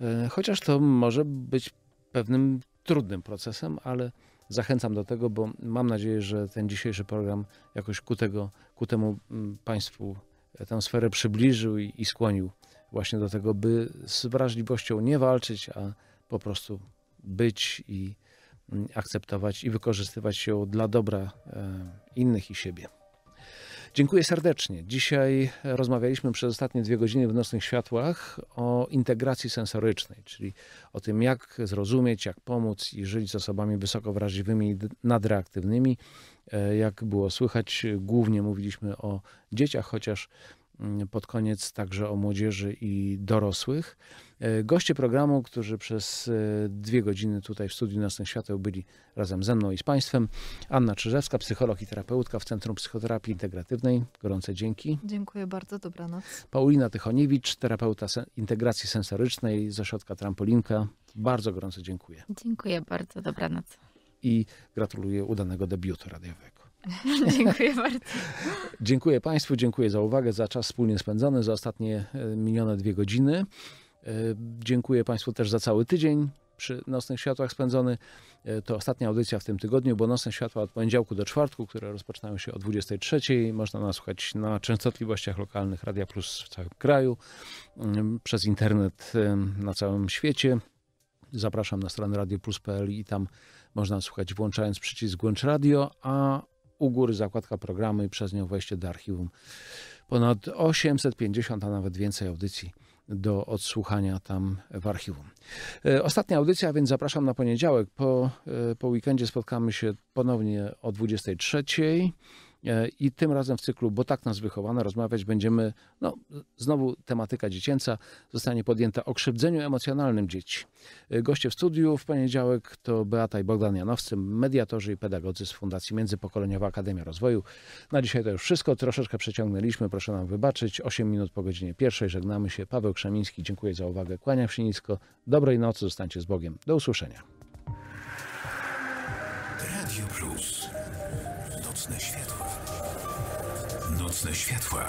E, chociaż to może być pewnym trudnym procesem, ale zachęcam do tego, bo mam nadzieję, że ten dzisiejszy program jakoś ku tego ku temu mm, państwu e, tę sferę przybliżył i, i skłonił właśnie do tego, by z wrażliwością nie walczyć, a po prostu być i mm, akceptować i wykorzystywać ją dla dobra e, innych i siebie. Dziękuję serdecznie. Dzisiaj rozmawialiśmy przez ostatnie dwie godziny w Nocnych Światłach o integracji sensorycznej, czyli o tym, jak zrozumieć, jak pomóc i żyć z osobami wysoko wrażliwymi i nadreaktywnymi E, jak było słychać, głównie mówiliśmy o dzieciach, chociaż mm, pod koniec także o młodzieży i dorosłych. E, goście programu, którzy przez e, dwie godziny tutaj w Studiu Nocnych Świateł byli razem ze mną i z Państwem. Anna Czyżewska, psycholog i terapeutka w Centrum Psychoterapii Integratywnej. Gorące dzięki. Dziękuję bardzo, dobranoc. Paulina Tychoniewicz, terapeuta integracji sensorycznej z ośrodka Trampolinka. Bardzo gorąco dziękuję. Dziękuję bardzo, dobranoc i gratuluję udanego debiutu radiowego. dziękuję bardzo. Dziękuję Państwu, dziękuję za uwagę, za czas wspólnie spędzony, za ostatnie e, minione dwie godziny. E, dziękuję Państwu też za cały tydzień przy Nocnych Światłach spędzony. E, to ostatnia audycja w tym tygodniu, bo Nocne Światła od poniedziałku do czwartku, które rozpoczynają się o 23. Można nas słuchać na częstotliwościach lokalnych Radia Plus w całym kraju, mm, przez internet na całym świecie. Zapraszam na stronę radioplus.pl i tam można słuchać włączając przycisk Włącz Radio, a u góry zakładka programy i przez nią wejście do archiwum. Ponad 850, a nawet więcej audycji do odsłuchania tam w archiwum. E, ostatnia audycja, więc zapraszam na poniedziałek. Po, e, po weekendzie spotkamy się ponownie o 23. E, I tym razem w cyklu, bo tak nas wychowano, rozmawiać będziemy, no znowu tematyka dziecięca zostanie podjęta o krzywdzeniu emocjonalnym dzieci. E, goście w studiu w poniedziałek to Beata i Bogdan Janowcy, mediatorzy i pedagodzy z Fundacji Międzypokoleniowa Akademia Rozwoju. Na dzisiaj to już wszystko, troszeczkę przeciągnęliśmy, proszę nam wybaczyć. 8 minut po godzinie pierwszej żegnamy się. Paweł Krzemiński, dziękuję za uwagę, kłaniam się nisko. Dobrej nocy, zostańcie z Bogiem. Do usłyszenia. nocne światła.